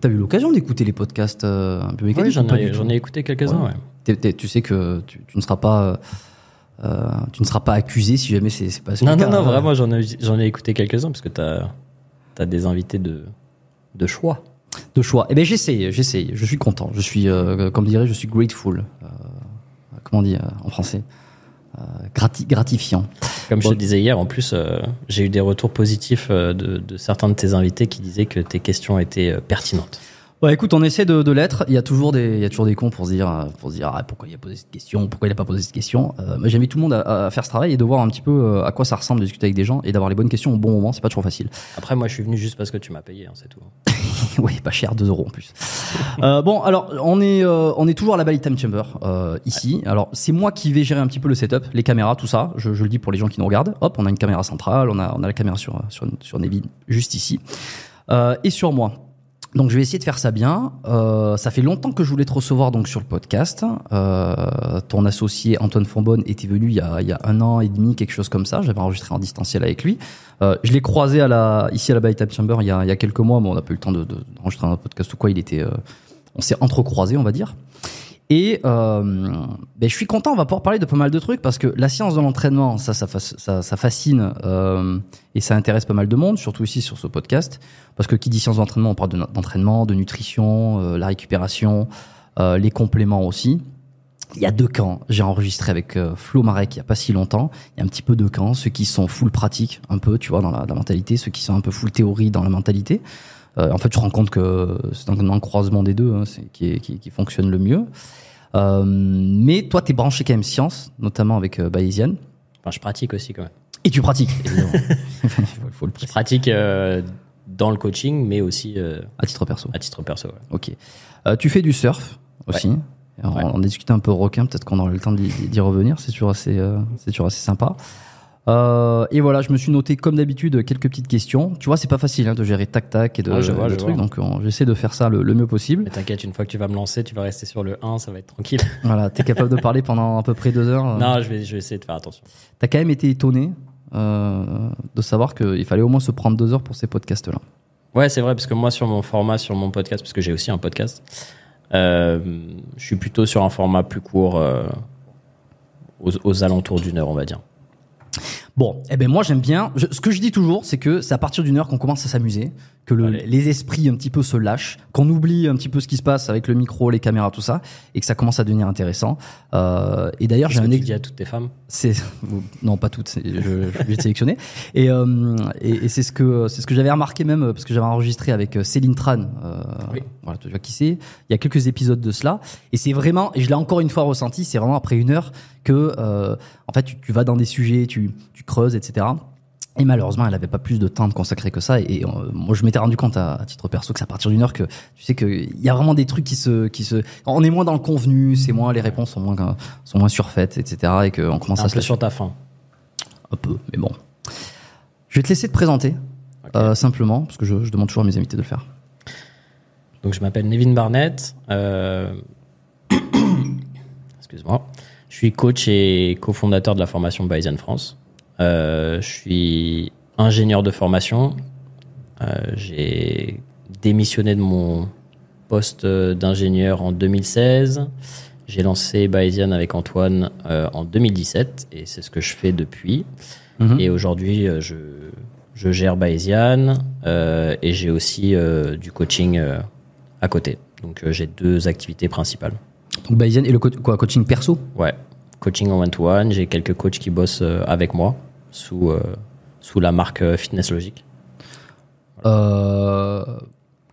T'as eu l'occasion d'écouter les podcasts euh, un peu mécaniques j'en ai, écouté quelques-uns. tu sais que tu, ne seras pas, euh, euh, tu ne seras pas accusé si jamais c'est pas ce Non, non, non, hein. vraiment, j'en ai, j'en ai écouté quelques-uns parce que t'as as des invités de, de choix. De choix. Eh bien, j'essaye, j'essaye. Je suis content. Je suis, comme dirait, je suis grateful. comment on dit en français euh, gratifiant. Comme je te disais hier, en plus, euh, j'ai eu des retours positifs euh, de certains de tes invités qui disaient que tes questions étaient pertinentes. Ouais, bah, écoute, on essaie de, l'être. Il y a toujours des, il y a toujours des cons pour se dire, pour se dire ah, pourquoi il a posé cette question, pourquoi il a pas posé cette question. Euh, mais J'invite tout le monde à, faire ce travail et de voir un petit peu euh, à quoi ça ressemble de discuter avec des gens et d'avoir les bonnes questions au bon moment. C'est pas toujours facile. Après, moi, je suis venu juste parce que tu m'as payé, hein, c'est tout. oui, pas cher, 2 euros en plus. Euh, bon, alors on est, on est toujours à la Bali Time Chamber ici. Alors c'est moi qui vais gérer un petit peu le setup, les caméras, tout ça. Je, le dis pour les gens qui nous regardent. Hop, on a une caméra centrale, on a, on a la caméra sur, sur, sur juste ici et sur moi. Donc je vais essayer de faire ça bien. Euh, ça fait longtemps que je voulais te recevoir donc sur le podcast. Euh, ton associé Antoine Fonbonne était venu il y, a, un an et demi, quelque chose comme ça. J'avais enregistré en distanciel avec lui. Euh, je l'ai croisé à la, ici à la Time Chamber il y, a, il y, a, quelques mois, mais on n'a pas eu le temps d'enregistrer de, de, un podcast ou quoi. Il était, on s'est entrecroisé, on va dire. Et euh, ben, je suis content, on va pouvoir parler de pas mal de trucs parce que la science de l'entraînement, ça ça, ça, ça, fascine euh, et ça intéresse pas mal de monde, surtout ici sur ce podcast. Parce que qui dit science d'entraînement, on parle d'entraînement, de, nutrition, euh, la récupération, euh, les compléments aussi. Il y a deux camps. J'ai enregistré avec euh, Flo Marek il n'y a pas si longtemps. Il y a un petit peu deux camps. Ceux qui sont full pratique, un peu, tu vois, dans la, mentalité. Ceux qui sont un peu full théorie dans la mentalité. en fait, je te rends compte que c'est un, croisement des deux hein, qui, qui, qui fonctionne le mieux. Euh, mais toi, t'es branché quand même science, notamment avec euh, Bayesian. Enfin, je pratique aussi quand même. Et tu pratiques, évidemment. faut, le je pratique euh, dans le coaching, mais aussi euh, à titre perso. À titre perso. Ouais. Ok. tu fais du surf aussi. On a discuté un peu requin, peut-être qu'on aura le temps d'y revenir. C'est toujours assez, c'est toujours assez sympa. Euh, et voilà, je me suis noté comme d'habitude quelques petites questions. Tu vois, c'est pas facile hein, de gérer tac tac et de ah, le truc, donc j'essaie de faire ça le, mieux possible. T'inquiète, une fois que tu vas me lancer, tu vas rester sur le 1, ça va être tranquille. Voilà, t'es capable de parler pendant à peu près deux heures. Euh. Non, je vais, je vais essayer de faire attention. T'as quand même été étonné euh, de savoir qu'il fallait au moins se prendre deux heures pour ces podcasts-là. Ouais, c'est vrai, parce que moi, sur mon format, sur mon podcast, parce que j'ai aussi un podcast, je suis plutôt sur un format plus court, aux, aux alentours d'une heure, on va dire. Bon, eh ben moi j'aime bien. ce que je dis toujours, c'est que c'est à partir d'une heure qu'on commence à s'amuser, que les esprits un petit peu se lâchent, qu'on oublie un petit peu ce qui se passe avec le micro, les caméras, tout ça, et que ça commence à devenir intéressant. Euh, et d'ailleurs, j'ai un que tu dis à toutes tes femmes. C'est non pas toutes. Je, je vais sélectionner. Euh, et, et, c'est ce que c'est ce que j'avais remarqué même parce que j'avais enregistré avec euh, Céline Tran. Euh, voilà, tu vois qui c'est. Il y a quelques épisodes de cela. Et c'est vraiment, et je l'ai encore une fois ressenti, c'est vraiment après une heure que euh, en fait tu, vas dans des sujets, tu, creuses, etc. Et malheureusement, elle n'avait pas plus de temps de que ça. Et, euh, moi, je m'étais rendu compte à, titre perso que c'est à partir d'une heure que tu sais qu'il y a vraiment des trucs qui se, qui se. On est moins dans le convenu, c'est moins les réponses sont moins euh, sont moins surfaites, etc. Et qu'on commence un à peu sur ta fin. Un peu, mais bon. Je vais te laisser te présenter simplement parce que je, demande toujours à mes invités de le faire. Donc, je m'appelle Nevin Barnett. Excuse-moi suis coach et cofondateur de la formation Bayesian France. Euh, je suis ingénieur de formation. Euh, j'ai démissionné de mon poste d'ingénieur en 2016. J'ai lancé Bayesian avec Antoine euh, en 2017 et c'est ce que je fais depuis. Mhm. Et aujourd'hui, je, je, gère Bayesian et j'ai aussi du coaching à côté. Donc j'ai deux activités principales. Donc Bayesian et le coaching perso Ouais, coaching en one-to-one. J'ai quelques coachs qui bossent euh, avec moi sous, euh, sous la marque euh, Fitness Logique.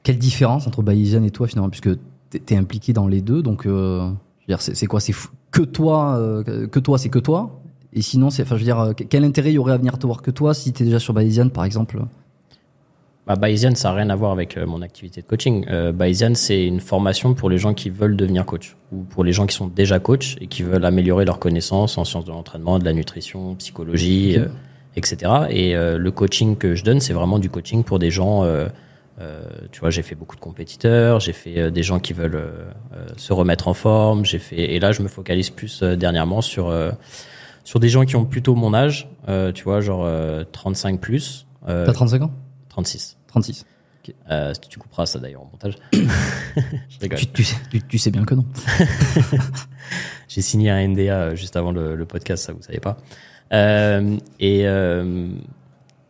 quelle différence entre Bayesian et toi finalement Puisque tu es impliqué dans les deux, donc c'est quoi C'est que toi, que toi, c'est que toi et sinon, enfin, je veux dire, quel intérêt il y aurait à venir te voir que toi si tu es déjà sur Bayesian, par exemple bah, Bayesian, ça n'a rien à voir avec euh, mon activité de coaching. Euh, Bayesian, c'est une formation pour les gens qui veulent devenir coach ou pour les gens qui sont déjà coach et qui veulent améliorer leurs connaissances en sciences de l'entraînement, de la nutrition, psychologie, etc. Euh, et euh, le coaching que je donne, c'est vraiment du coaching pour des gens. tu vois, j'ai fait beaucoup de compétiteurs, j'ai fait des gens qui veulent se remettre en forme. J'ai fait et là, je me focalise plus dernièrement sur sur des gens qui ont plutôt mon âge. tu vois, genre 35 plus. T'as 35 ans. 36. 36. Euh, tu couperas ça d'ailleurs en montage. Tu, sais bien que non. J'ai signé un NDA euh, juste avant le, podcast, ça vous savez pas. Euh, et,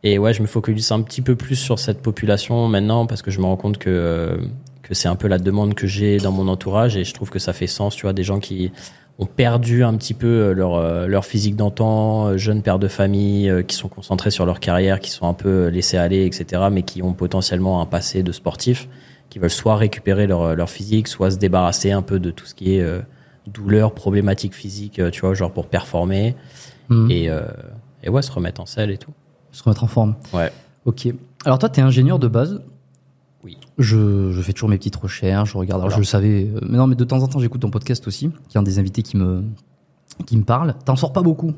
et ouais, je me focus un petit peu plus sur cette population maintenant parce que je me rends compte que, que c'est un peu la demande que j'ai dans mon entourage et je trouve que ça fait sens, tu vois, des gens qui ont perdu un petit peu euh, leur, euh, leur physique d'antan, euh, jeunes pères de famille qui sont concentrés sur leur carrière, qui sont un peu laissés aller, etc., mais qui ont potentiellement un passé de sportif, qui veulent soit récupérer leur, leur physique, soit se débarrasser un peu de tout ce qui est douleur, problématique physique, tu vois, genre pour performer, hmm. et, et ouais, se remettre en selle et tout. Se remettre en forme. Ouais. Ok. Alors toi, tu es ingénieur de base je, je, fais toujours mes petites recherches, je regarde. Alors, je le savais, euh, mais non, mais de temps en temps, j'écoute ton podcast aussi. Il y a des invités qui me, qui me parle. T'en sors pas beaucoup.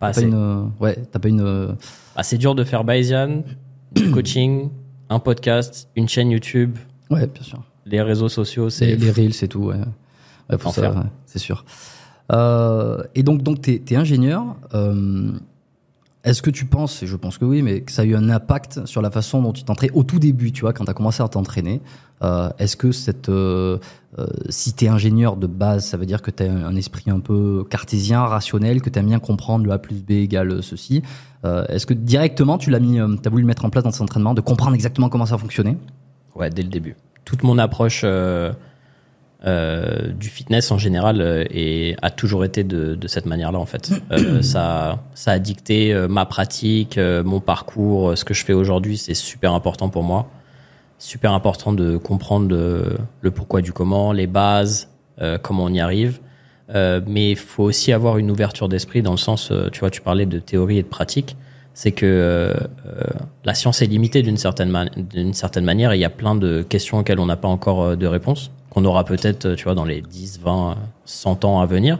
Pas assez. Euh, ouais, t'as pas une. Euh, assez ah, c'est dur de faire Bayesian, coaching, un podcast, une chaîne YouTube. Ouais, bien sûr. Les réseaux sociaux, c'est. Les, reels, c'est tout, ouais. ouais pour ça, c'est sûr. Euh, et donc, donc t'es ingénieur. Est-ce que tu penses, et je pense que oui, mais que ça a eu un impact sur la façon dont tu t'entraînais au tout début, tu vois, quand tu as commencé à t'entraîner euh, Est-ce que cette. Euh, euh, si tu es ingénieur de base, ça veut dire que tu as un esprit un peu cartésien, rationnel, que tu aimes bien comprendre le A plus B égale ceci. Est-ce que directement tu l'as mis, tu as voulu le mettre en place dans tes entraînement, de comprendre exactement comment ça fonctionnait Ouais, dès le début. Toute mon approche euh, du fitness en général euh, et a toujours été de, de cette manière-là en fait. Euh, ça, ça a dicté ma pratique, mon parcours, ce que je fais aujourd'hui, c'est super important pour moi. Super important de comprendre le, pourquoi du comment, les bases, comment on y arrive. mais il faut aussi avoir une ouverture d'esprit dans le sens, tu vois, tu parlais de théorie et de pratique. C'est que la science est limitée d'une certaine, d'une certaine manière et il y a plein de questions auxquelles on n'a pas encore de réponse qu'on aura peut-être, euh, tu vois, dans les 10, 20, 100 ans à venir.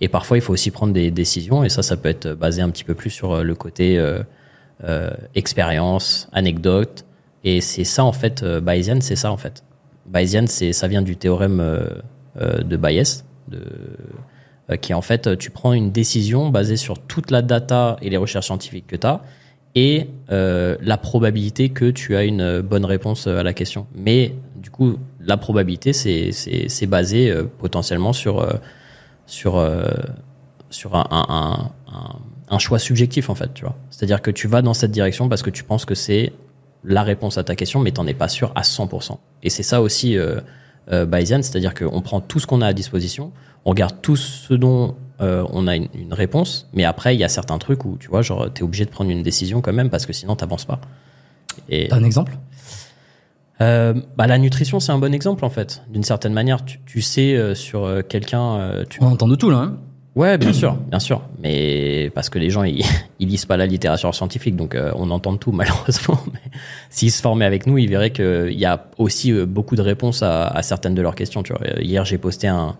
Et parfois, il faut aussi prendre des décisions. Et ça, ça peut être basé un petit peu plus sur euh, le côté euh, expérience, anecdote. Et c'est ça, en fait, Bayesian, c'est ça, en fait. Bayesian, c'est, ça vient du théorème de Bayes, de, qui en fait, tu prends une décision basée sur toute la data et les recherches scientifiques que tu as et la probabilité que tu as une bonne réponse à la question. Mais du coup, la probabilité, c'est basé euh, potentiellement sur, euh, sur, euh, sur un, un, un, choix subjectif, en fait. tu vois. C'est-à-dire que tu vas dans cette direction parce que tu penses que c'est la réponse à ta question, mais t'en es pas sûr à 100%. Et c'est ça aussi Bayesian, c'est-à-dire qu'on prend tout ce qu'on a à disposition, on regarde tout ce dont on a une, réponse, mais après, il y a certains trucs où, tu vois, genre, t'es obligé de prendre une décision quand même parce que sinon, t'avances pas. Et... As un exemple euh, bah, la nutrition, c'est un bon exemple en fait. D'une certaine manière, tu, tu sais euh, sur euh, quelqu'un. tu... On entend de tout là. Hein ouais, bien sûr, bien sûr. Mais parce que les gens, ils, lisent pas la littérature scientifique, donc on entend de tout malheureusement. Mais s'ils se formaient avec nous, ils verraient qu'il y a aussi beaucoup de réponses à, à, certaines de leurs questions. Tu vois. Hier, j'ai posté un,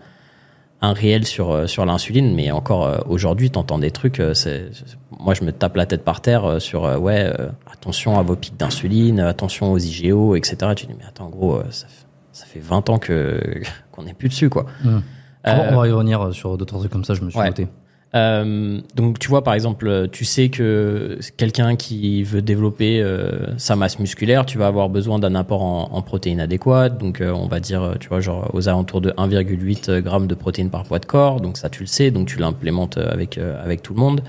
un réel sur euh, sur l'insuline, mais encore euh, aujourd'hui, t'entends des trucs. Euh, c'est moi, je me tape la tête par terre sur ouais, attention à vos pics d'insuline, attention aux IGO, etc. tu dis mais attends, gros, ça, fait, 20 ans que qu'on n'est plus dessus, quoi. Mmh. on va y revenir sur d'autres trucs comme ça. Je me suis ouais. noté. Euh, donc tu vois par exemple, tu sais que quelqu'un qui veut développer euh, sa masse musculaire, tu vas avoir besoin d'un apport en, protéines adéquates. Donc euh, on va dire, tu vois, genre aux alentours de 1,8 g de protéines par poids de corps. Donc ça tu le sais, donc tu l'implémentes euh, avec avec tout le monde.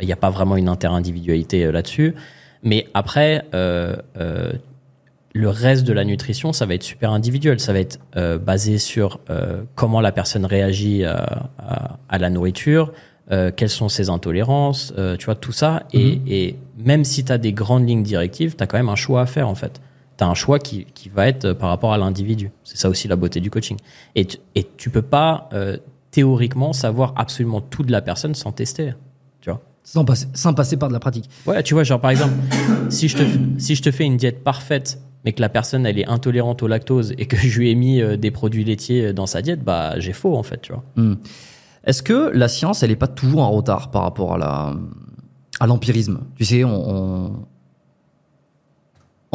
Il n'y a pas vraiment une interindividualité là-dessus. Mais après, le reste de la nutrition, ça va être super individuel. Ça va être basé sur comment la personne réagit à, à la nourriture, euh, quelles sont ses intolérances, euh, tu vois, tout ça. Et, mhm. même si tu as des grandes lignes directives, tu as quand même un choix à faire, en fait. Tu as un choix qui, qui, va être euh, par rapport à l'individu. C'est ça aussi la beauté du coaching. Et tu, et tu peux pas, théoriquement, savoir absolument tout de la personne sans tester, tu vois. Sans passer, sans passer par de la pratique. Ouais, tu vois, genre par exemple, si je te, si je te fais une diète parfaite mais que la personne elle est intolérante au lactose et que je lui ai mis des produits laitiers dans sa diète, bah j'ai faux en fait, tu vois. Hmm. Est-ce que la science, elle n'est pas toujours en retard par rapport à la à l'empirisme Tu sais, on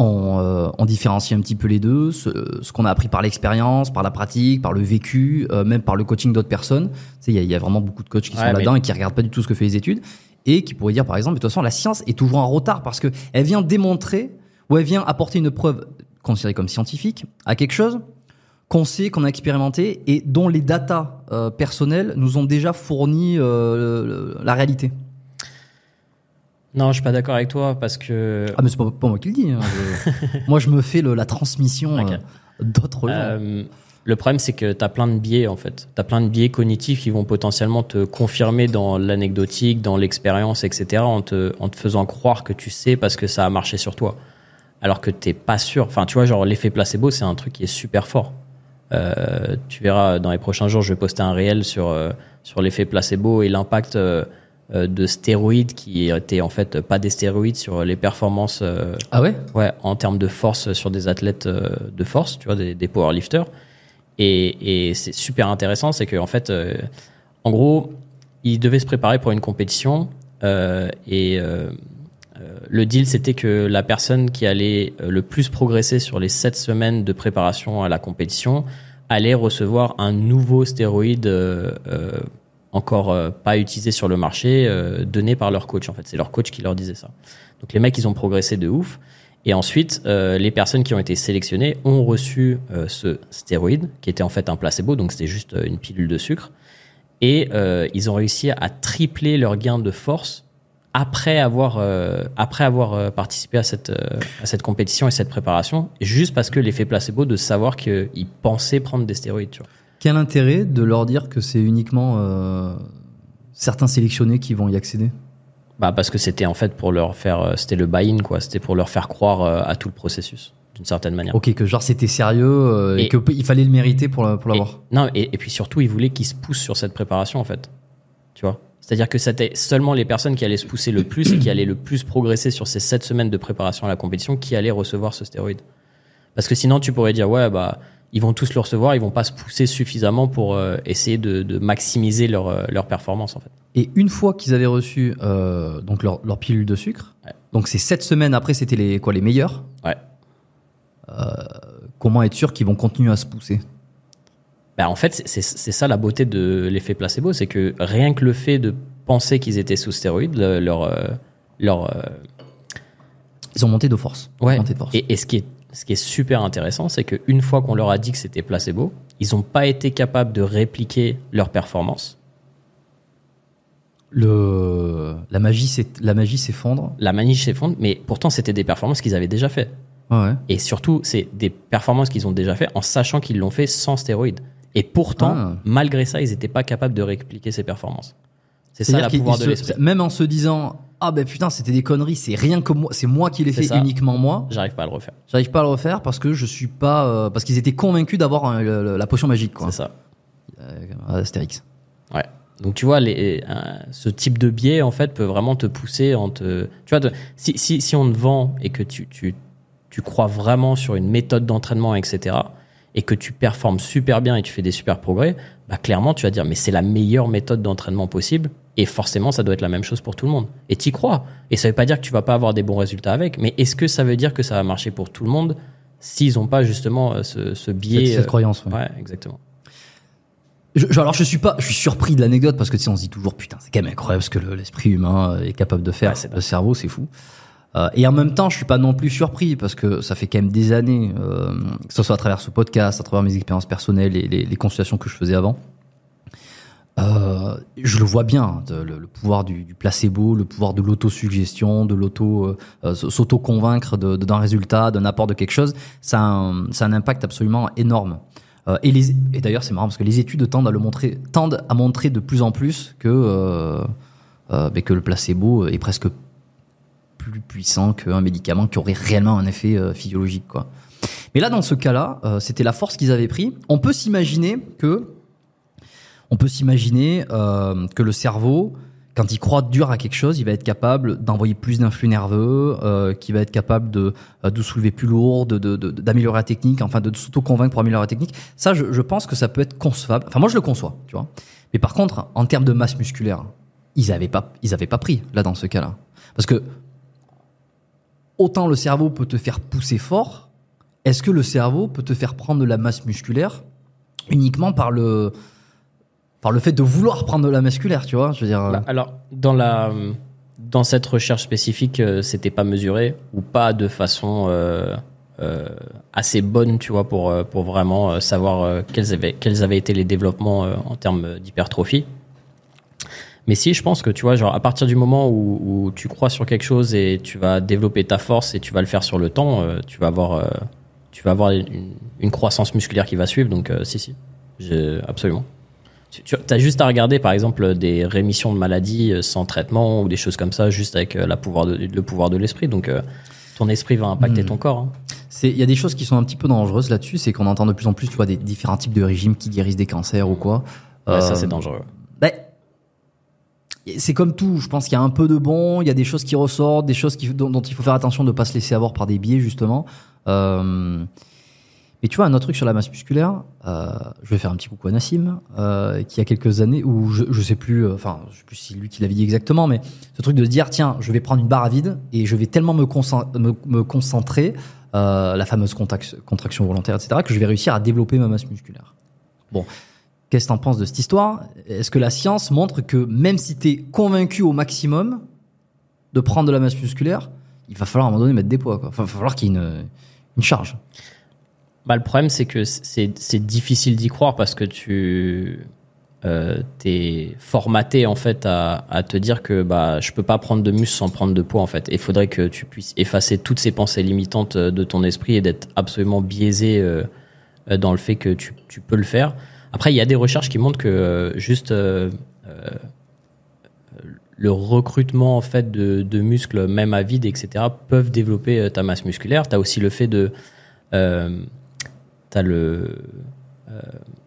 euh, on, différencie un petit peu les deux, ce, qu'on a appris par l'expérience, par la pratique, par le vécu, euh, même par le coaching d'autres personnes. Tu sais, il y a, vraiment beaucoup de coachs qui sont là-dedans et qui regardent pas du tout ce que fait les études et qui pourraient dire, par exemple, de toute façon, la science est toujours en retard parce que elle vient démontrer ou elle vient apporter une preuve considérée comme scientifique à quelque chose qu'on sait, qu'on a expérimenté et dont les datas euh, personnelles nous ont déjà fourni euh, la réalité non, je suis pas d'accord avec toi parce que. Ah, mais c'est pas, pas moi qui le dis. Hein, moi, je me fais la transmission euh, d'autres gens. Le problème, c'est que tu as plein de biais, en fait. Tu as plein de biais cognitifs qui vont potentiellement te confirmer dans l'anecdotique, dans l'expérience, etc., en te, en te faisant croire que tu sais parce que ça a marché sur toi. Alors que t'es pas sûr. Enfin, tu vois, genre, l'effet placebo, c'est un truc qui est super fort. Euh, tu verras dans les prochains jours, je vais poster un réel sur euh, sur l'effet placebo et l'impact euh, de stéroïdes qui étaient en fait pas des stéroïdes sur les performances. ah ouais. Ouais, en termes de force sur des athlètes de force, tu vois, des, des powerlifters. Et, et c'est super intéressant, c'est que en fait, en gros, ils devaient se préparer pour une compétition et euh, le deal, c'était que la personne qui allait euh, le plus progresser sur les sept semaines de préparation à la compétition allait recevoir un nouveau stéroïde euh, encore pas utilisé sur le marché, donné par leur coach. En fait, c'est leur coach qui leur disait ça. Donc les mecs, ils ont progressé de ouf. Et ensuite, les personnes qui ont été sélectionnées ont reçu ce stéroïde, qui était en fait un placebo, donc c'était juste une pilule de sucre. Et ils ont réussi à tripler leur gain de force après avoir, euh, après avoir euh, participé à cette, euh, à cette compétition et cette préparation, juste parce que l'effet placebo de savoir qu'ils pensaient prendre des stéroïdes. Tu vois. Quel intérêt de leur dire que c'est uniquement certains sélectionnés qui vont y accéder bah parce que c'était en fait pour leur faire, c'était le buy-in quoi, c'était pour leur faire croire à tout le processus d'une certaine manière. Ok, que genre c'était sérieux et, qu'il fallait le mériter pour l'avoir. non, et, et puis surtout ils voulaient qu'ils se poussent sur cette préparation en fait, tu vois. C'est-à-dire que c'était seulement les personnes qui allaient se pousser le plus et qui allaient le plus progresser sur ces sept semaines de préparation à la compétition qui allaient recevoir ce stéroïde. Parce que sinon, tu pourrais dire, ouais, bah, ils vont tous le recevoir, ils vont pas se pousser suffisamment pour euh, essayer de, maximiser euh, leur, performance, en fait. Et une fois qu'ils avaient reçu euh, donc leur, pilule de sucre, donc ces sept semaines après, c'était les, quoi, les meilleurs comment être sûr qu'ils vont continuer à se pousser bah, en fait, c'est ça la beauté de l'effet placebo, c'est que rien que le fait de penser qu'ils étaient sous stéroïdes, leur, euh, leur euh, ils ont monté de force. Ouais. Et, ce qui est ce qui est super intéressant, c'est qu'une fois qu'on leur a dit que c'était placebo, ils n'ont pas été capables de répliquer leur performance. Le... La magie s'effondre. La magie s'effondre, mais pourtant c'était des performances qu'ils avaient déjà faites. Ouais. Et surtout, c'est des performances qu'ils ont déjà faites en sachant qu'ils l'ont fait sans stéroïdes. Et pourtant, ah. malgré ça, ils n'étaient pas capables de répliquer ses performances. C'est ça la pouvoir de l'esprit. Même en se disant ah ben putain c'était des conneries, c'est rien que moi, c'est moi qui l'ai fait uniquement moi. J'arrive pas à le refaire. J'arrive pas à le refaire parce que je suis pas euh, parce qu'ils étaient convaincus d'avoir euh, la potion magique quoi. C'est ça. Euh, Astérix. Ouais. Donc tu vois, les, ce type de biais en fait peut vraiment te pousser en te, tu vois, Si, on te vend et que tu tu crois vraiment sur une méthode d'entraînement etc et que tu performes super bien et tu fais des super progrès, bah clairement tu vas dire mais c'est la meilleure méthode d'entraînement possible et forcément ça doit être la même chose pour tout le monde. Et t'y crois. Et ça veut pas dire que tu vas pas avoir des bons résultats avec, mais est-ce que ça veut dire que ça va marcher pour tout le monde s'ils ont pas justement euh, ce, ce biais cette, euh, croyance ouais. exactement. Je, alors je suis pas, je suis surpris de l'anecdote parce que tu sais, on se dit toujours putain c'est quand même incroyable ce que l'esprit humain est capable de faire. le cerveau c'est fou. Euh, et en même temps, je suis pas non plus surpris parce que ça fait quand même des années, euh, que ce soit à travers ce podcast, à travers mes expériences personnelles et les, les consultations que je faisais avant. Euh, je le vois bien, hein, le, pouvoir du, placebo, le pouvoir de l'autosuggestion, de l'auto s'auto-convaincre d'un résultat, d'un apport de quelque chose, ça a un, impact absolument énorme. et, d'ailleurs, c'est marrant parce que les études tendent à le montrer, tendent à montrer de plus en plus que ben que le placebo est presque plus puissant qu'un médicament qui aurait réellement un effet euh, physiologique. Quoi. Mais là, dans ce cas-là, euh, c'était la force qu'ils avaient pris. On peut s'imaginer que, on peut s'imaginer euh, que le cerveau, quand il croit dur à quelque chose, il va être capable d'envoyer plus d'influx nerveux, euh, qui va être capable de, soulever plus lourd, d'améliorer la technique, enfin de s'auto-convaincre pour améliorer la technique. Ça, je, pense que ça peut être concevable. Enfin, moi, je le conçois, tu vois. Mais par contre, en termes de masse musculaire, ils n'avaient pas, pas pris là dans ce cas-là, parce que autant le cerveau peut te faire pousser fort, est-ce que le cerveau peut te faire prendre de la masse musculaire uniquement par le, par le fait de vouloir prendre de la masse musculaire, tu vois Je veux dire. Euh. Bah, alors, dans la. Dans cette recherche spécifique, euh, c'était pas mesuré ou pas de façon euh, assez bonne, tu vois, pour, pour vraiment savoir avaient, quels avaient été les développements en termes d'hypertrophie. Mais si, je pense que tu vois, genre à partir du moment où, tu crois sur quelque chose et tu vas développer ta force et tu vas le faire sur le temps, euh, tu vas avoir, euh, tu vas avoir une, croissance musculaire qui va suivre. Donc, euh, si, si, absolument. Tu, as juste à regarder, par exemple, des rémissions de maladies euh, sans traitement ou des choses comme ça, juste avec la pouvoir de, le pouvoir de l'esprit. Donc, ton esprit va impacter hmm. ton corps. Hein. Il y a des choses qui sont un petit peu dangereuses là-dessus, c'est qu'on entend de plus en plus, tu vois, des différents types de régimes qui guérissent des cancers ou quoi. ça, c'est dangereux c'est comme tout. Je pense qu'il y a un peu de bon, il y a des choses qui ressortent, des choses dont, il faut faire attention de ne pas se laisser avoir par des biais, justement. Euh, mais tu vois, un autre truc sur la masse musculaire, euh, je vais faire un petit coucou à Nassim, euh, qui il y a quelques années, où je, ne sais plus, euh, enfin, je sais plus si lui qui l'avait dit exactement, mais ce truc de se dire, tiens, je vais prendre une barre à vide et je vais tellement me, concentrer, la fameuse contraction volontaire, etc., que je vais réussir à développer ma masse musculaire. Bon, Qu'est-ce que en penses de cette histoire Est-ce que la science montre que même si t'es convaincu au maximum de prendre de la masse musculaire, il va falloir à un moment donné mettre des poids quoi. Enfin, il va falloir qu'il y ait une, charge. Bah, le problème, c'est que c'est difficile d'y croire parce que tu euh, t'es formaté en fait à, te dire que bah je peux pas prendre de muscle sans prendre de poids en fait. Il faudrait que tu puisses effacer toutes ces pensées limitantes euh, de ton esprit et d'être absolument biaisé euh, euh, dans le fait que tu, tu peux le faire. Après, il y a des recherches qui montrent que euh, juste euh, euh, le recrutement en fait de, muscles, même à vide, etc., peuvent développer ta masse musculaire. Tu as aussi le fait de. Euh, le.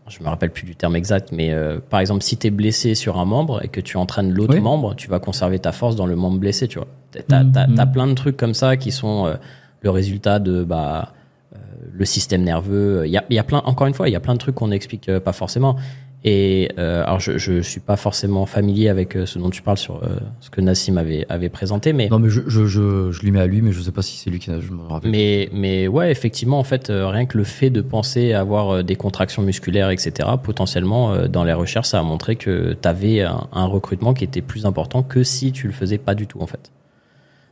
je me rappelle plus du terme exact, mais par exemple, si tu es blessé sur un membre et que tu entraînes l'autre membre, tu vas conserver ta force dans le membre blessé, tu vois. as, mhm. plein de trucs comme ça qui sont le résultat de. Bah, euh, le système nerveux. Euh, il y a, plein, encore une fois, il y a plein de trucs qu'on n'explique euh, pas forcément. Et alors, je, je suis pas forcément familier avec ce dont tu parles sur ce que Nassim avait, avait présenté, mais non, mais je, je, je, lui mets à lui, mais je sais pas si c'est lui qui a. Mais mais ouais, effectivement, en fait, rien que le fait de penser avoir des contractions musculaires, etc., potentiellement, dans les recherches, ça a montré que tu avais un, un recrutement qui était plus important que si tu le faisais pas du tout, en fait.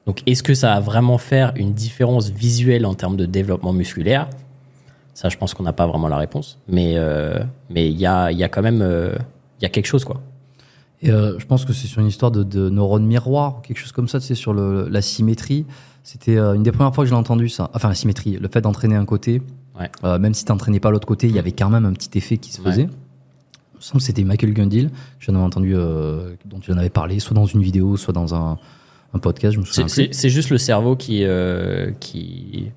Donc, est-ce que ça va vraiment faire une différence visuelle en termes de développement musculaire Ça, je pense qu'on n'a pas vraiment la réponse. Mais euh, mais il y a, quand même euh, y quelque chose, quoi. Euh, je pense que c'est sur une histoire de, neurones miroirs quelque chose comme ça, c'est sur la symétrie. C'était une des premières fois que je l'ai entendu, ça. Enfin, la symétrie, le fait d'entraîner un côté, même si tu n'entraînais pas l'autre côté, il y avait quand même un petit effet qui se faisait. Ouais me semble que c'était Michael Gundil, entendu, dont tu en avais parlé, soit dans une vidéo, soit dans un, un podcast, je me souviens. C'est juste le cerveau qui. Euh, qui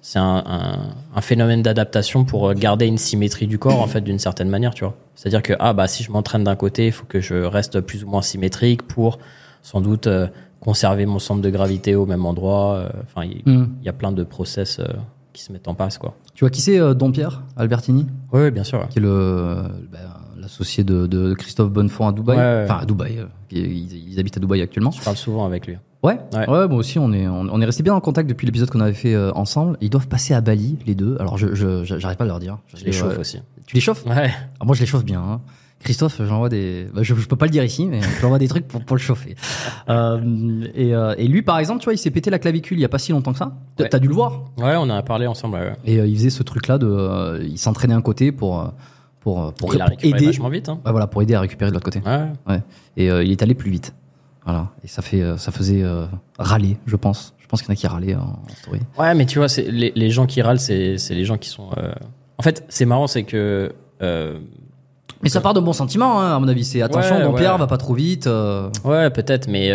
c'est un, un, un, phénomène d'adaptation pour euh, garder une symétrie du corps, en fait, d'une certaine manière, tu vois. C'est-à-dire que, ah, bah, si je m'entraîne d'un côté, il faut que je reste plus ou moins symétrique pour, sans doute, euh, conserver mon centre de gravité au même endroit. Enfin, hmm. il y, a plein de process qui se mettent en place, quoi. Tu vois qui c'est, Pierre Albertini Oui, bien sûr. Qui est le. Bah, associé de, Christophe Bonnefond à Dubaï. enfin, à Dubaï. Euh, ils, ils, habitent à Dubaï actuellement. Je parle souvent avec lui. Ouais. ouais, moi aussi, on est, on, est resté bien en contact depuis l'épisode qu'on avait fait euh, ensemble. Ils doivent passer à Bali, les deux. Alors, je, j'arrive pas à leur dire. Hein. Je, les chauffe euh, aussi. Tu les chauffes Ouais. Ah, moi, je les chauffe bien. Hein. Christophe, j'envoie des. Bah, je, peux pas le dire ici, mais j'envoie des trucs pour, pour le chauffer. et, lui, par exemple, tu vois, il s'est pété la clavicule il y a pas si longtemps que ça. T'as dû le voir Ouais, on en a parlé ensemble. Et il faisait ce truc-là de. il s'entraînait un côté pour pour, euh, pour, aider vite. Hein. voilà, pour aider à récupérer de l'autre côté. Ouais. Et euh, il est allé plus vite. Voilà. Et ça fait, euh, ça faisait râler, je pense. Je pense qu'il y en a qui râlaient hein, en, story. Ouais, mais tu vois, c'est les, gens qui râlent, c'est les gens qui sont. En fait, c'est marrant, c'est que. mais ça part de bons sentiments, hein, à mon avis. C'est attention, mon père va pas trop vite. Ouais, peut-être, mais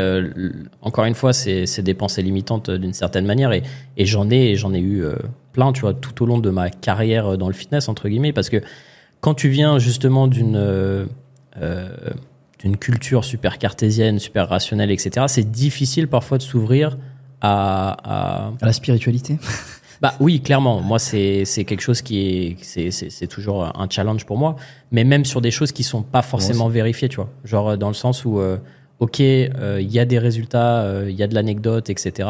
encore une fois, c'est des pensées limitantes d'une certaine manière. Et, et j'en ai, j'en ai eu plein, tu vois, tout au long de ma carrière dans le fitness, entre guillemets, parce que quand tu viens justement d'une euh, euh, d'une culture super cartésienne, super rationnelle, etc., c'est difficile parfois de s'ouvrir à, à... la spiritualité. Bah oui, clairement. Moi, c'est quelque chose qui est c'est toujours un challenge pour moi. Mais même sur des choses qui sont pas forcément vérifiées, tu vois. Genre euh, dans le sens où euh, ok, il y a des résultats, il y a de l'anecdote, etc.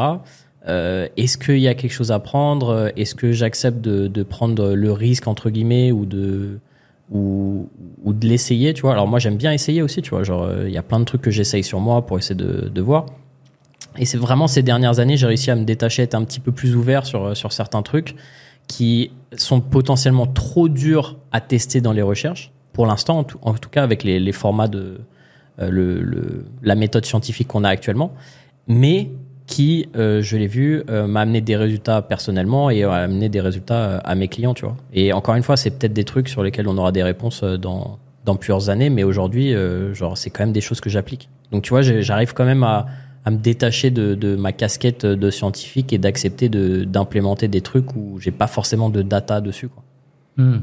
Est-ce qu'il y a quelque chose à prendre Est-ce que j'accepte de, de, prendre le risque entre guillemets ou de ou, de l'essayer, tu vois. Alors moi j'aime bien essayer aussi, tu vois. Genre euh, il y a plein de trucs que j'essaye sur moi pour essayer de, de voir. Et c'est vraiment ces dernières années j'ai réussi à me détacher, à être un petit peu plus ouvert sur euh, sur certains trucs qui sont potentiellement trop durs à tester dans les recherches. Pour l'instant, en, en, tout cas avec les, les formats de euh, le, le, la méthode scientifique qu'on a actuellement, mais qui, euh, je l'ai vu, euh, m'a amené des résultats personnellement et a amené des résultats euh, à mes clients, tu vois. Et encore une fois, c'est peut-être des trucs sur lesquels on aura des réponses dans, plusieurs années, mais aujourd'hui, genre, c'est quand même des choses que j'applique. Donc, tu vois, j'arrive quand même à, me détacher de, ma casquette de scientifique et d'accepter d'implémenter des trucs où j'ai pas forcément de data dessus, quoi. Hmm.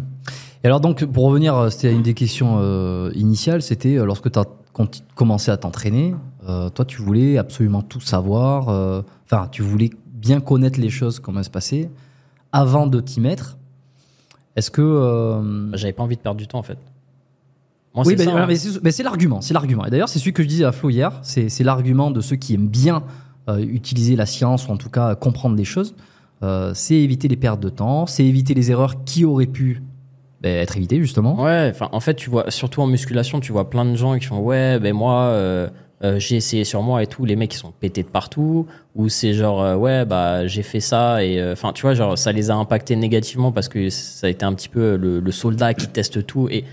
Et alors, donc, pour revenir, c'était une des questions initiales, c'était lorsque tu as commencé à t'entraîner, euh, toi, tu voulais absolument tout savoir. Euh, enfin, tu voulais bien connaître les choses, comment elles se passaient, avant de t'y mettre. Est-ce que. Euh, J'avais pas envie de perdre du temps, en fait. oui, ben, hein. mais c'est l'argument. C'est l'argument. Et d'ailleurs, c'est celui que je disais à Flo hier. C'est l'argument de ceux qui aiment bien utiliser la science, ou en tout cas comprendre les choses. c'est éviter les pertes de temps, c'est éviter les erreurs qui auraient pu ben, être évitées, justement. Ouais, en fait, tu vois, surtout en musculation, tu vois plein de gens qui font Ouais, ben moi euh, j'ai essayé sur moi et tout, les mecs ils sont pétés de partout, ou c'est genre euh, ouais bah j'ai fait ça et euh, enfin tu vois genre ça les a impactés négativement parce que ça a été un petit peu le, soldat qui teste tout et,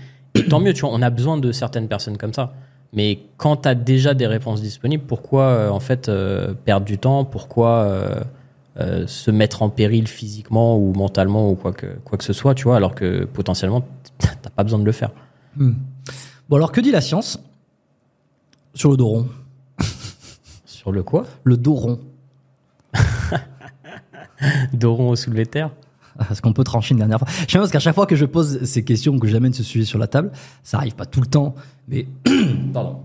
tant mieux tu vois on a besoin de certaines personnes comme ça. Mais quand tu as déjà des réponses disponibles, pourquoi en fait perdre du temps, pourquoi se mettre en péril physiquement ou mentalement ou quoi que quoi que ce soit tu vois alors que potentiellement t'as pas besoin de le faire. Hmm. Bon alors que dit la science sur le dos rond. Sur le quoi Le dos rond. dos rond au soulevé de terre ah, Est-ce qu'on peut trancher une dernière fois Je sais parce qu'à chaque fois que je pose ces questions, que j'amène ce sujet sur la table, ça arrive pas tout le temps, mais pardon.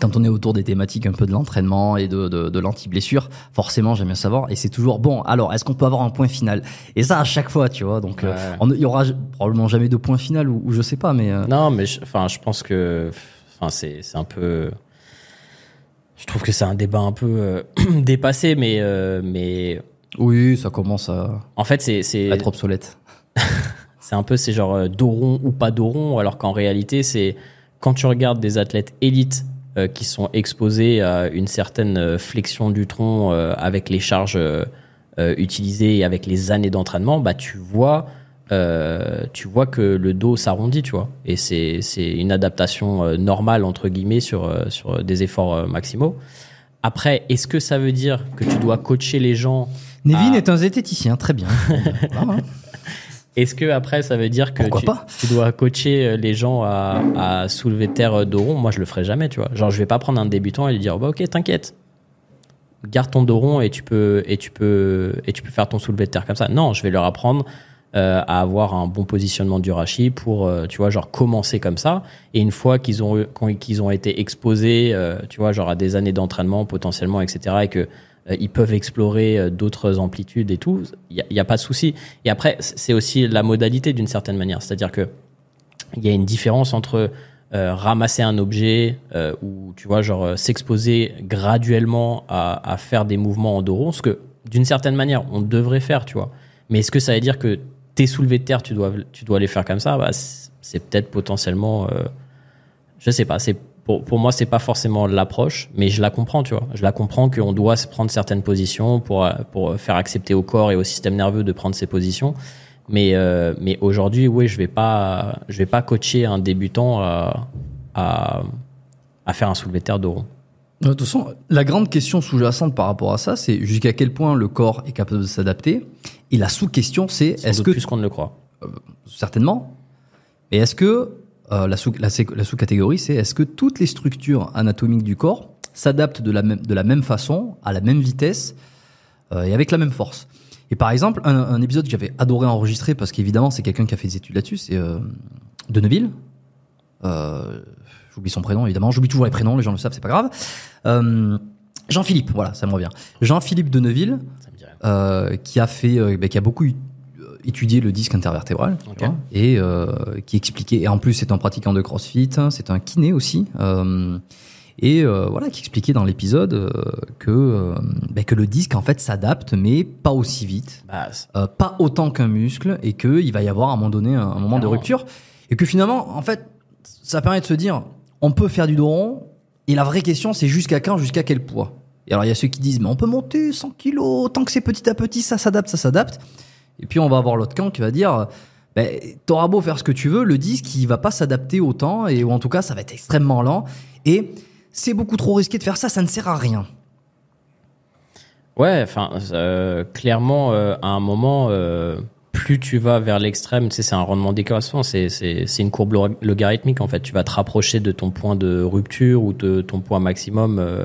Quand on est autour des thématiques un peu de l'entraînement et de, de, l'anti-blessure, forcément j'aime bien savoir. Et c'est toujours bon. Alors, est-ce qu'on peut avoir un point final Et ça à chaque fois, tu vois. Donc, euh, il y aura probablement jamais de point final ou, je sais pas, mais euh, non, mais enfin, je, pense que enfin c'est un peu je trouve que c'est un débat un peu euh, dépassé, mais, euh, mais. Oui, ça commence à. En fait, c'est. être obsolète. c'est un peu, c'est genre euh, doron ou pas doron, alors qu'en réalité, c'est quand tu regardes des athlètes élites qui sont exposés à une certaine flexion du tronc avec les charges utilisées et avec les années d'entraînement, bah, tu vois euh, tu vois que le dos s'arrondit, tu vois. Et c'est une adaptation euh, normale, entre guillemets, sur, euh, sur des efforts maximaux. Après, est-ce que ça veut dire que tu dois coacher les gens Nevin est un zététicien, très bien. Est-ce que après, ça veut dire que tu, dois coacher les gens à, à soulever terre dos rond Moi, je le ferai jamais, tu vois. Genre, je vais pas prendre un débutant et lui dire, oh, bah ok, t'inquiète, garde ton dos rond et tu peux et tu peux et tu peux faire ton soulevé de terre comme ça. Non, je vais leur apprendre euh, à avoir un bon positionnement du rachis pour, euh, tu vois, genre commencer comme ça. Et une fois qu'ils ont, qu'ils ont été exposés, euh, tu vois, genre à des années d'entraînement potentiellement, etc., et que ils peuvent explorer d'autres amplitudes et tout, il n'y a, pas de souci. Et après, c'est aussi la modalité d'une certaine manière. C'est-à-dire que il y a une différence entre ramasser un objet ou, tu vois, genre s'exposer graduellement à, faire des mouvements en dos ce que d'une certaine manière on devrait faire, tu vois. Mais est-ce que ça veut dire que tes soulevé de terre, tu dois, tu dois les faire comme ça, bah, c'est peut-être potentiellement. Je euh, je sais pas. C'est pour, pour, moi, c'est pas forcément l'approche, mais je la comprends, tu vois. Je la comprends qu'on doit se prendre certaines positions pour, pour faire accepter au corps et au système nerveux de prendre ces positions. Mais, euh, mais aujourd'hui, oui, je vais pas, je vais pas coacher un débutant à, à, faire un soulevé de terre d'euro. De toute façon, la grande question sous-jacente par rapport à ça, c'est jusqu'à quel point le corps est capable de s'adapter et la sous-question, c'est est-ce que. Plus qu'on ne le croit. Euh, certainement. Et est-ce que. Euh, la sous-catégorie, c'est est-ce que toutes les structures anatomiques du corps s'adaptent de, la même, façon, à la même vitesse euh, et avec la même force Et par exemple, un, épisode que j'avais adoré enregistrer, parce qu'évidemment, c'est quelqu'un qui a fait des études là-dessus, c'est de Neville. j'oublie son prénom, évidemment. J'oublie toujours les prénoms, les gens le savent, c'est pas grave. Jean-Philippe, voilà, ça me revient. Jean-Philippe de Neuville, euh, qui a fait, euh, ben, qui a beaucoup euh, étudié le disque intervertébral et qui expliquait. Et en plus, c'est un pratiquant de CrossFit, hein, c'est un kiné aussi et voilà qui expliquait dans l'épisode que ben, que le disque en fait s'adapte mais pas aussi vite pas autant qu'un muscle et que il va y avoir à un moment donné un, moment de rupture et que finalement en fait ça permet de se dire on peut faire du dos rond et la vraie question c'est jusqu'à quand jusqu'à quel poids et alors il y a ceux qui disent mais on peut monter 100 kilos tant que c'est petit à petit, ça s'adapte, ça s'adapte. Et puis on va avoir l'autre camp qui va dire ben, t'auras beau faire ce que tu veux, le disque il va pas s'adapter autant, et ou en tout cas ça va être extrêmement lent et c'est beaucoup trop risqué de faire ça, ça ne sert à rien. Ouais, enfin euh, clairement euh, à un moment. Euh, plus tu vas vers l'extrême, tu sais, c'est un rendement décroissant, c'est, une courbe logarithmique en fait. Tu vas te rapprocher de ton point de rupture ou de ton point maximum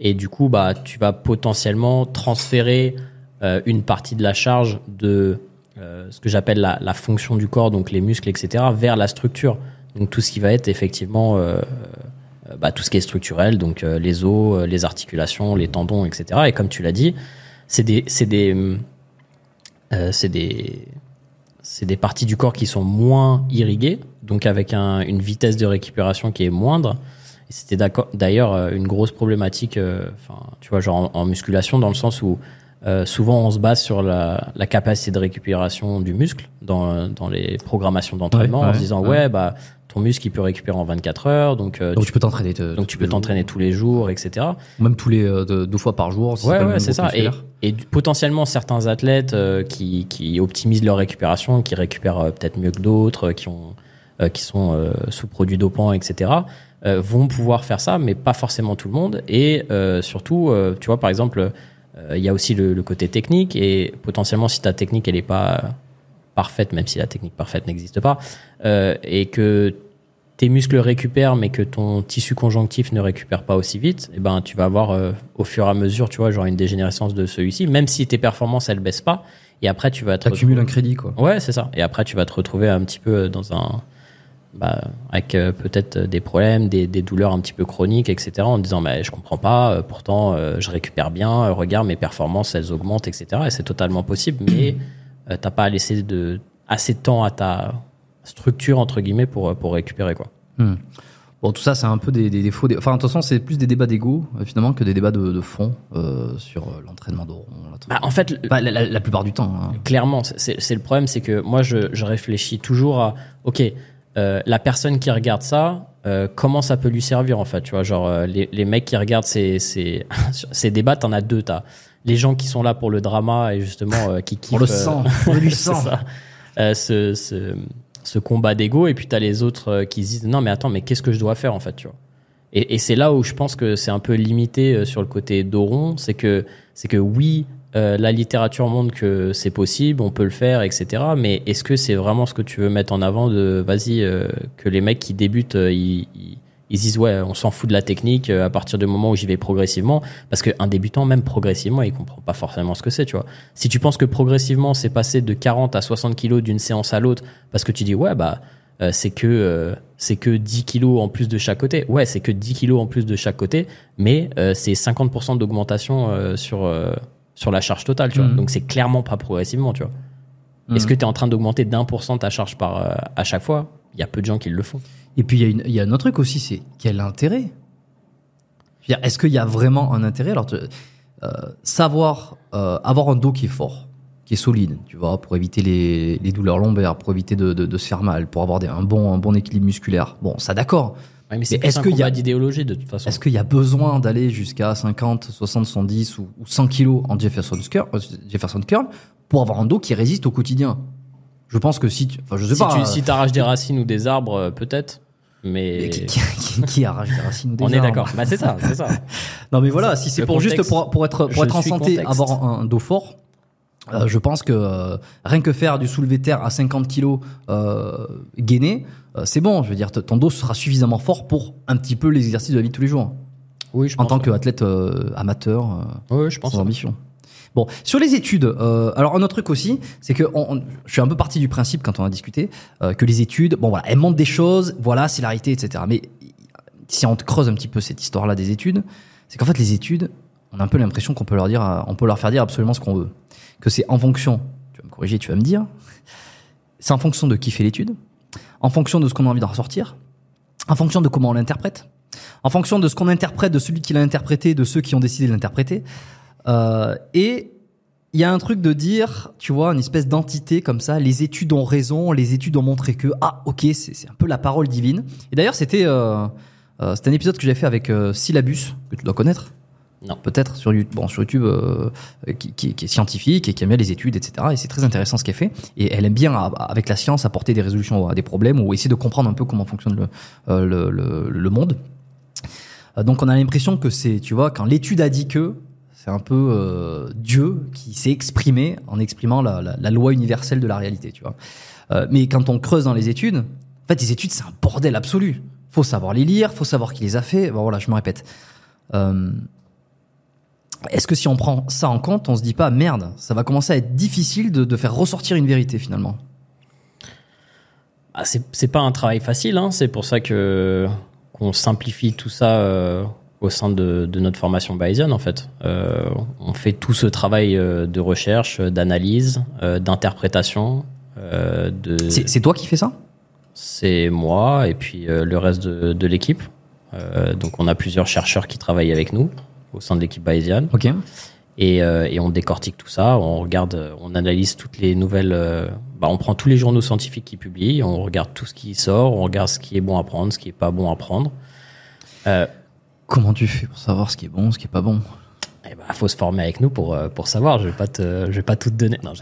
et du coup, bah, tu vas potentiellement transférer euh, une partie de la charge de euh, ce que j'appelle la, la, fonction du corps, donc les muscles, etc., vers la structure. Donc tout ce qui va être effectivement euh, bah, tout ce qui est structurel, donc les os, les articulations, les tendons, etc. Et comme tu l'as dit, c'est des c'est des c'est des c'est des parties du corps qui sont moins irriguées, donc avec un, une vitesse de récupération qui est moindre. C'était d'ailleurs euh, une grosse problématique, euh, enfin, tu vois, genre en, musculation, dans le sens où euh, souvent, on se base sur la, la, capacité de récupération du muscle dans, dans les programmations d'entraînement en se disant ouais, bah ton muscle il peut récupérer en 24 heures donc, donc tu, peux t'entraîner donc tu peux t'entraîner tous les jours etc même tous les deux, fois par jour si ouais c'est ça et, et, potentiellement certains athlètes qui, qui, optimisent leur récupération qui récupèrent peut-être mieux que d'autres qui ont qui sont sous produits dopants etc euh, vont pouvoir faire ça, mais pas forcément tout le monde. Et euh, surtout, euh, tu vois, par exemple, il y a aussi le, côté technique, et potentiellement, si ta technique, elle n'est pas parfaite, même si la technique parfaite n'existe pas, et que tes muscles récupèrent, mais que ton tissu conjonctif ne récupère pas aussi vite, et eh ben, tu vas avoir au fur et à mesure, tu vois, genre une dégénérescence de celui-ci, même si tes performances, elles baissent pas. Et après, tu vas te. un crédit, quoi. Ouais, c'est ça. Et après, tu vas te retrouver un petit peu dans un bah, avec euh, peut-être euh, des problèmes, des, douleurs un petit peu chroniques, etc. En disant bah, je comprends pas, euh, pourtant je récupère bien, regarde mes performances elles augmentent, etc. Et c'est totalement possible, mais t'as pas laissé de assez de temps à ta structure entre guillemets pour pour récupérer quoi. Hmm. Bon, tout ça, c'est un peu des, défauts. Enfin, attention, c'est plus des débats d'ego, finalement, que des débats de, fond sur l'entraînement d'oron. Bah, en fait, bah, la, plupart du temps. Hein. Clairement, c'est le problème, c'est que moi, je, je réfléchis toujours à, OK, euh, la personne qui regarde ça, euh, comment ça peut lui servir en fait Tu vois, genre euh, les, les, mecs qui regardent ces, ces, ces débats, t'en as deux. T'as les gens qui sont là pour le drama et justement qui kiffent. le Ce, combat d'ego et puis t'as les autres qui se disent non mais attends mais qu'est-ce que je dois faire en fait tu vois et, et c'est là où je pense que c'est un peu limité sur le côté d'Oron c'est que c'est que oui euh, la littérature montre que c'est possible, on peut le faire, etc. Mais est-ce que c'est vraiment ce que tu veux mettre en avant de vas-y euh, que les mecs qui débutent euh, ils, ils, disent ouais on s'en fout de la technique à partir du moment où j'y vais progressivement parce qu'un débutant même progressivement il comprend pas forcément ce que c'est tu vois. Si tu penses que progressivement c'est passé de 40 à 60 kilos d'une séance à l'autre parce que tu dis ouais bah c'est que c'est que 10 kilos en plus de chaque côté. Ouais, c'est que 10 kilos en plus de chaque côté, mais c'est 50% d'augmentation sur sur la charge totale, tu vois. Mm. Donc c'est clairement pas progressivement, tu vois. Mm. Est-ce que tu es en train d'augmenter d'un pour cent ta charge par, euh, à chaque fois Il y a peu de gens qui le font. Et puis il y, a un autre truc aussi, c'est quel intérêt Est-ce qu'il y a vraiment un intérêt Alors, euh, savoir euh, avoir un dos qui est fort, qui est solide, tu vois, pour éviter les, douleurs lombaires, pour éviter de, se faire mal, pour avoir un, bon, un bon équilibre musculaire. Bon, ça d'accord mais c'est est-ce qu'il y a d'idéologie de toute façon Est-ce qu'il y a besoin d'aller jusqu'à 50, 60, 70 ou, 100 kilos en Jefferson curl, euh, Jefferson curl pour avoir un dos qui résiste au quotidien Je pense que si, tu, enfin je sais si Tu, euh, arraches des racines ou des arbres, euh, peut-être. Mais, qui, arrache des racines ou des On est d'accord. Bah, c'est ça, c'est ça. non mais voilà, si c'est pour juste pour, être en santé, avoir un, dos fort, je pense que rien que faire du soulevé terre à 50 kilos gainé, euh, c'est bon. Je veux dire, ton dos sera suffisamment fort pour un petit peu les exercices de la vie de tous les jours. Hein. Oui, je en tant qu'athlète euh, amateur, euh, je pense sans ambition. Bon, sur les études, alors un autre truc aussi, c'est que je suis un peu parti du principe quand on a discuté que les études, bon voilà, elles montrent des choses, voilà, c'est la réalité, etc. Mais si on creuse un petit peu cette histoire-là des études, c'est qu'en fait les études, on a un peu l'impression qu'on peut leur dire, on peut leur faire dire absolument ce qu'on veut, que c'est en fonction, tu vas me corriger, tu vas me dire, c'est en fonction de qui fait l'étude, en fonction de ce qu'on a envie d'en ressortir, en fonction de comment on l'interprète, en fonction de ce qu'on interprète, de celui qui l'a interprété, de ceux qui ont décidé de l'interpréter. Euh, et il y a un truc de dire, tu vois, une espèce d'entité comme ça, les études ont raison, les études ont montré que, ah ok, c'est un peu la parole divine. Et d'ailleurs, c'était euh, euh un épisode que j'ai fait avec euh, Syllabus, que tu dois connaître, non. Peut-être sur YouTube, bon, sur YouTube euh, qui, qui, qui, est scientifique et qui aime bien les études, etc. Et c'est très intéressant ce qu'elle fait. Et elle aime bien, avec la science, apporter des résolutions à des problèmes ou essayer de comprendre un peu comment fonctionne le, euh, le, le, monde. Euh, donc on a l'impression que c'est, tu vois, quand l'étude a dit que, c'est un peu Dieu qui s'est exprimé en exprimant la, la, loi universelle de la réalité, tu vois. mais quand on creuse dans les études, en fait, les études, c'est un bordel absolu. Faut savoir les lire, faut savoir qui les a fait. voilà, je me répète. Euh, est-ce que si on prend ça en compte, on se dit pas merde, ça va commencer à être difficile de, faire ressortir une vérité finalement ah, C'est pas un travail facile, hein. c'est pour ça que qu'on simplifie tout ça euh, au sein de, notre formation Bayesian en fait. Euh, on fait tout ce travail euh, de recherche, d'analyse, d'interprétation. C'est toi qui fais ça C'est moi et puis le reste de, de l'équipe. donc on a plusieurs chercheurs qui travaillent avec nous au sein de l'équipe bayésienne. Ok. Euh, et, on décortique tout ça, on regarde, on analyse toutes les nouvelles. Euh, bah, on prend tous les journaux scientifiques qui publient, on regarde tout ce qui sort, on regarde ce qui est bon à prendre, ce qui est pas bon à prendre. Euh, Comment tu fais pour savoir ce qui est bon, ce qui est pas bon il eh ben, faut se former avec nous pour euh, pour savoir. Je vais pas te, je vais pas tout te donner. Non,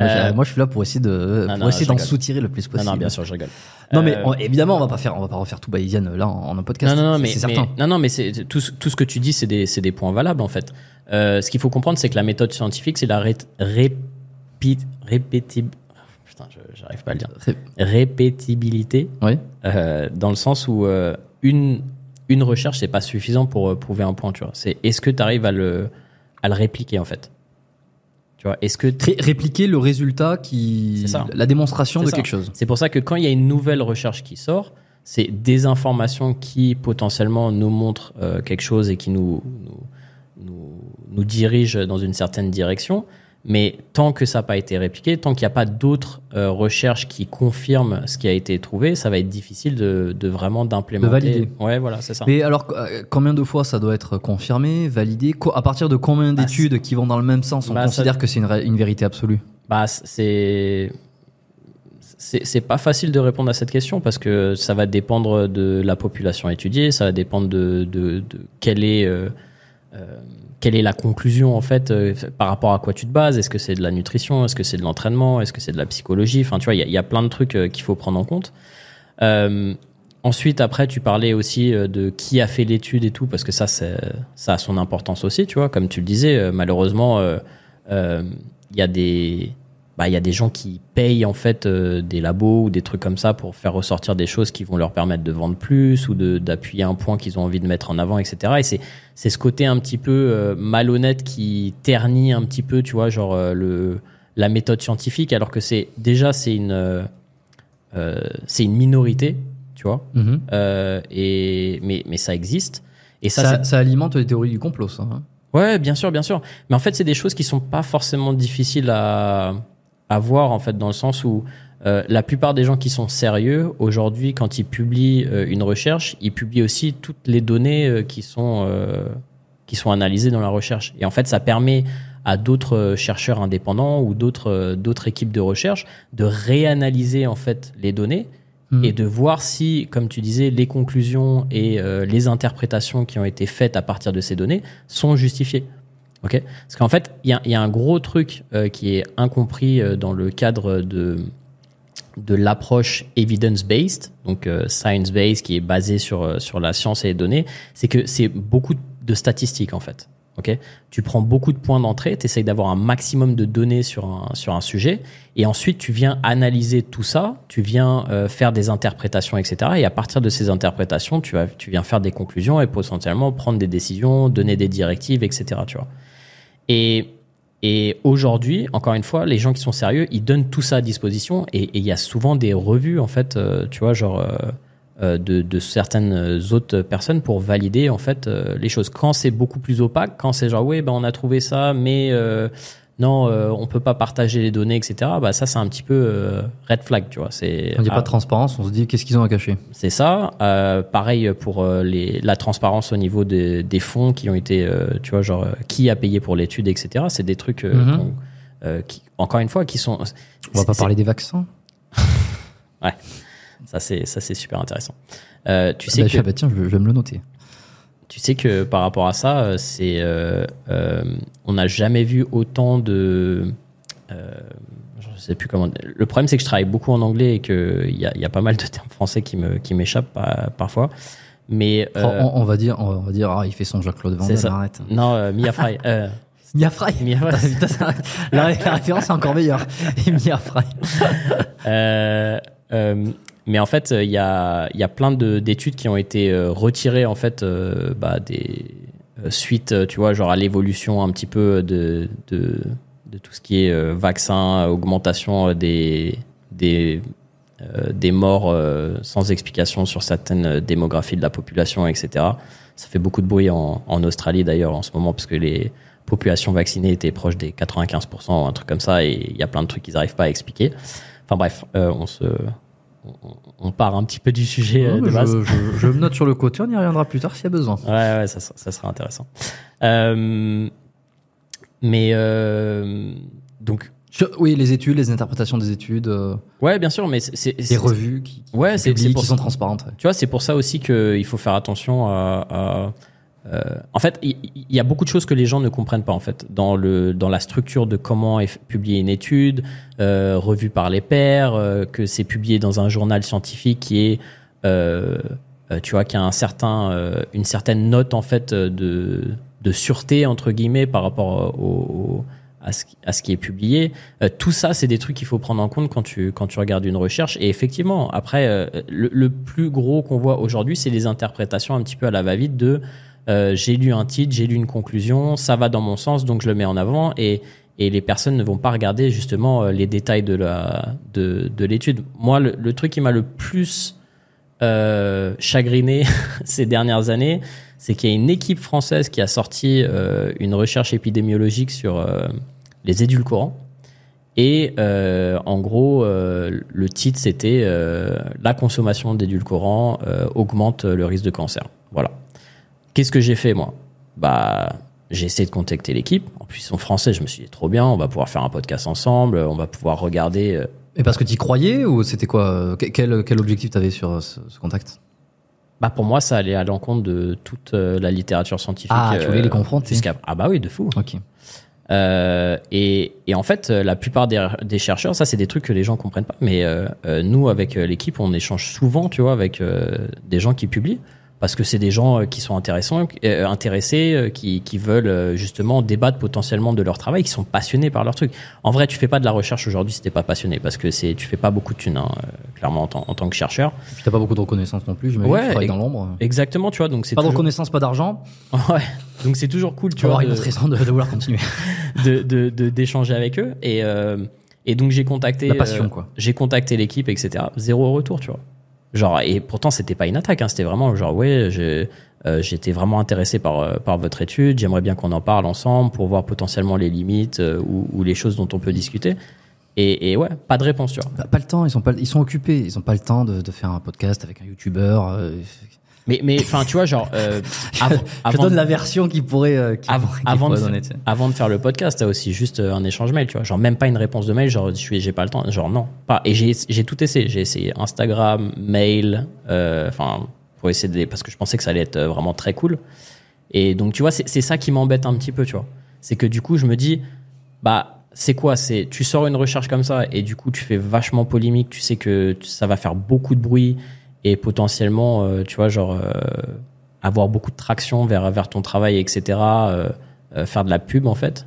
euh, moi, je suis là pour essayer de, pour essayer d'en soutirer le plus possible. Non, bien sûr, je rigole. Non, mais euh, évidemment, on va pas faire, on va pas refaire tout Bayesian là en, un podcast. Non, non, mais, certain. non, non, mais c'est tout, ce que tu dis, c'est des, c'est des points valables en fait. ce qu'il faut comprendre, c'est que la méthode scientifique, c'est la Putain, j'arrive pas à le dire. Répétibilité. Oui. dans le sens où une une recherche, c'est pas suffisant pour euh, prouver un point, tu vois. C'est est-ce que tu arrives à le, à le répliquer, en fait Tu vois, est-ce que. répliquer le résultat qui. La démonstration de quelque chose. C'est pour ça que quand il y a une nouvelle recherche qui sort, c'est des informations qui potentiellement nous montrent euh, quelque chose et qui nous, nous, nous, nous dirigent dans une certaine direction. Mais tant que ça n'a pas été répliqué, tant qu'il n'y a pas d'autres euh, recherches qui confirment ce qui a été trouvé, ça va être difficile de, vraiment d'implémenter. De valider. Ouais, voilà, c'est ça. Mais alors, euh, combien de fois ça doit être confirmé, validé À partir de combien bah, d'études qui vont dans le même sens, on bah, considère que c'est une, vérité absolue Bah, c'est c'est pas facile de répondre à cette question parce que ça va dépendre de la population étudiée, ça va dépendre de, de, quelle est euh, euh, quelle est la conclusion en fait euh, par rapport à quoi tu te bases Est-ce que c'est de la nutrition Est-ce que c'est de l'entraînement Est-ce que c'est de la psychologie Enfin, tu vois, il y, a plein de trucs euh, qu'il faut prendre en compte. ensuite, après, tu parlais aussi de qui a fait l'étude et tout, parce que ça, ça a son importance aussi, tu vois. Comme tu le disais, malheureusement, il y a des bah, y a des gens qui payent en fait euh, des labos ou des trucs comme ça pour faire ressortir des choses qui vont leur permettre de vendre plus ou d'appuyer un point qu'ils ont envie de mettre en avant, etc. Et c'est c'est ce côté un petit peu euh, malhonnête qui ternit un petit peu, tu vois, genre euh, le la méthode scientifique, alors que c'est déjà c'est une c'est une minorité, tu vois. Mhm. et mais mais ça existe. Et ça, ça, alimente les théories du complot, ça. Hein. Ouais, bien sûr, bien sûr. Mais en fait, c'est des choses qui sont pas forcément difficiles à, avoir en fait dans le sens où euh, la plupart des gens qui sont sérieux aujourd'hui, quand ils publient euh, une recherche, ils publient aussi toutes les données euh, qui sont qui sont analysées dans la recherche. Et en fait, ça permet à d'autres chercheurs indépendants ou d'autres d'autres équipes de recherche de réanalyser en fait les données mmh. et de voir si, comme tu disais, les conclusions et les interprétations qui ont été faites à partir de ces données sont justifiées. Ok Parce qu'en fait, il y, y a, un gros truc euh, qui est incompris euh, dans le cadre de, de l'approche evidence-based, donc euh, science-based, qui est basée sur, sur la science et les données, c'est que c'est beaucoup de statistiques en fait. ok tu prends beaucoup de points d'entrée, tu essayes d'avoir un maximum de données sur un, sur un sujet, et ensuite tu viens analyser tout ça, tu viens faire des interprétations, etc. Et à partir de ces interprétations, tu, vas, tu viens faire des conclusions et potentiellement prendre des décisions, donner des directives, etc. Tu vois. Et, et aujourd'hui, encore une fois, les gens qui sont sérieux, ils donnent tout ça à disposition. Et il y a souvent des revues, en fait, euh, tu vois, genre euh, euh, de, de, certaines autres personnes pour valider, en fait, les choses. Quand c'est beaucoup plus opaque, quand c'est genre, ouais, ben on a trouvé ça, mais non, euh, on peut pas partager les données, etc. Bah ça, c'est un petit peu euh, red flag, tu vois. C'est on dit pas ah, de transparence, on se dit qu'est-ce qu'ils ont à cacher. C'est ça. Euh, pareil pour euh, les, la transparence au niveau des fonds qui ont été, tu vois, genre qui a payé pour l'étude, etc. C'est des trucs, mhm. qui, encore une fois, qui sont. On va pas parler des vaccins. ouais, ça c'est ça c'est super intéressant. tu ah sais bah, tiens, je vais me le noter. Tu sais que par rapport à ça, euh, c'est euh, euh, on n'a jamais vu autant de. Euh, je sais plus comment. Le problème, c'est que je travaille beaucoup en anglais et qu'il y a, pas mal de termes français qui me qui m'échappent parfois. Mais on, va dire, on va dire, ah, il fait son Jacques-Claude Van arrête. Non, Mia Fry. Mia Fry. la, référence est encore meilleure. Mia Euh, mais en fait, euh, il y a, y a plein d'études qui ont été euh, retirées en fait euh, bah, des suites, tu vois, genre à l'évolution un petit peu de, de, tout ce qui est vaccin, augmentation des, des des morts sans explication sur certaines démographies de la population, etc. Ça fait beaucoup de bruit en, en Australie d'ailleurs en ce moment parce que les populations vaccinées étaient proches des 95% un truc comme ça et il y a plein de trucs qu'ils n'arrivent pas à expliquer. Enfin bref, on se, on part un petit peu du sujet euh, de base. Je, me note sur le côté, on y reviendra plus tard s'il y a besoin. Ouais, ouais, ça, sera intéressant. Euh, mais euh, donc. oui, les études, les interprétations des études. Ouais, bien sûr, mais c'est. Des revues qui, ouais, c'est sont transparentes. Tu vois, c'est pour ça aussi qu'il faut faire attention à euh, en fait, il y, a beaucoup de choses que les gens ne comprennent pas en fait dans le dans la structure de comment est publiée une étude euh, revue par les pairs, euh, que c'est publié dans un journal scientifique qui est euh, tu vois qui a un certain une certaine note en fait de de sûreté entre guillemets par rapport au, à, ce, à ce, qui est publié. tout ça, c'est des trucs qu'il faut prendre en compte quand tu, quand tu regardes une recherche. Et effectivement, après, le, le plus gros qu'on voit aujourd'hui, c'est les interprétations un petit peu à la va-vite de euh, j'ai lu un titre, j'ai lu une conclusion, ça va dans mon sens, donc je le mets en avant et, et les personnes ne vont pas regarder justement euh, les détails de la de, de l'étude. Moi, le, truc qui m'a le plus euh, chagriné ces dernières années, c'est qu'il y a une équipe française qui a sorti euh, une recherche épidémiologique sur les édulcorants. Et en gros, le titre, c'était La consommation d'édulcorants augmente le risque de cancer. Voilà. Qu'est-ce que j'ai fait, moi Bah, j'ai essayé de contacter l'équipe. En plus, ils sont français. Je me suis dit, trop bien, on va pouvoir faire un podcast ensemble, on va pouvoir regarder. Euh. Et parce que tu y croyais ou c'était quoi euh, quel, quel objectif tu avais sur euh, ce, contact bah pour moi, ça allait à l'encontre de toute la littérature scientifique. Ah, tu voulais les confronter Ah bah oui, de fou. Ok. et, et, en fait, la plupart des, chercheurs, ça c'est des trucs que les gens comprennent pas, mais nous avec l'équipe, on échange souvent, tu vois, avec des gens qui publient parce que c'est des gens euh, qui sont intéressants, euh, intéressés, euh, qui, qui, veulent justement débattre potentiellement de leur travail, qui sont passionnés par leur truc. En vrai, tu fais pas de la recherche aujourd'hui si t'es pas passionné, parce que c'est tu fais pas beaucoup de thunes, hein, clairement en, tant que chercheur. Tu n'as pas beaucoup de reconnaissance non plus, je Ouais, dans l'ombre. Exactement, tu vois. Donc c'est pas de reconnaissance, pas d'argent. ouais. Donc c'est toujours cool, tu vois. une raison de, vouloir continuer. de d'échanger avec eux et. et donc j'ai contacté, quoi. j'ai contacté l'équipe, etc. Zéro retour, tu vois. Genre, et pourtant, c'était pas une attaque, hein, c'était vraiment genre, ouais, j'ai. Euh, j'étais vraiment intéressé par, euh, par votre étude. J'aimerais bien qu'on en parle ensemble pour voir potentiellement les limites euh, ou, ou, les choses dont on peut discuter. Et, et ouais, pas de réponse, tu vois. Bah, pas le temps, ils sont, pas, ils sont occupés. Ils ont pas le temps de, de, faire un podcast avec un youtubeur mais mais enfin, tu vois, genre euh, avant, je, donne de, la version qui pourrait euh, avant, avant, de, avant de faire le podcast, t'as aussi juste euh, un échange mail, tu vois, genre même pas une réponse de mail, genre je suis j'ai pas le temps, genre non, pas. Et j'ai j'ai tout essayé, j'ai essayé Instagram, mail, enfin pour essayer de parce que je pensais que ça allait être vraiment très cool. Et donc tu vois, c'est ça qui m'embête un petit peu, tu vois. C'est que du coup, je me dis bah c'est quoi C'est tu sors une recherche comme ça et du coup tu fais vachement polémique. Tu sais que ça va faire beaucoup de bruit et potentiellement, euh, tu vois, genre euh, avoir beaucoup de traction vers, vers ton travail, etc. Euh, faire de la pub en fait.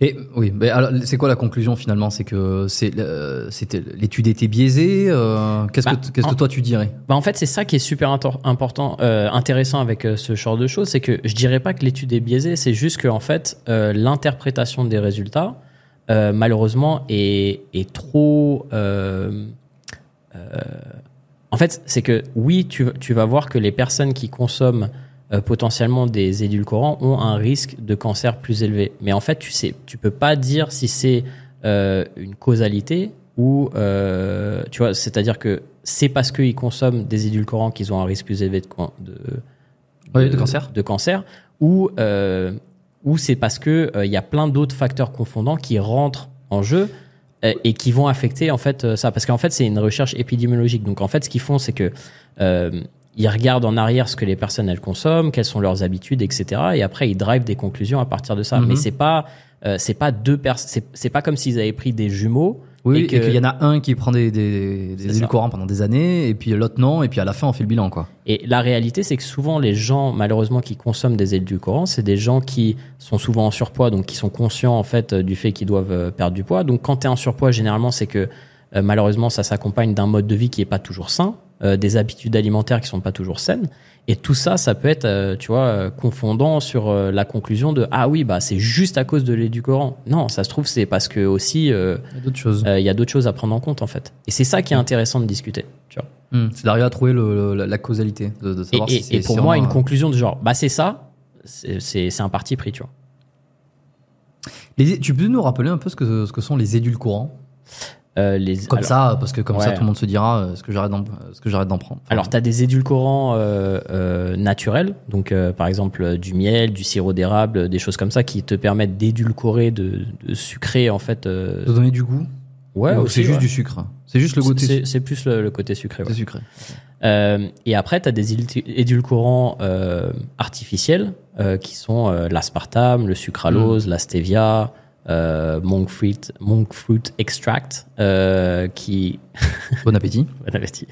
Et oui, alors c'est quoi la conclusion finalement C'est que c'était l'étude était biaisée. qu'est-ce que bah, qu'est-ce que toi tu dirais bah en fait c'est ça qui est super important, intéressant avec ce genre de choses, c'est que je dirais pas que l'étude est biaisée, c'est juste que en fait l'interprétation des résultats malheureusement est, est trop en fait, c'est que oui, tu, vas voir que les personnes qui consomment euh, potentiellement des édulcorants ont un risque de cancer plus élevé. Mais en fait, tu sais, tu peux pas dire si c'est euh, une causalité ou euh, tu vois, c'est-à-dire que c'est parce qu'ils consomment des édulcorants qu'ils ont un risque plus élevé de, de, cancer, de cancer, ou ou c'est parce que il y a plein d'autres facteurs confondants qui rentrent en jeu euh, et qui vont affecter en fait euh, ça parce qu'en fait c'est une recherche épidémiologique donc en fait ce qu'ils font c'est que euh, ils regardent en arrière ce que les personnes elles consomment quelles sont leurs habitudes etc et après ils drivent des conclusions à partir de ça mm-hmm. mais c'est pas c'est pas deux personnes c'est pas comme s'ils avaient pris des jumeaux oui, et, qu'il y en a un qui prend des, des, du pendant des années, et puis l'autre non, et puis à la fin, on fait le bilan. Quoi. Et la réalité, c'est que souvent, les gens, malheureusement, qui consomment des coran, c'est des gens qui sont souvent en surpoids, donc qui sont conscients, en fait, du fait qu'ils doivent euh, perdre du poids. Donc, quand tu es en surpoids, généralement, c'est que, euh, malheureusement, ça s'accompagne d'un mode de vie qui n'est pas toujours sain. Euh, des habitudes alimentaires qui sont pas toujours saines. Et tout ça, ça peut être, euh, tu vois, euh, confondant sur la conclusion de ah oui, bah c'est juste à cause de l'édulcorant. Non, ça se trouve c'est parce que aussi il y a d'autres choses. à prendre en compte en fait. Et c'est ça qui est mm. intéressant de discuter. Tu vois. Mm. c'est d'arriver à trouver la causalité, de, et, pour moi, une conclusion de genre bah c'est ça, c'est un parti pris, tu vois. tu peux nous rappeler un peu ce que, ce que sont les édulcorants euh, comme ça, parce que comme ça, tout le monde se dira euh, ce que j'arrête d'en, prendre. Alors, tu as des édulcorants euh, naturels, donc par exemple du miel, du sirop d'érable, des choses comme ça qui te permettent d'édulcorer, de, sucrer en fait. De donner du goût. Ouais, c'est juste du sucre. C'est juste le côté. C'est, c'est plus le, côté sucré. sucré. et après, tu as des édulcorants artificiels qui sont l'aspartame, le sucralose, mm. la stevia euh, monk, fruit, monk fruit extract euh, qui bon appétit bon appétit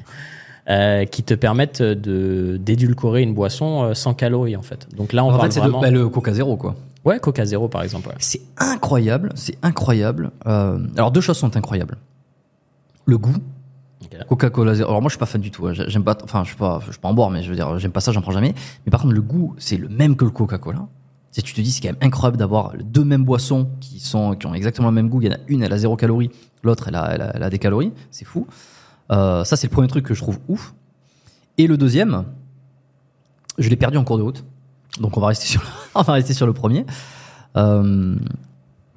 euh, qui te permettent de d'édulcorer une boisson euh, sans calories en fait donc là on en c'est bah, le Coca Zéro quoi ouais Coca Zéro par exemple c'est incroyable c'est incroyable euh, alors deux choses sont incroyables le goût Coca-Cola Zéro. Alors moi je suis pas fan du tout. Hein. J'aime pas. Enfin je peux pas. Je pas en boire, mais je veux dire j'aime pas ça. J'en prends jamais. Mais par contre le goût c'est le même que le Coca-Cola. C'est tu te dis c'est quand même incroyable d'avoir deux mêmes boissons qui sont qui ont exactement le même goût. Il y en a une elle a zéro calorie, l'autre elle a, elle, des calories. C'est fou. Euh, ça c'est le premier truc que je trouve ouf. Et le deuxième, je l'ai perdu en cours de route. Donc on va rester sur on rester sur le premier. Euh,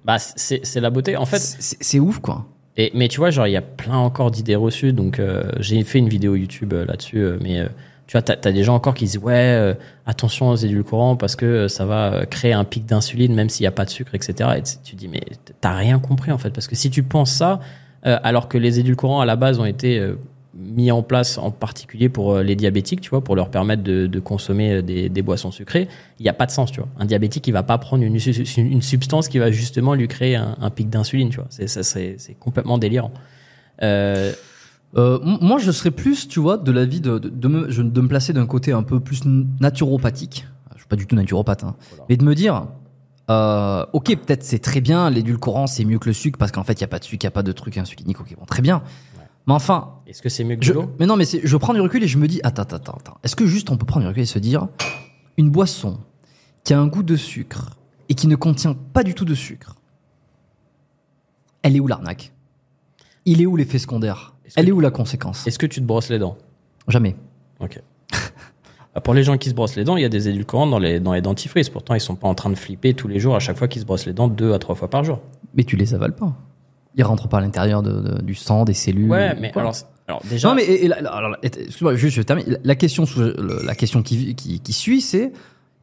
bah c'est la beauté. En fait c'est ouf quoi. Et, mais tu vois genre il y a plein encore d'idées reçues. Donc euh, j'ai fait une vidéo YouTube là-dessus mais tu vois, t'as as des gens encore qui disent ouais, euh, attention aux édulcorants parce que euh, ça va euh, créer un pic d'insuline même s'il n'y a pas de sucre, etc. Et tu, dis mais t'as rien compris en fait parce que si tu penses ça, alors que les édulcorants à la base ont été mis en place en particulier pour les diabétiques, tu vois, pour leur permettre de, consommer des, boissons sucrées, il n'y a pas de sens, tu vois. Un diabétique, il va pas prendre une, substance qui va justement lui créer un, pic d'insuline, tu vois. C'est complètement délirant. Euh, euh, moi, je serais plus, tu vois, de l'avis de, de, me, de me placer d'un côté un peu plus naturopathique. Je suis pas du tout naturopathe, hein, mais de me dire, euh, ok, peut-être c'est très bien, l'édulcorant c'est mieux que le sucre parce qu'en fait il y a pas de sucre, il y a pas de truc insulinique. Ok, bon, très bien. Mais enfin, est-ce que c'est mieux que l'eau Mais non, mais je prends du recul et je me dis, attends, attends, attends. Est-ce que juste on peut prendre du recul et se dire, une boisson qui a un goût de sucre et qui ne contient pas du tout de sucre, elle est où l'arnaque Il est où l'effet secondaire elle est où la conséquence Est-ce que tu te brosses les dents Jamais. Ok. Bah, pour les gens qui se brossent les dents, il y a des édulcorants dans les, dans les dentifrices. Pourtant, ils sont pas en train de flipper tous les jours à chaque fois qu'ils se brossent les dents deux à trois fois par jour. Mais tu les avales pas. Ils rentrent pas à l'intérieur du sang, des cellules. Ouais, mais alors, déjà. Non, mais excuse-moi, juste je termine. La question, la question qui, qui suit, c'est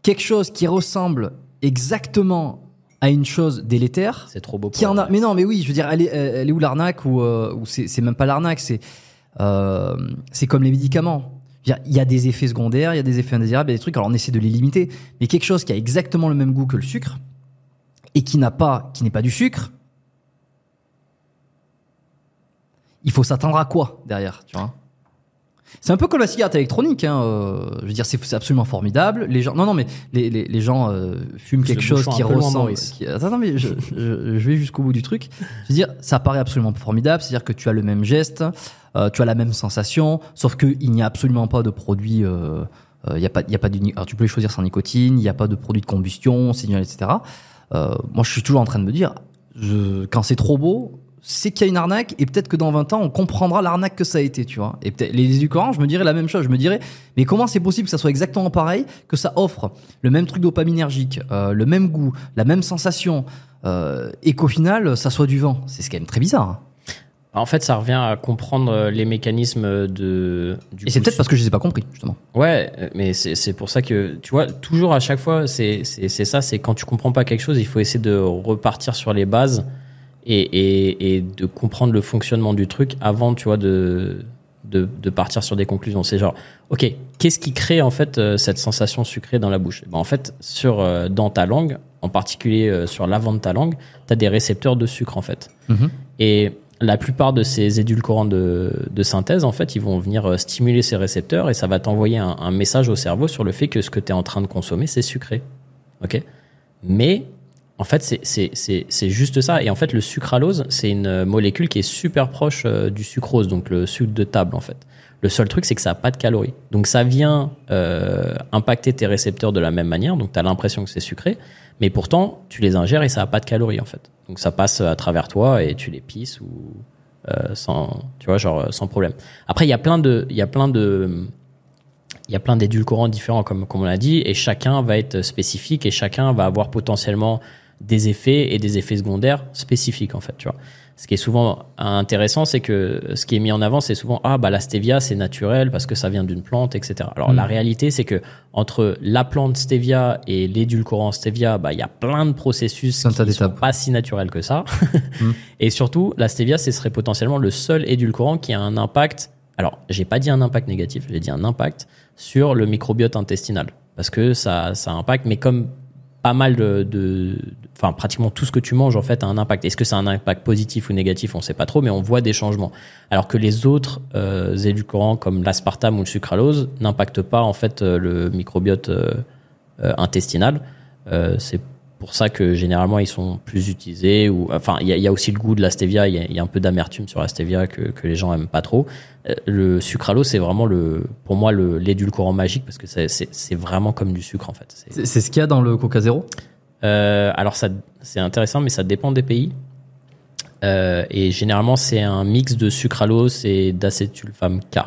quelque chose qui ressemble exactement à une chose délétère. C'est trop beau. qui en a... Mais non, mais oui, je veux dire, elle est, euh, où l'arnaque ou euh, c'est même pas l'arnaque, c'est euh, c'est comme les médicaments. Il y a des effets secondaires, il y a des effets indésirables, il y a des trucs. Alors on essaie de les limiter, mais quelque chose qui a exactement le même goût que le sucre et qui n'a pas, qui n'est pas du sucre, il faut s'attendre à quoi derrière, tu vois c'est un peu comme la cigarette électronique. Hein, euh, je veux dire, c'est absolument formidable. Les gens, non, non, mais les, gens euh, fument quelque chose qui ressent... Attends, mais je, je, vais jusqu'au bout du truc. Je veux dire, ça paraît absolument formidable. C'est-à-dire que tu as le même geste, euh, tu as la même sensation, sauf qu'il n'y a absolument pas de produit. Il y a pas, il a pas alors tu peux choisir sans nicotine. Il n'y a pas de produit de combustion, signal, etc. moi, je suis toujours en train de me dire, quand c'est trop beau, c'est qu'il y a une arnaque et peut-être que dans 20 ans, on comprendra l'arnaque que ça a été, tu vois. Et peut-être les éducants, je me dirais la même chose. Je me dirais, mais comment c'est possible que ça soit exactement pareil, que ça offre le même truc dopaminergique, euh, le même goût, la même sensation, euh, et qu'au final, ça soit du vent C'est ce quand même très bizarre. Hein. En fait, ça revient à comprendre euh, les mécanismes de. Du et c'est peut-être parce que je ne les ai pas compris, justement. Ouais, mais c'est pour ça que, tu vois, toujours à chaque fois, c'est ça, c'est quand tu comprends pas quelque chose, il faut essayer de repartir sur les bases et, de comprendre le fonctionnement du truc avant, tu vois, de, de, partir sur des conclusions. C'est genre, ok, qu'est-ce qui crée en fait euh, cette sensation sucrée dans la bouche ben, En fait, sur, euh, dans ta langue, en particulier euh, sur l'avant de ta langue, tu as des récepteurs de sucre en fait. Mm-hmm. Et la plupart de ces édulcorants de, de, synthèse, en fait, ils vont venir stimuler ces récepteurs et ça va t'envoyer un, message au cerveau sur le fait que ce que tu es en train de consommer, c'est sucré. OK Mais en fait, c'est juste ça. Et en fait, le sucralose, c'est une euh, molécule qui est super proche euh, du sucrose, donc le sucre de table, en fait. Le seul truc, c'est que ça n'a pas de calories. Donc, ça vient euh, impacter tes récepteurs de la même manière. Donc, tu as l'impression que c'est sucré. Mais pourtant, tu les ingères et ça n'a pas de calories, en fait. Donc, ça passe à travers toi et tu les pisses ou sans, tu vois, genre, sans problème. Après, il y a plein de, il y a plein de, il y a plein d'édulcorants différents, comme, comme on l'a dit, et chacun va être spécifique et chacun va avoir potentiellement des effets et des effets secondaires spécifiques en fait, tu vois. Ce qui est souvent intéressant, c'est que ce qui est mis en avant, c'est souvent ah bah la stevia c'est naturel parce que ça vient d'une plante, etc. Alors mm. la réalité, c'est que entre la plante stevia et l'édulcorant stevia, bah il y a plein de processus qui sont pas si naturels que ça. Mm. Et surtout, la stevia, ce serait potentiellement le seul édulcorant qui a un impact. Alors j'ai pas dit un impact négatif, j'ai dit un impact sur le microbiote intestinal parce que ça ça impacte, mais comme pas mal de, enfin pratiquement tout ce que tu manges en fait a un impact. Est-ce que c'est un impact positif ou négatif On ne sait pas trop, mais on voit des changements. Alors que les autres euh, édulcorants comme l'aspartame ou le sucralose n'impactent pas en fait euh, le microbiote euh, euh, intestinal. c'est pour ça que généralement ils sont plus utilisés. Ou enfin, il y, a, aussi le goût de la stevia. Il y, a, un peu d'amertume sur la stevia que, les gens aiment pas trop. Euh, le sucralose, c'est vraiment le, pour moi, l'édulcorant magique parce que c'est vraiment comme du sucre en fait. C'est ce qu'il y a dans le Coca Zero. Euh, alors ça, c'est intéressant, mais ça dépend des pays. Euh, et généralement, c'est un mix de sucralose et d'acétulfame K.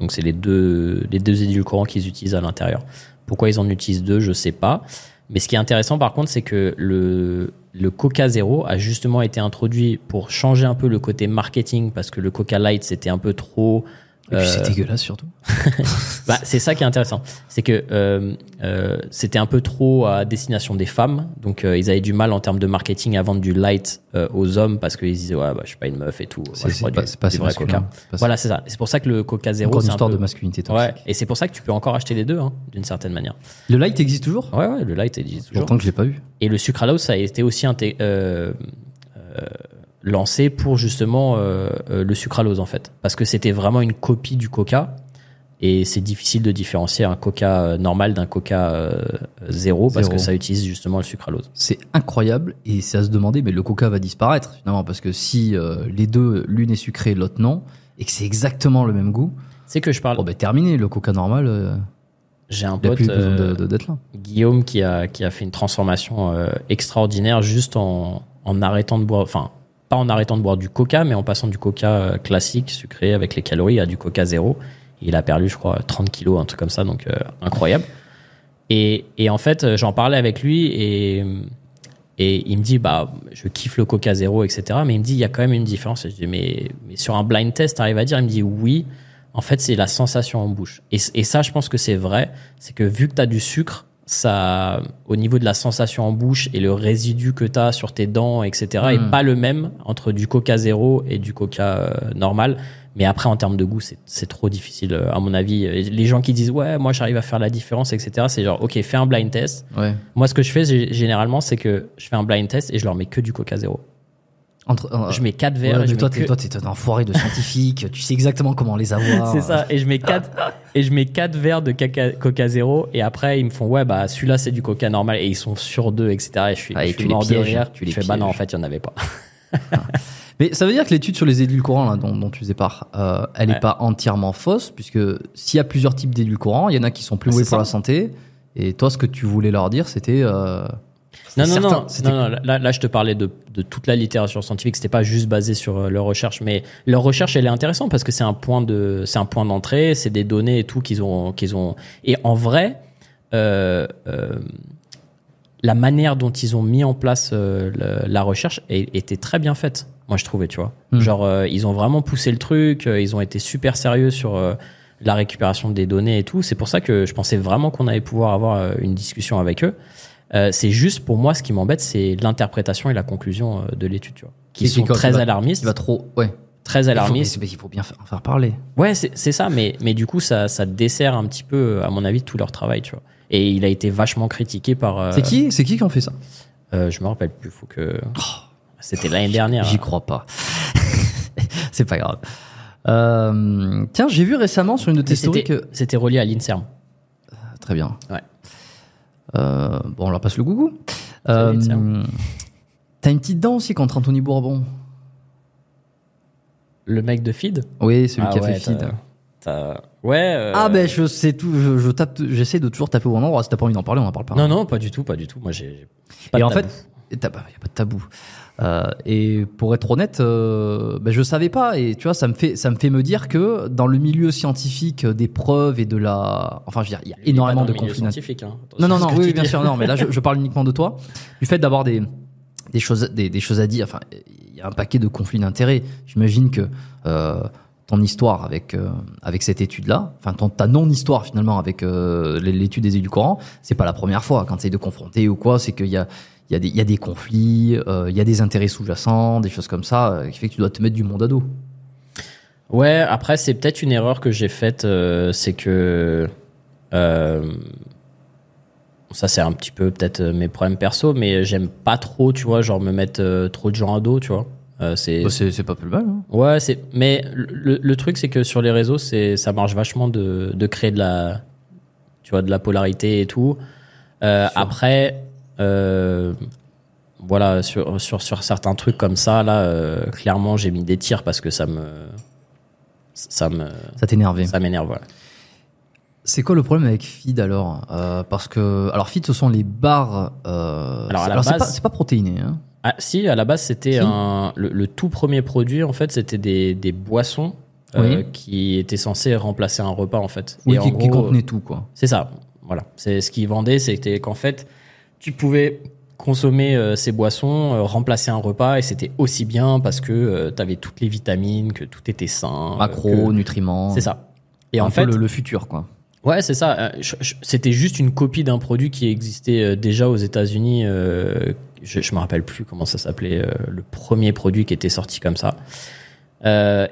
Donc c'est les deux, les deux édulcorants qu'ils utilisent à l'intérieur. Pourquoi ils en utilisent deux, je sais pas. Mais ce qui est intéressant par contre, c'est que le, le Coca Zero a justement été introduit pour changer un peu le côté marketing parce que le Coca Light c'était un peu trop et puis c'est euh, dégueulasse surtout. bah, c'est ça qui est intéressant. C'est que euh, euh, c'était un peu trop à destination des femmes. Donc ils avaient du mal en termes de marketing à vendre du light aux hommes parce qu'ils disaient ouais, bah, je suis pas une meuf et tout. C'est pas, vrai coca. voilà, c'est ça. C'est pour ça que le coca zéro. C'est une histoire de masculinité toxique. Ouais, et c'est pour ça que tu peux encore acheter les deux hein, d'une certaine manière. Le light existe toujours Ouais, ouais, le light existe toujours. Pourtant que je pas eu. Et le sucralose, ça a été aussi un. euh, euh, lancé pour justement euh, euh, le sucralose en fait, parce que c'était vraiment une copie du Coca. Et c'est difficile de différencier un coca euh, normal d'un coca zéro, parce que ça utilise justement le sucralose. C'est incroyable et c'est à se demander, mais le coca va disparaître finalement parce que si les deux, l'une est sucrée, l'autre non, et que c'est exactement le même goût. C'est que je parle. Bon, ben terminé, le coca normal. J'ai un pote, plus d'être là. Guillaume, qui a, qui a fait une transformation extraordinaire juste en, en arrêtant de boire, enfin, pas en arrêtant de boire du coca, mais en passant du coca euh, classique, sucré, avec les calories, à du coca zéro. Il a perdu, je crois, 30 kilos, un truc comme ça, donc euh, incroyable. Et, et, en fait, euh, j'en parlais avec lui et, et il me dit, bah, je kiffe le coca zéro, etc. Mais il me dit, il y a quand même une différence. Et je dis, mais, mais sur un blind test, t'arrives à dire Il me dit, oui, en fait, c'est la sensation en bouche. Et, et ça, je pense que c'est vrai. C'est que vu que tu as du sucre, ça, au niveau de la sensation en bouche et le résidu que tu as sur tes dents, etc., est hmm. pas le même entre du coca zéro et du coca euh, normal. Mais après, en termes de goût, c'est trop difficile, euh, à mon avis. Les gens qui disent, ouais, moi, j'arrive à faire la différence, etc., c'est genre, ok, fais un blind test. Moi, ce que je fais, généralement, c'est que je fais un blind test et je leur mets que du coca zéro. Euh, je mets quatre verres. Ouais, toi, t'es, un enfoiré de scientifique. tu sais exactement comment les avoir. C'est ça. Et je mets quatre et je mets quatre verres de coca, coca zéro. Et après, ils me font ouais bah celui-là c'est du Coca normal. Et ils sont sur deux, etc. Et je suis, ah, tu Tu les je bah non en fait il y en avait pas. Ah. Mais ça veut dire que l'étude sur les édulcorants là, dont, dont, tu faisais part, euh, elle n'est pas entièrement fausse puisque s'il y a plusieurs types d'édulcorants, il y en a qui sont plus mauvais ah, pour la santé. Et toi, ce que tu voulais leur dire, c'était euh, non, non, non, non, là, là, je te parlais de, de toute la littérature scientifique. C'était pas juste basé sur euh, leur recherche, mais leur recherche, elle est intéressante parce que c'est un point de, c'est un point d'entrée, c'est des données et tout qu'ils ont, qu'ils ont. Et en vrai, euh, euh la manière dont ils ont mis en place euh, la recherche était très bien faite. Moi, je trouvais, tu vois. Hmm. Genre, ils ont vraiment poussé le truc. ils ont été super sérieux sur la récupération des données et tout. C'est pour ça que je pensais vraiment qu'on allait pouvoir avoir une discussion avec eux. Euh, c'est juste pour moi ce qui m'embête, c'est l'interprétation et la conclusion euh, de l'étude, tu qui sont très alarmistes. Il va trop, ouais. Très alarmistes. Il faut, il faut bien en faire, parler. Ouais, c'est ça, mais, mais du coup, ça, ça dessert un petit peu, euh, à mon avis, tout leur travail, tu vois. Et il a été vachement critiqué par. c'est qui, c'est qui qui en fait ça Je me rappelle plus. Faut que. Oh. C'était l'année dernière. J'y hein. crois pas. c'est pas grave. tiens, j'ai vu récemment sur une de tes que c'était relié à l'Inserm. Très bien. Ouais. Euh, bon, on leur passe le gougou. Euh, t'as une petite dent aussi contre Anthony Bourbon. Le mec de Feed Oui, celui ah qui a fait Feed. Ouais. Euh. Ah ben je sais tout. Je, je tape. J'essaie de toujours taper au bon endroit. Si t'as pas envie d'en parler, on en parle pas. Non non, pas du tout, pas du tout. Moi j'ai. Et en fait, il bah, y a pas de tabou. Euh, et pour être honnête, euh, ben je savais pas. Et tu vois, ça me fait ça me fait me dire que dans le milieu scientifique des preuves et de la, enfin, je veux dire, il y a énormément de conflits. Hein. Non, non, non, oui, bien sûr, non. Mais là, je, parle uniquement de toi, du fait d'avoir des des choses des, choses à dire. Enfin, il y a un paquet de conflits d'intérêts. J'imagine que euh, ton histoire avec euh, avec cette étude là, enfin ta non histoire finalement avec l'étude des élus du Coran, c'est pas la première fois quand essayes de confronter ou quoi, c'est qu'il y a il y, a des, conflits, euh, il y a des intérêts sous-jacents, des choses comme ça, euh, qui fait que tu dois te mettre du monde à dos. Ouais, après, c'est peut-être une erreur que j'ai faite, euh, c'est que. ça, c'est un petit peu peut-être mes problèmes perso, mais j'aime pas trop, tu vois, genre me mettre trop de gens à dos, tu vois. Bah, c'est pas plus mal. Hein. Ouais, c'est. Mais le, truc, c'est que sur les réseaux, ça marche vachement de, de créer de la. Tu vois, de la polarité et tout. après euh, voilà, sur, sur, certains trucs comme ça, là, euh, clairement, j'ai mis des tirs parce que ça me. Ça me. Ça t'énervait. Ça m'énerve, voilà. C'est quoi le problème avec feed alors euh, Parce que. Alors, feed, ce sont les barres. alors, alors c'est pas, protéiné. Hein. Ah, si, à la base, c'était un. Le, tout premier produit, en fait, c'était des, boissons qui étaient censées remplacer un repas, en fait. Et qui, en contenait tout, quoi. C'est ça. Voilà. C'est ce qu'ils vendaient, c'était qu'en fait tu pouvais consommer euh, ces boissons, euh, remplacer un repas et c'était aussi bien parce que euh, tu avais toutes les vitamines, que tout était sain, euh, Macro, nutriments. C'est ça. Et en fait le, le, futur quoi. Ouais, c'est ça. C'était juste une copie d'un produit qui existait déjà aux États-Unis. Je, je me rappelle plus comment ça s'appelait le premier produit qui était sorti comme ça.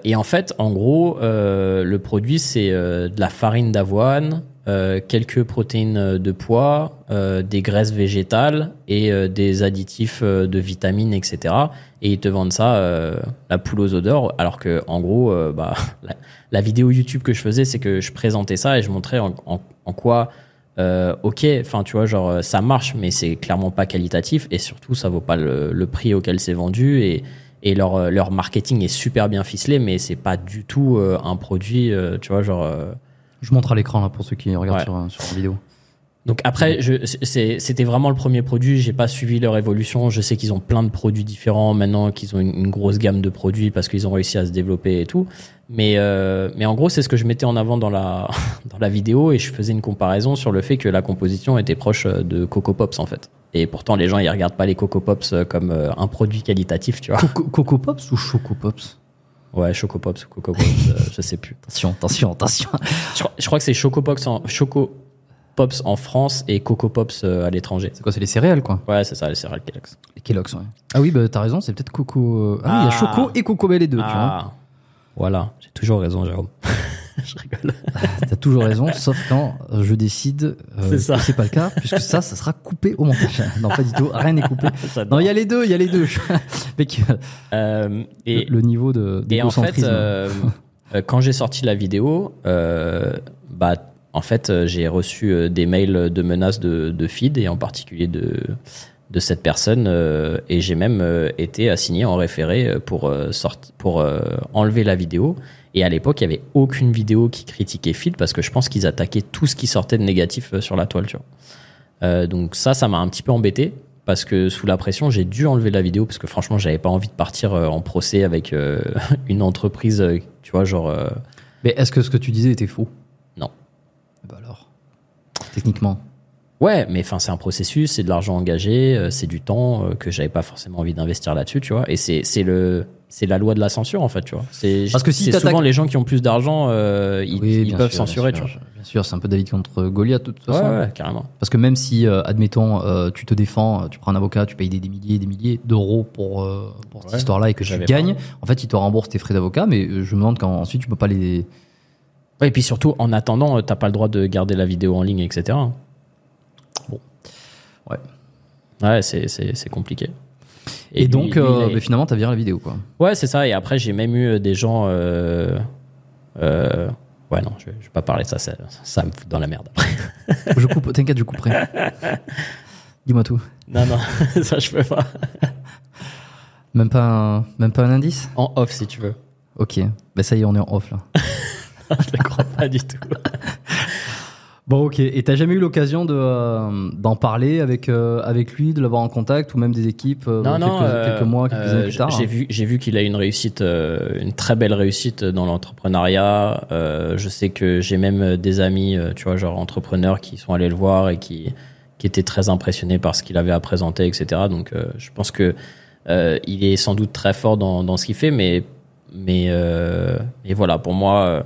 et en fait, en gros, le produit c'est de la farine d'avoine, euh, quelques protéines euh, de poids, euh, des graisses végétales et des additifs de vitamines, etc. Et ils te vendent ça, la poule aux odeurs, alors que en gros, bah, la, vidéo YouTube que je faisais, c'est que je présentais ça et je montrais en, en, quoi, ok, enfin tu vois, genre ça marche, mais c'est clairement pas qualitatif et surtout ça vaut pas le, le prix auquel c'est vendu et, et leur, leur marketing est super bien ficelé, mais c'est pas du tout un produit, tu vois, genre je montre à l'écran là pour ceux qui regardent sur, euh, sur la vidéo. Donc après, c'était vraiment le premier produit. J'ai pas suivi leur évolution. Je sais qu'ils ont plein de produits différents maintenant, qu'ils ont une, grosse gamme de produits parce qu'ils ont réussi à se développer et tout. Mais euh, mais en gros, c'est ce que je mettais en avant dans la dans la vidéo et je faisais une comparaison sur le fait que la composition était proche euh, de Coco Pops en fait. Et pourtant, les gens ils regardent pas les Coco Pops comme un produit qualitatif, tu vois. Coco Pops ou Choco Pops Ouais, Pops ou Coco Pops, euh, je sais plus. Attention, attention, attention. Je, crois- que c'est Choco Pops en, France et Coco Pops euh, à l'étranger. C'est quoi C'est les céréales, quoi. Ouais, c'est ça, les céréales Kellogg's. Les Kellogg's, ouais. Ah oui, bah t'as raison, c'est peut-être Coco. Euh, ah, oui, il y a ah. Choco et Coco Bell, les deux, tu vois. Ah. voilà. J'ai toujours raison, Jérôme. je rigole. Ah, t'as toujours raison, sauf quand euh, je décide euh, que c'est pas le cas, puisque ça, ça sera coupé au montage. Non, pas du tout, rien n'est coupé. Non, il y a les deux, il y a les deux. Euh, euh, et, le, niveau de Et en fait, quand j'ai sorti la vidéo, bah, en fait, j'ai reçu des mails de menaces de, de feed, et en particulier de de cette personne et j'ai même été assigné en référé pour, pour enlever la vidéo et à l'époque, il n'y avait aucune vidéo qui critiquait Phil parce que je pense qu'ils attaquaient tout ce qui sortait de négatif euh, sur la toile. Tu vois. Euh, donc ça, ça m'a un petit peu embêté parce que sous la pression, j'ai dû enlever la vidéo parce que franchement, j'avais pas envie de partir euh, en procès avec une entreprise, tu vois, genre. Mais est-ce que ce que tu disais était faux Non. Bah alors. Techniquement. Ouais, mais enfin c'est un processus, c'est de l'argent engagé, euh, c'est du temps euh, que j'avais pas forcément envie d'investir là-dessus, tu vois. Et c'est le c'est la loi de la censure en fait, tu vois. C'est parce que si souvent les gens qui ont plus d'argent, euh, ils, peuvent censurer, tu vois. Bien sûr, c'est un peu David contre Goliath de toute façon. Ouais, carrément. Parce que même si, admettons, tu te défends, tu prends un avocat, tu payes des, milliers et des milliers d'euros pour, pour cette histoire-là et que, tu gagnes, en fait, ils te remboursent tes frais d'avocat, mais je me demande quand ensuite tu peux pas les. Ouais, et puis surtout, en attendant, t'as pas le droit de garder la vidéo en ligne, etc. Ouais. Ouais, c'est compliqué. Et, donc, euh, bah, finalement, t'as viré la vidéo, quoi. Ouais, c'est ça. Et après, j'ai même eu euh, des gens. Euh, ouais, non, je, vais pas parler de ça, ça, me fout dans la merde après. je coupe, t'inquiète, je couperai. Dis-moi tout. Non, non, ça, je peux pas. Même pas un, même pas un indice En off, si tu veux. Ok. Ben, ça y est, on est en off, là. je le crois pas du tout. Bon, ok. Et t'as jamais eu l'occasion de euh, d'en parler avec euh, avec lui, de l'avoir en contact ou même des équipes euh, quelques, mois, quelques années plus tard. J'ai hein vu j'ai vu qu'il a une réussite, une très belle réussite dans l'entrepreneuriat. je sais que j'ai même des amis, tu vois, genre entrepreneurs qui sont allés le voir et qui qui étaient très impressionnés par ce qu'il avait à présenter, etc. Donc, je pense que il est sans doute très fort dans dans ce qu'il fait, mais mais voilà, pour moi,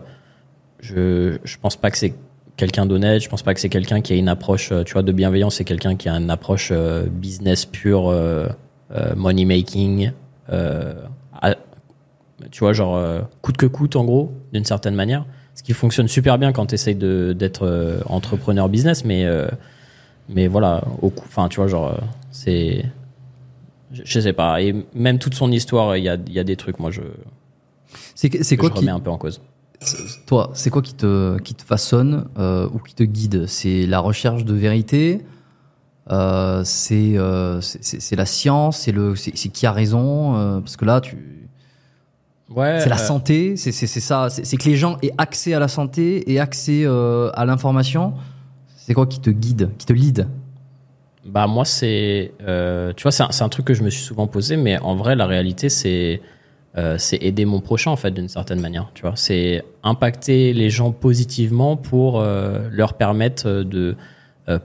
je je pense pas que c'est quelqu'un d'honnête. Je pense pas que c'est quelqu'un qui a une approche, euh, tu vois, de bienveillance. C'est quelqu'un qui a une approche euh, business pure, euh, money making. tu vois, genre coûte que coûte en gros, d'une certaine manière. Ce qui fonctionne super bien quand tu essayes d'être entrepreneur business, mais mais voilà, au enfin tu vois, genre c'est, je, sais pas. Et même toute son histoire, il y a, y a des trucs. Moi, je c'est quoi qui... un peu en cause. Toi, c'est quoi qui te, qui te façonne euh, ou qui te guide C'est la recherche de vérité euh, euh, C'est c'est la science C'est le c'est qui a raison Parce que là, tu. Ouais, c'est la santé, c'est ça. C'est que les gens aient accès à la santé et accès à l'information. C'est quoi qui te guide, qui te lead bah moi c'est euh, tu vois c'est un, truc que je me suis souvent posé mais en vrai la réalité c'est euh, c'est aider mon prochain en fait d'une certaine manière. Tu vois, c'est impacter les gens positivement pour euh, leur permettre euh, de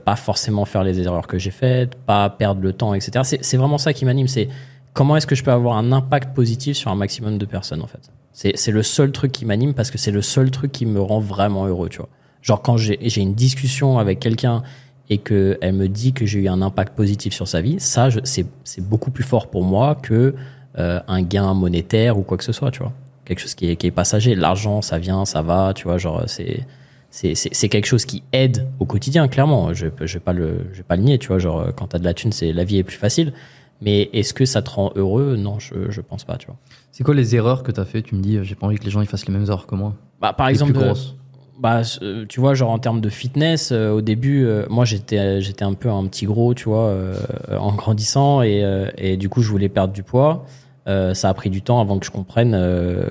pas forcément faire les erreurs que j'ai faites, pas perdre le temps, etc. C'est vraiment ça qui m'anime. C'est comment est-ce que je peux avoir un impact positif sur un maximum de personnes en fait. C'est le seul truc qui m'anime parce que c'est le seul truc qui me rend vraiment heureux. Tu vois, genre quand j'ai une discussion avec quelqu'un et que elle me dit que j'ai eu un impact positif sur sa vie, ça c'est beaucoup plus fort pour moi que euh, un gain monétaire ou quoi que ce soit, tu vois. Quelque chose qui est, qui est passager. L'argent, ça vient, ça va, tu vois, genre, c'est. C'est quelque chose qui aide au quotidien, clairement. Je ne je vais, pas le, vais pas nier, tu vois. Genre, quand tu as de la thune, la vie est plus facile. Mais est-ce que ça te rend heureux Non, je, je pense pas, tu vois. C'est quoi les erreurs que tu as fait Tu me dis, euh, j'ai pas envie que les gens ils fassent les mêmes erreurs que moi. Bah, par exemple, plus euh, grosses bah, euh, tu vois, genre en termes de fitness, euh, au début, euh, moi j'étais j'étais un peu un petit gros, tu vois, en grandissant et, et, du coup je voulais perdre du poids. ça a pris du temps avant que je comprenne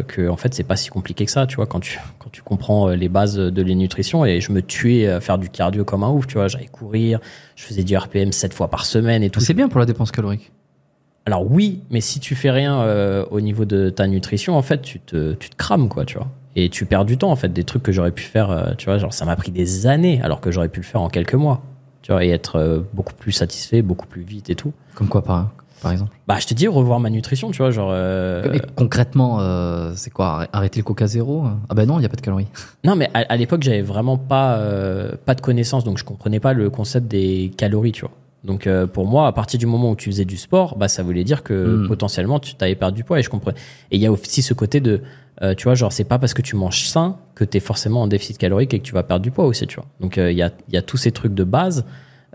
que en fait c'est pas si compliqué que ça, tu vois, quand tu quand tu comprends les bases de les nutrition et je me tuais à faire du cardio comme un ouf, tu vois, j'allais courir, je faisais du RPM 7 fois par semaine et tout. C'est bien pour la dépense calorique. Alors oui, mais si tu fais rien au niveau de ta nutrition, en fait, tu te, tu te crames quoi, tu vois. Et tu perds du temps, en fait, des trucs que j'aurais pu faire, euh, tu vois, genre ça m'a pris des années alors que j'aurais pu le faire en quelques mois, tu vois, et être euh, beaucoup plus satisfait, beaucoup plus vite et tout. Comme quoi, par, par exemple Bah, je te dis, revoir ma nutrition, tu vois, genre. Euh, concrètement, c'est quoi Arrêter le coca zéro hein Ah, ben non, il y a pas de calories. Non, mais à, l'époque, j'avais vraiment pas, pas de connaissances, donc je comprenais pas le concept des calories, tu vois. Donc euh, pour moi, à partir du moment où tu faisais du sport, bah ça voulait dire que mm. potentiellement tu t'avais perdu du poids et je comprends. Et il y a aussi ce côté de, euh, tu vois, genre c'est pas parce que tu manges sain que t'es forcément en déficit calorique et que tu vas perdre du poids aussi, tu vois. Donc euh, il y, a, y, a, tous ces trucs de base.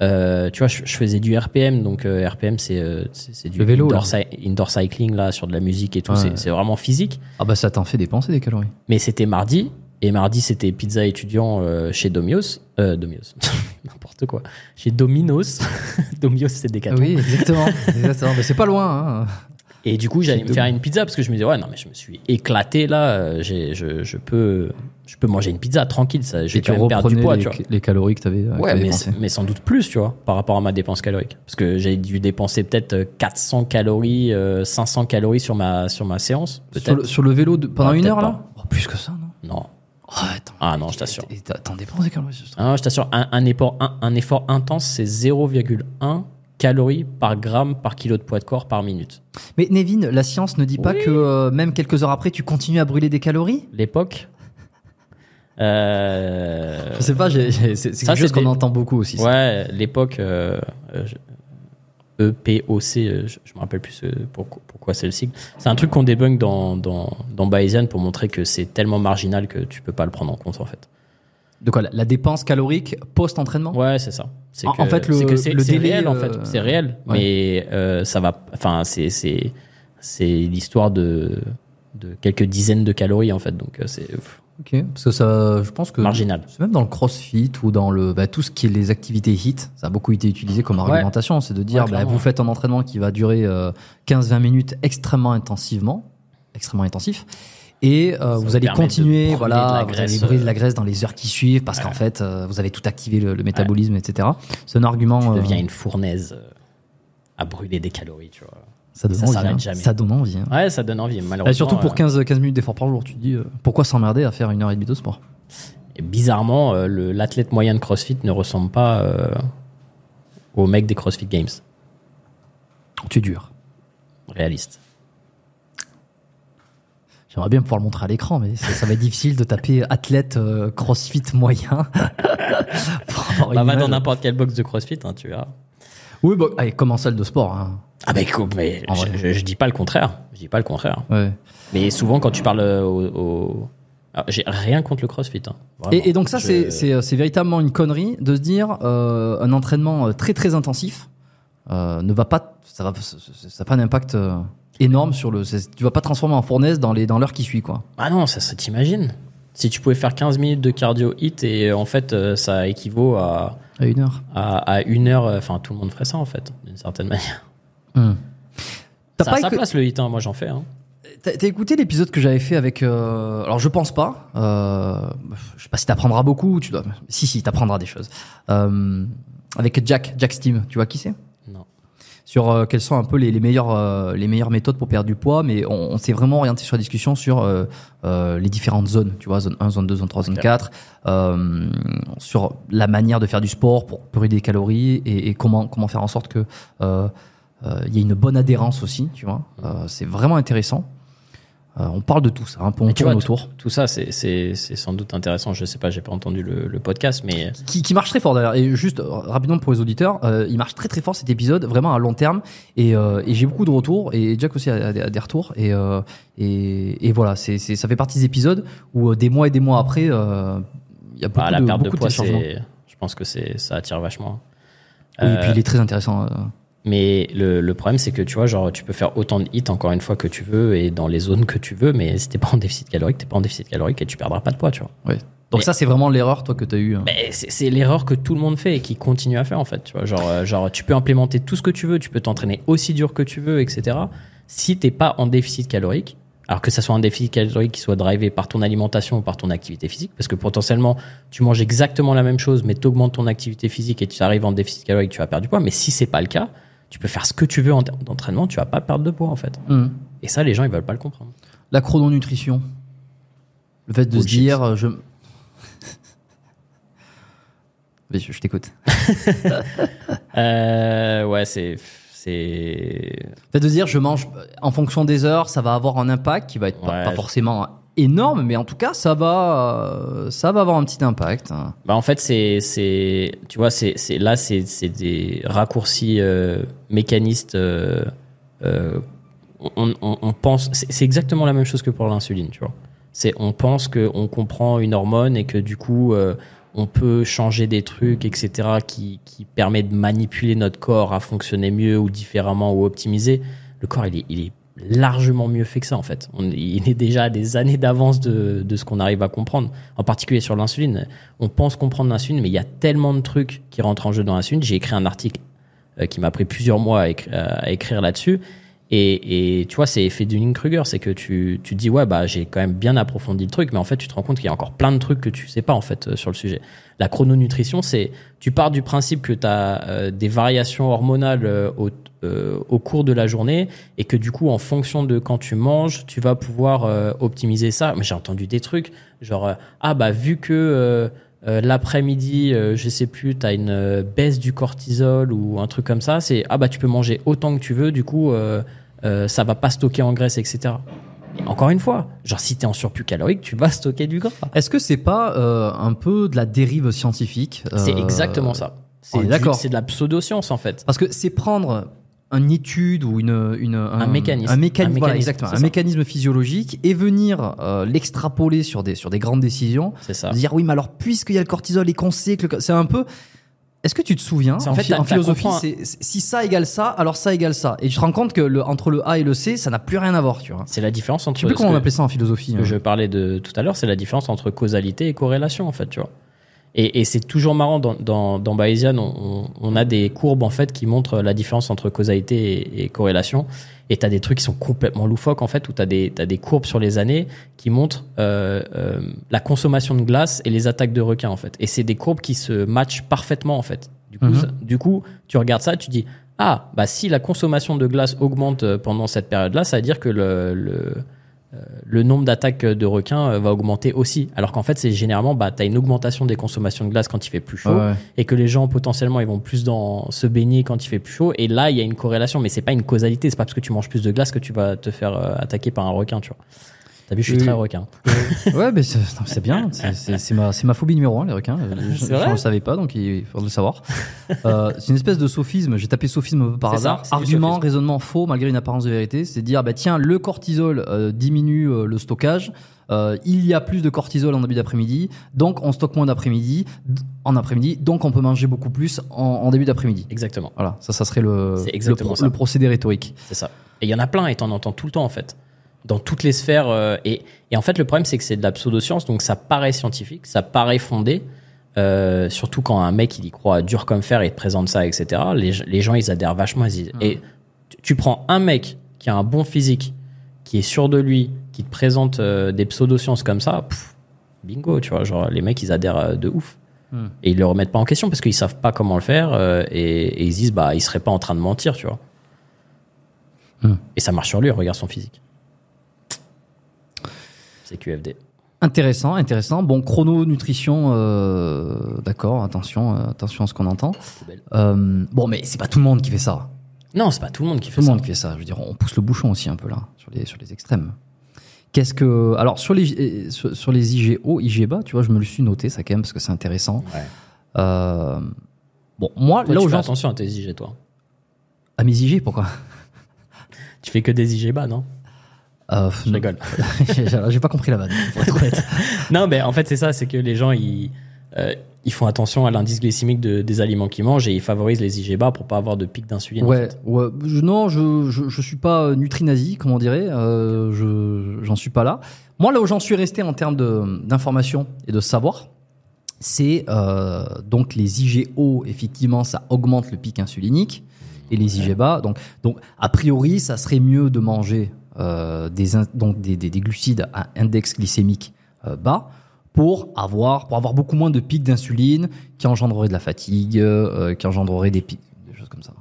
tu vois, je, faisais du RPM, donc RPM c'est c'est du vélo, indoor, indoor, cycling là sur de la musique et tout, c'est vraiment physique. Ah bah ça t'en fait dépenser des calories. Mais c'était mardi, et mardi, c'était pizza étudiant euh, chez Domios. Euh, Domios. N'importe quoi. Chez Dominos. Domios, c'est des Decathlon. Oui, exactement. Mais c'est pas loin. Hein. Et du coup, j'allais me faire une pizza parce que je me disais, ouais, non, mais je me suis éclaté là. Euh, je, je, peux, je peux manger une pizza tranquille. Ça, je vais quand même perdre du poids, les, tu vois. Les calories que tu avais. Euh, ouais, mais, sans doute plus, tu vois, par rapport à ma dépense calorique. Parce que j'ai dû dépenser peut-être 400 calories, 500 calories sur ma, sur ma séance. Sur le, sur le vélo pendant une heure là oh, Plus que ça, non Non. Oh, ah non, je t'assure. T'en dépenses des calories je t'assure, un, effort, un, effort intense, c'est 0,1 calories par gramme par kilo de poids de corps par minute. Mais Nevin, la science ne dit pas que euh, même quelques heures après, tu continues à brûler des calories L'époque euh... Je sais pas, c'est quelque qu'on entend beaucoup aussi. Ouais, l'époque, euh, euh, EPOC, euh, je ne me rappelle plus euh, pourquoi, c'est le cycle C'est un truc qu'on débunk dans, dans, Bayesian pour montrer que c'est tellement marginal que tu peux pas le prendre en compte en fait. De quoi La dépense calorique post-entraînement Ouais, c'est ça. En, fait, le, délai. en euh, fait. C'est réel. Mais ça va. Enfin, c'est l'histoire de, de quelques dizaines de calories, en fait. Donc, c'est Ok, parce que ça, je pense que. Marginal. Même dans le crossfit ou dans le, bah, tout ce qui est les activités HIT, ça a beaucoup été utilisé comme argumentation. C'est de dire, bah, vous faites un entraînement qui va durer 15-20 euh, minutes extrêmement intensivement, extrêmement intensif. Et euh, vous allez continuer, voilà, vous allez brûler de euh, la graisse dans les heures qui suivent parce qu'en fait, vous avez tout activé le, métabolisme, etc. C'est un argument. Ça devient une fournaise à brûler des calories, tu vois. Hein. Ça donne envie. Ça donne envie. Ouais, ça donne envie, malheureusement. Et bah, surtout pour 15, 15 minutes d'effort par jour, tu te dis euh, pourquoi s'emmerder à faire une heure et demie de sport et Bizarrement, euh, l'athlète moyen de CrossFit ne ressemble pas euh, au mec des CrossFit Games. Tu dures. Réaliste. J'aimerais bien pouvoir le montrer à l'écran, mais ça, va être difficile de taper athlète crossfit moyen. bah, dans n'importe quelle box de crossfit, hein, tu vois. Oui, bah, comme en salle de sport. Hein. Ah bah écoute, mais je, dis pas le contraire. Je dis pas le contraire. Mais souvent, quand tu parles euh, au, ah, J'ai rien contre le crossfit. Hein. Et, donc ça, euh, c'est véritablement une connerie de se dire euh, un entraînement euh, très très intensif ne va pas, ça va, ça pas un impact énorme sur le. Tu vas pas transformer en fournaise dans les dans l'heure qui suit quoi. Ah non, ça, ça t'imagine. Si tu pouvais faire 15 minutes de cardio hit et en fait ça équivaut à à une heure. À, une heure, euh, enfin, tout le monde ferait ça, en fait, d'une certaine manière. Hmm. Ça, pas place le hit, hein, moi j'en fais. Hein. T'as écouté l'épisode que j'avais fait avec. Euh, alors je pense pas. Euh, je sais pas si t'apprendras beaucoup. Tu dois. Si si, t'apprendras des choses. avec Jack, Jack Steam. Tu vois qui c'est sur euh, quelles sont un peu les, meilleures, euh, les meilleures méthodes pour perdre du poids, mais on, s'est vraiment orienté sur la discussion sur euh, les différentes zones, tu vois, zone 1, zone 2, zone 3, zone 4, sur la manière de faire du sport pour brûler des calories et, comment, comment faire en sorte que il y ait une bonne adhérence aussi, tu vois. c'est vraiment intéressant. Euh, on parle de tout ça, un hein, on autour. Tout ça, c'est sans doute intéressant. Je sais pas, j'ai pas entendu le, podcast, mais euh, qui, qui marche très fort d'ailleurs. Et juste euh, rapidement pour les auditeurs, il marche très très fort cet épisode, vraiment à long terme. Et, j'ai beaucoup de retours et Jack aussi a, des retours. Et, et, et voilà, c'est ça fait partie des épisodes où des mois et des mois après, il y a bah, beaucoup la de, perte de je pense que c'est ça attire vachement. et puis il est très intéressant. Mais le, le problème, c'est que tu vois, genre, tu peux faire autant de hits encore une fois que tu veux et dans les zones que tu veux, mais si t'es pas en déficit calorique, t'es pas en déficit calorique et tu perdras pas de poids, tu vois. Ouais. Donc ça, c'est vraiment l'erreur, toi, que tu as eue. C'est l'erreur que tout le monde fait et qui continue à faire, en fait. Tu vois, genre, euh, genre, tu peux implémenter tout ce que tu veux, tu peux t'entraîner aussi dur que tu veux, etc. Si t'es pas en déficit calorique, alors que ça soit un déficit calorique qui soit drivé par ton alimentation ou par ton activité physique, parce que potentiellement, tu manges exactement la même chose, mais t'augmentes ton activité physique et tu arrives en déficit calorique, tu vas perdre du poids. Mais si c'est pas le cas, tu peux faire ce que tu veux en termes d'entraînement, tu vas pas perdre de poids en fait. Hmm. Et ça, les gens, ils veulent pas le comprendre. La chrononutrition. Le fait de se dire, euh, je. Mais je, t'écoute. Euh, ouais, c'est. Le fait de se dire, je mange euh, en fonction des heures, ça va avoir un impact qui va être pas, pas, forcément énorme, mais en tout cas, ça va, euh, ça va avoir un petit impact. Bah en fait, c'est, tu vois, c'est, là, c'est, des raccourcis euh, mécanistes. Euh, on, pense, c'est, exactement la même chose que pour l'insuline, tu vois. C'est, on pense que on comprend une hormone et que du coup, on peut changer des trucs, etc., qui, qui permet de manipuler notre corps à fonctionner mieux ou différemment ou optimiser. Le corps, il est, il est largement mieux fait que ça en fait. On, il est déjà des années d'avance de, de, ce qu'on arrive à comprendre, en particulier sur l'insuline. On pense comprendre l'insuline, mais il y a tellement de trucs qui rentrent en jeu dans l'insuline. J'ai écrit un article euh, qui m'a pris plusieurs mois à, écrire, là-dessus. Et, et, tu vois, c'est effet Dunning-Kruger, c'est que tu, tu dis ouais bah j'ai quand même bien approfondi le truc, mais en fait tu te rends compte qu'il y a encore plein de trucs que tu sais pas en fait euh, sur le sujet. La chrononutrition, c'est tu pars du principe que tu as euh, des variations hormonales au euh, au cours de la journée et que du coup, en fonction de quand tu manges, tu vas pouvoir euh, optimiser ça. Mais j'ai entendu des trucs genre, euh, ah bah vu que... l'après-midi, je sais plus, tu as une baisse du cortisol ou un truc comme ça, c'est ah bah tu peux manger autant que tu veux, du coup ça va pas stocker en graisse, etc. encore une fois, genre si t'es en surplus calorique, tu vas stocker du gras. Est-ce que c'est pas un peu de la dérive scientifique C'est exactement ça. C'est d'accord. C'est de la pseudo-science en fait. Parce que c'est prendre une étude ou une, un, mécanisme, exactement, un mécanisme physiologique et venir euh, l'extrapoler sur des sur des grandes décisions. C'est ça. Dire oui, mais alors puisqu'il y a le cortisol et qu'on sait que c'est un peu est-ce que tu te souviens en, fait, en philosophie, c'est si ça égale ça, alors ça égale ça. Et tu te rends compte que le, entre le A et le C, ça n'a plus rien à voir, tu vois. C'est la différence entre. Je sais plus comment on appelait ça en philosophie. Hein. je parlais de tout à l'heure, c'est la différence entre causalité et corrélation, en fait, tu vois. Et, et c'est toujours marrant dans, dans, dans Bayesian, on, on, a des courbes en fait qui montrent la différence entre causalité et, corrélation. Et t'as des trucs qui sont complètement loufoques en fait, où t'as des as des courbes sur les années qui montrent euh, euh, la consommation de glace et les attaques de requins en fait. Et c'est des courbes qui se matchent parfaitement en fait. Du coup, mhm. du coup, tu regardes ça, tu dis ah bah si la consommation de glace augmente euh, pendant cette période-là, ça veut dire que le, le euh, le nombre d'attaques de requins euh, va augmenter aussi. Alors qu'en fait, c'est généralement, bah, tu as une augmentation des consommations de glace quand il fait plus chaud, et que les gens potentiellement, ils vont plus dans se baigner quand il fait plus chaud. Et là, il y a une corrélation, mais c'est pas une causalité. C'est pas parce que tu manges plus de glace que tu vas te faire euh, attaquer par un requin, tu vois. T'as vu, je suis très euh, requin. Euh, ouais, mais c'est bien. C'est ma, ma, phobie numéro un, les requins. Je ne le savais pas, donc il faut le savoir. Euh, c'est une espèce de sophisme. J'ai tapé sophisme par hasard. Argument, raisonnement faux, malgré une apparence de vérité. C'est dire, bah, tiens, le cortisol euh, diminue le stockage. il y a plus de cortisol en début d'après-midi, donc on stocke moins d'après-midi, en après-midi, donc on peut manger beaucoup plus en, début d'après-midi. Exactement. Voilà, ça, ça serait le, le, le procédé rhétorique. C'est ça. Et il y en a plein, et t'en entends tout le temps en fait dans toutes les sphères. Euh, et, et, en fait, le problème, c'est que c'est de la pseudo-science, donc ça paraît scientifique, ça paraît fondé. Euh, surtout quand un mec il y croit dur comme fer et te présente ça, etc. Les, les gens ils adhèrent vachement. Mmh. Et tu, prends un mec qui a un bon physique, qui est sûr de lui, qui te présente euh, des pseudo-sciences comme ça, bingo, tu vois. Genre les mecs ils adhèrent euh, de ouf. Mmh. Et ils le remettent pas en question parce qu'ils savent pas comment le faire et, ils disent bah il serait pas en train de mentir, tu vois. Mmh. Et ça marche sur lui, regarde son physique. CQFD. Intéressant, intéressant. Bon, chrono, nutrition, euh, d'accord, attention, euh, attention à ce qu'on entend. Euh, bon, mais c'est pas tout le monde qui fait ça. Non, c'est pas tout le monde qui fait ça. Tout le monde qui fait ça. Je veux dire, on pousse le bouchon aussi un peu là, sur les, sur les extrêmes. Qu'est-ce que. Alors, sur les, sur, les IGO, IGBA, tu vois, je me le suis noté, ça quand même, parce que c'est intéressant. bon, moi, là où Attention à tes IG, toi. À mes IG, pourquoi Tu fais que des IGBA, non ah, je rigole. J'ai pas compris la vanne. non, mais en fait, c'est ça, c'est que les gens, ils, euh, ils font attention à l'indice glycémique de, des aliments qu'ils mangent et ils favorisent les IG bas pour pas avoir de pic d'insuline. non, je, je, suis pas euh, nutri-nazi, comment on dirait. Euh, je j'en suis pas là. Moi, là où j'en suis resté en termes d'information et de savoir, c'est donc les IGO, effectivement, ça augmente le pic insulinique et les IG bas. Donc, donc, a priori, ça serait mieux de manger euh, des, donc des, des, glucides à index glycémique euh, bas, pour avoir, pour avoir beaucoup moins de pics d'insuline qui engendrerait de la fatigue, euh, qui engendrerait des pics, des choses comme ça.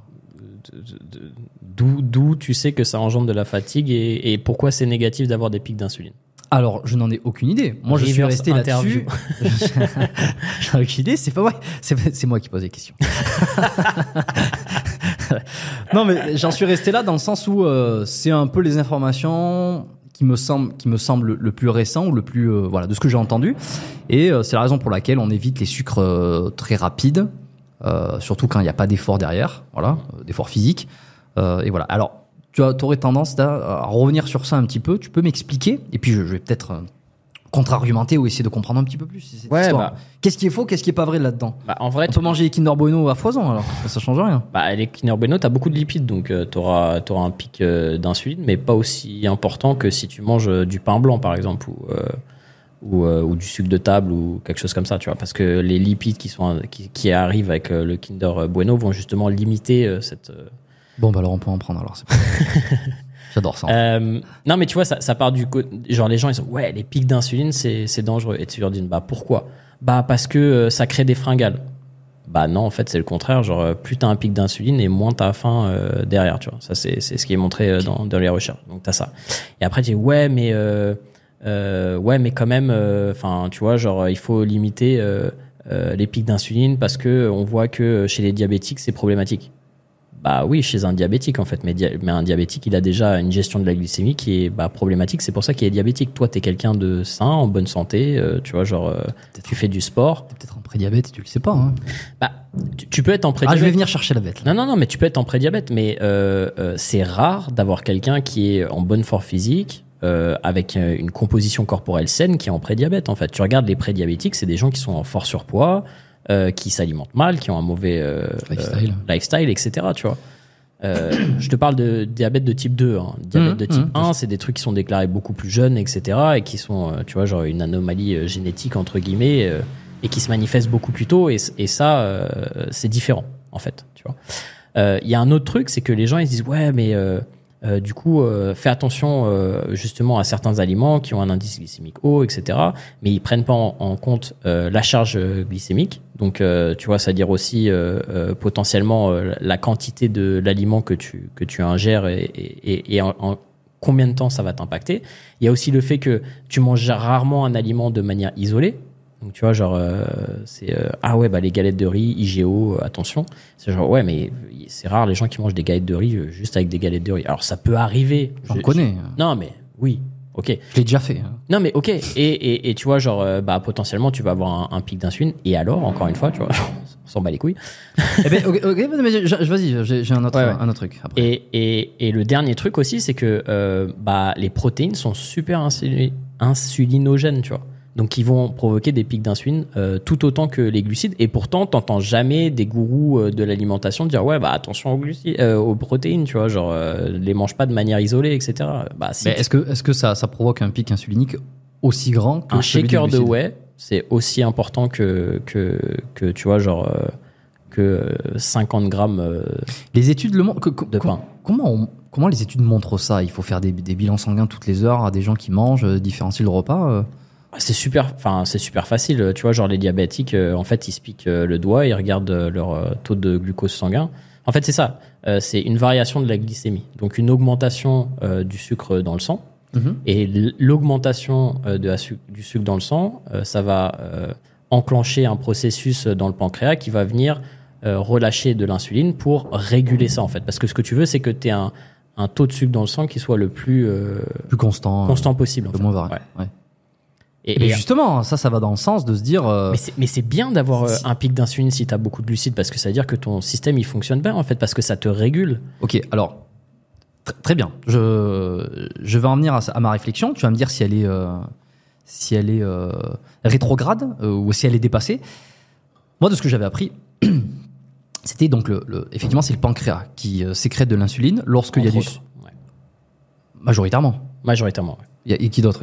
D'où tu sais que ça engendre de la fatigue et, pourquoi c'est négatif d'avoir des pics d'insuline alors, je n'en ai aucune idée. Moi, je suis resté là-dessus. aucune idée, c'est pas moi. C'est moi qui pose les questions. non, mais j'en suis resté là dans le sens où euh, c'est un peu les informations qui me semblent qui me semble le plus récent ou le plus euh, voilà de ce que j'ai entendu et euh, c'est la raison pour laquelle on évite les sucres très rapides surtout quand il n'y a pas d'effort derrière voilà d'effort physique et voilà alors tu as, aurais tendance à, revenir sur ça un petit peu tu peux m'expliquer et puis je vais peut-être contre-argumenter ou essayer de comprendre un petit peu plus bah. Qu'est-ce qui est faux, qu'est-ce qui est pas vrai là-dedans bah, En vrai, tu manger les Kinder Bueno à foison alors, ça change rien. Bah, les Kinder Bueno, as beaucoup de lipides, donc euh, t'auras auras un pic euh, d'insuline, mais pas aussi important que si tu manges euh, du pain blanc par exemple ou, euh, ou, du sucre de table ou quelque chose comme ça, tu vois, parce que les lipides qui sont qui arrivent avec le Kinder Bueno vont justement limiter cette Bon, bah alors on peut en prendre alors. J'adore ça. Euh, non, mais tu vois, ça, ça part du côté. Genre, les gens, ils sont ouais, les pics d'insuline, c'est dangereux. Et tu leur dis, bah pourquoi Bah parce que euh, ça crée des fringales. Bah non, en fait, c'est le contraire. Genre, euh, plus t'as un pic d'insuline et moins t'as faim euh, derrière, tu vois. Ça, c'est ce qui est montré dans, dans, les recherches. Donc, t'as ça. Et après, tu dis, ouais, mais. ouais, mais quand même, enfin, tu vois, genre, il faut limiter les pics d'insuline parce que on voit que chez les diabétiques, c'est problématique. Bah oui, chez un diabétique en fait, mais, un diabétique, il a déjà une gestion de la glycémie qui est bah, problématique. C'est pour ça qu'il est diabétique. Toi, tu es quelqu'un de sain, en bonne santé, euh, tu vois, genre, euh, tu fais du sport. T'es peut-être en prédiabète, tu le sais pas. Hein. Bah, tu, peux être en prédiabète. Ah, je vais venir chercher la bête. Non, non, non, mais tu peux être en prédiabète, mais euh, euh, c'est rare d'avoir quelqu'un qui est en bonne forme physique, euh, avec une composition corporelle saine qui est en prédiabète en fait. Tu regardes les prédiabétiques, c'est des gens qui sont en fort surpoids, euh, qui s'alimentent mal, qui ont un mauvais euh, lifestyle. Euh, etc. Tu vois. je te parle de diabète de type 2. Hein. Diabète mmh, de mmh, type 1, c'est des trucs qui sont déclarés beaucoup plus jeunes, etc. Et qui sont, tu vois, genre une anomalie génétique, entre guillemets, et qui se manifestent beaucoup plus tôt. Et, ça, c'est différent, en fait. Tu vois. Il y a un autre truc, c'est que les gens, ils se disent, ouais, mais euh, du coup, euh, fais attention euh, justement à certains aliments qui ont un indice glycémique haut, etc. Mais ils prennent pas en, compte euh, la charge glycémique. Donc, tu vois, ça veut dire aussi potentiellement la quantité de l'aliment que tu que tu ingères et, en, combien de temps ça va t'impacter. Il y a aussi le fait que tu manges rarement un aliment de manière isolée. Donc tu vois, genre, euh, c'est euh, ah ouais, bah les galettes de riz, IGO, attention. C'est genre, ouais, mais c'est rare les gens qui mangent des galettes de riz euh, juste avec des galettes de riz. Alors ça peut arriver. J'en connais. Non, mais oui, ok. Je l'ai déjà fait. Hein. Non, mais ok. Et, et, tu vois, genre, bah potentiellement, tu vas avoir un, pic d'insuline. Et alors, encore une fois, tu vois, on s'en bat les couilles. eh ben, ok, vas-y, j'ai un, autre, un autre truc. Après. Et, et, et, le dernier truc aussi, c'est que bah, les protéines sont super insulinogènes, tu vois donc ils vont provoquer des pics d'insuline euh, tout autant que les glucides. Et pourtant, t'entends jamais des gourous euh, de l'alimentation dire ouais bah attention aux glucides, euh, aux protéines, tu vois, genre les mange pas de manière isolée, etc. Bah, Mais est-ce que est que ça ça provoque un pic insulinique aussi grand que un shaker de whey C'est aussi important que que que tu vois genre que 50 grammes. les études le montrent. De pain. Comment Comment les études montrent ça Il faut faire des, des, bilans sanguins toutes les heures à des gens qui mangent, différencier le repas c'est super enfin c'est super facile tu vois genre les diabétiques euh, en fait ils se piquent euh, le doigt ils regardent euh, leur taux de glucose sanguin en fait c'est ça c'est une variation de la glycémie donc une augmentation du sucre dans le sang mm-hmm. et l'augmentation de du sucre dans le sang ça va enclencher un processus dans le pancréas qui va venir relâcher de l'insuline pour réguler ça en fait parce que ce que tu veux c'est que tu aies un, un, taux de sucre dans le sang qui soit le plus, plus constant, constant possible. le moins et, justement, ça, ça va dans le sens de se dire. Euh, mais c'est bien d'avoir euh, un pic d'insuline si t'as beaucoup de glucides, parce que ça veut dire que ton système il fonctionne bien en fait, parce que ça te régule. Ok, alors très bien. Je je vais en venir à, ma réflexion. Tu vas me dire si elle est euh, si elle est rétrograde ou si elle est dépassée. Moi, de ce que j'avais appris. C'était donc le, effectivement c'est le pancréas qui sécrète de l'insuline lorsqu'il y a du majoritairement Majoritairement. Il y a, et qui d'autre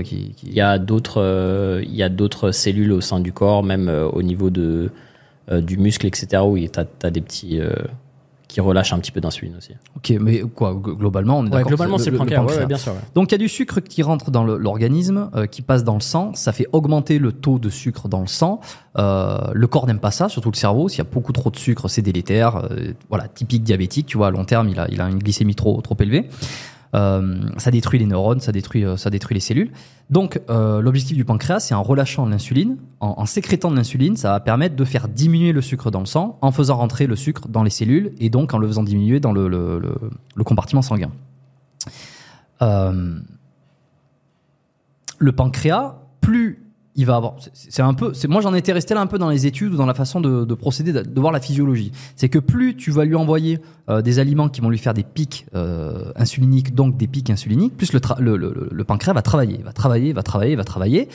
euh, Il y a d'autres cellules au sein du corps, même euh, au niveau de, euh, du muscle, etc., où tu as, des petits. qui relâchent un petit peu d'insuline aussi. Ok, mais quoi, globalement, on est ouais, Globalement, c'est le, premier. Donc il y a du sucre qui rentre dans l'organisme, qui passe dans le sang, ça fait augmenter le taux de sucre dans le sang. le corps n'aime pas ça, surtout le cerveau. S'il y a beaucoup trop de sucre, c'est délétère. voilà, typique diabétique, tu vois, à long terme, il a, il a une glycémie trop, trop élevée. Euh, ça détruit les neurones, ça détruit, euh, ça détruit les cellules. Donc, euh, l'objectif du pancréas, c'est en relâchant l'insuline, en, sécrétant de l'insuline, ça va permettre de faire diminuer le sucre dans le sang, en faisant rentrer le sucre dans les cellules et donc en le faisant diminuer dans le compartiment sanguin. le pancréas, plus il va avoir. C'est un peu. C'est moi j'en étais resté là un peu dans les études ou dans la façon de, procéder, de, voir la physiologie. C'est que plus tu vas lui envoyer euh, des aliments qui vont lui faire des pics euh, insuliniques, donc des pics insuliniques, plus le, le, pancréas va travailler, va travailler, va travailler, va travailler.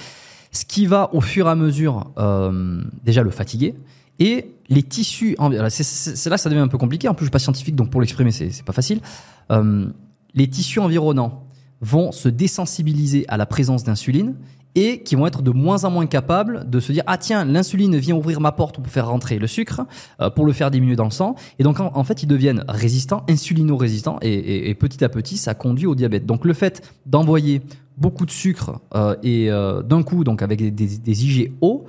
Ce qui va au fur et à mesure euh, déjà le fatiguer et les tissus. C'est là ça devient un peu compliqué. En plus je suis pas scientifique donc pour l'exprimer c'est pas facile. les tissus environnants vont se désensibiliser à la présence d'insuline et qui vont être de moins en moins capables de se dire ah tiens l'insuline vient ouvrir ma porte pour faire rentrer le sucre euh, pour le faire diminuer dans le sang et donc en, fait ils deviennent résistants insulino-résistants et, petit à petit ça conduit au diabète donc le fait d'envoyer beaucoup de sucre euh, et euh, d'un coup donc avec des, IGO,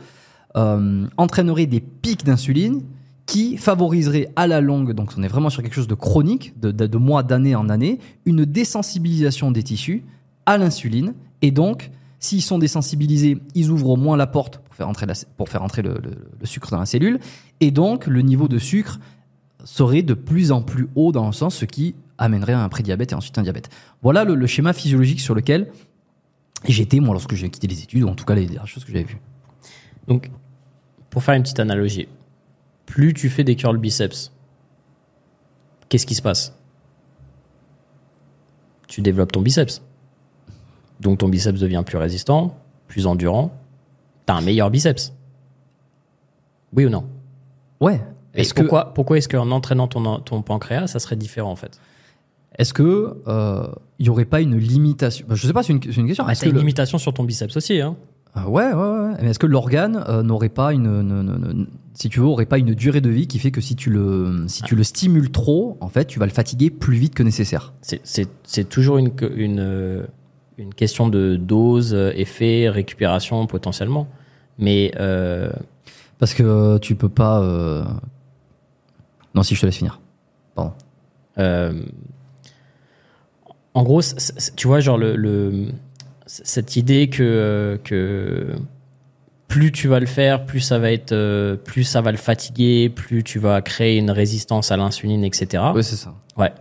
entraînerait des pics d'insuline qui favoriserait à la longue, donc on est vraiment sur quelque chose de chronique, de, de mois d'année en année, une désensibilisation des tissus à l'insuline et donc S'ils sont désensibilisés, ils ouvrent au moins la porte pour faire entrer, le, sucre dans la cellule. Et donc, le niveau de sucre serait de plus en plus haut dans le sens, ce qui amènerait à un prédiabète et ensuite un diabète. Voilà le, schéma physiologique sur lequel j'étais, moi, lorsque j'ai quitté les études, ou en tout cas les dernières choses que j'avais vues. Donc, pour faire une petite analogie, plus tu fais des curls biceps, qu'est-ce qui se passe Tu développes ton biceps. Donc ton biceps devient plus résistant, plus endurant. T'as un meilleur biceps. Oui ou non Ouais. Est-ce pourquoi, que... pourquoi est-ce qu'en entraînant ton, ton pancréas, ça serait différent en fait Est-ce que il euh, y aurait pas une limitation bah, Je sais pas, c'est une, question. Ah, est-ce que une limitation sur ton biceps aussi hein ah, ouais, ouais, ouais. Mais est-ce que l'organe euh, n'aurait pas une, si tu veux, pas une durée de vie qui fait que si tu le, si tu le stimules trop, en fait, tu vas le fatiguer plus vite que nécessaire. C'est toujours une euh, une question de dose, euh, effet, récupération potentiellement. Mais euh... parce que euh, tu peux pas. Euh... Non, si je te laisse finir. Pardon. Euh... En gros, tu vois, genre le, le... cette idée que euh, que plus tu vas le faire, plus ça va être, plus ça va le fatiguer, plus tu vas créer une résistance à l'insuline, etc. Oui, c'est ça. Ouais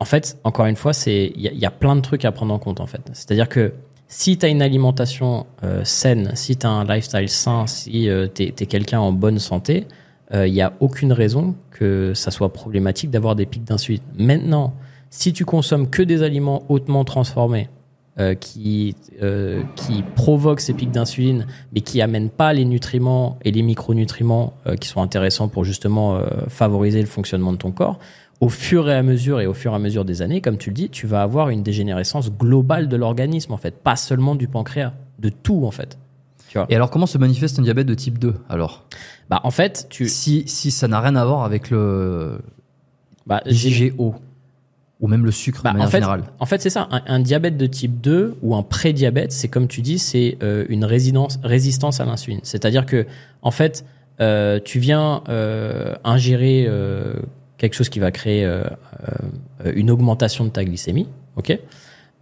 en fait, encore une fois, c'est il y, a plein de trucs à prendre en compte en fait. C'est-à-dire que si tu as une alimentation euh, saine, si tu as un lifestyle sain, si euh, tu es, quelqu'un en bonne santé, euh, il n'y a aucune raison que ça soit problématique d'avoir des pics d'insuline. Maintenant, si tu consommes que des aliments hautement transformés, qui, qui provoquent ces pics d'insuline, mais qui n'amènent pas les nutriments et les micronutriments qui sont intéressants pour justement favoriser le fonctionnement de ton corps, au fur et à mesure et au fur et à mesure des années, comme tu le dis, tu vas avoir une dégénérescence globale de l'organisme, en fait, pas seulement du pancréas, de tout, en fait. Et alors, comment se manifeste un diabète de type 2 alors Bah, en fait, tu. Si, ça n'a rien à voir avec le. Bah, GGO. Ou même le sucre bah, en fait, En fait, c'est ça. Un, diabète de type 2 ou un pré-diabète, c'est comme tu dis, c'est euh, une résistance à l'insuline. C'est-à-dire que, en fait, euh, tu viens euh, ingérer quelque chose qui va créer euh, euh, une augmentation de ta glycémie, ok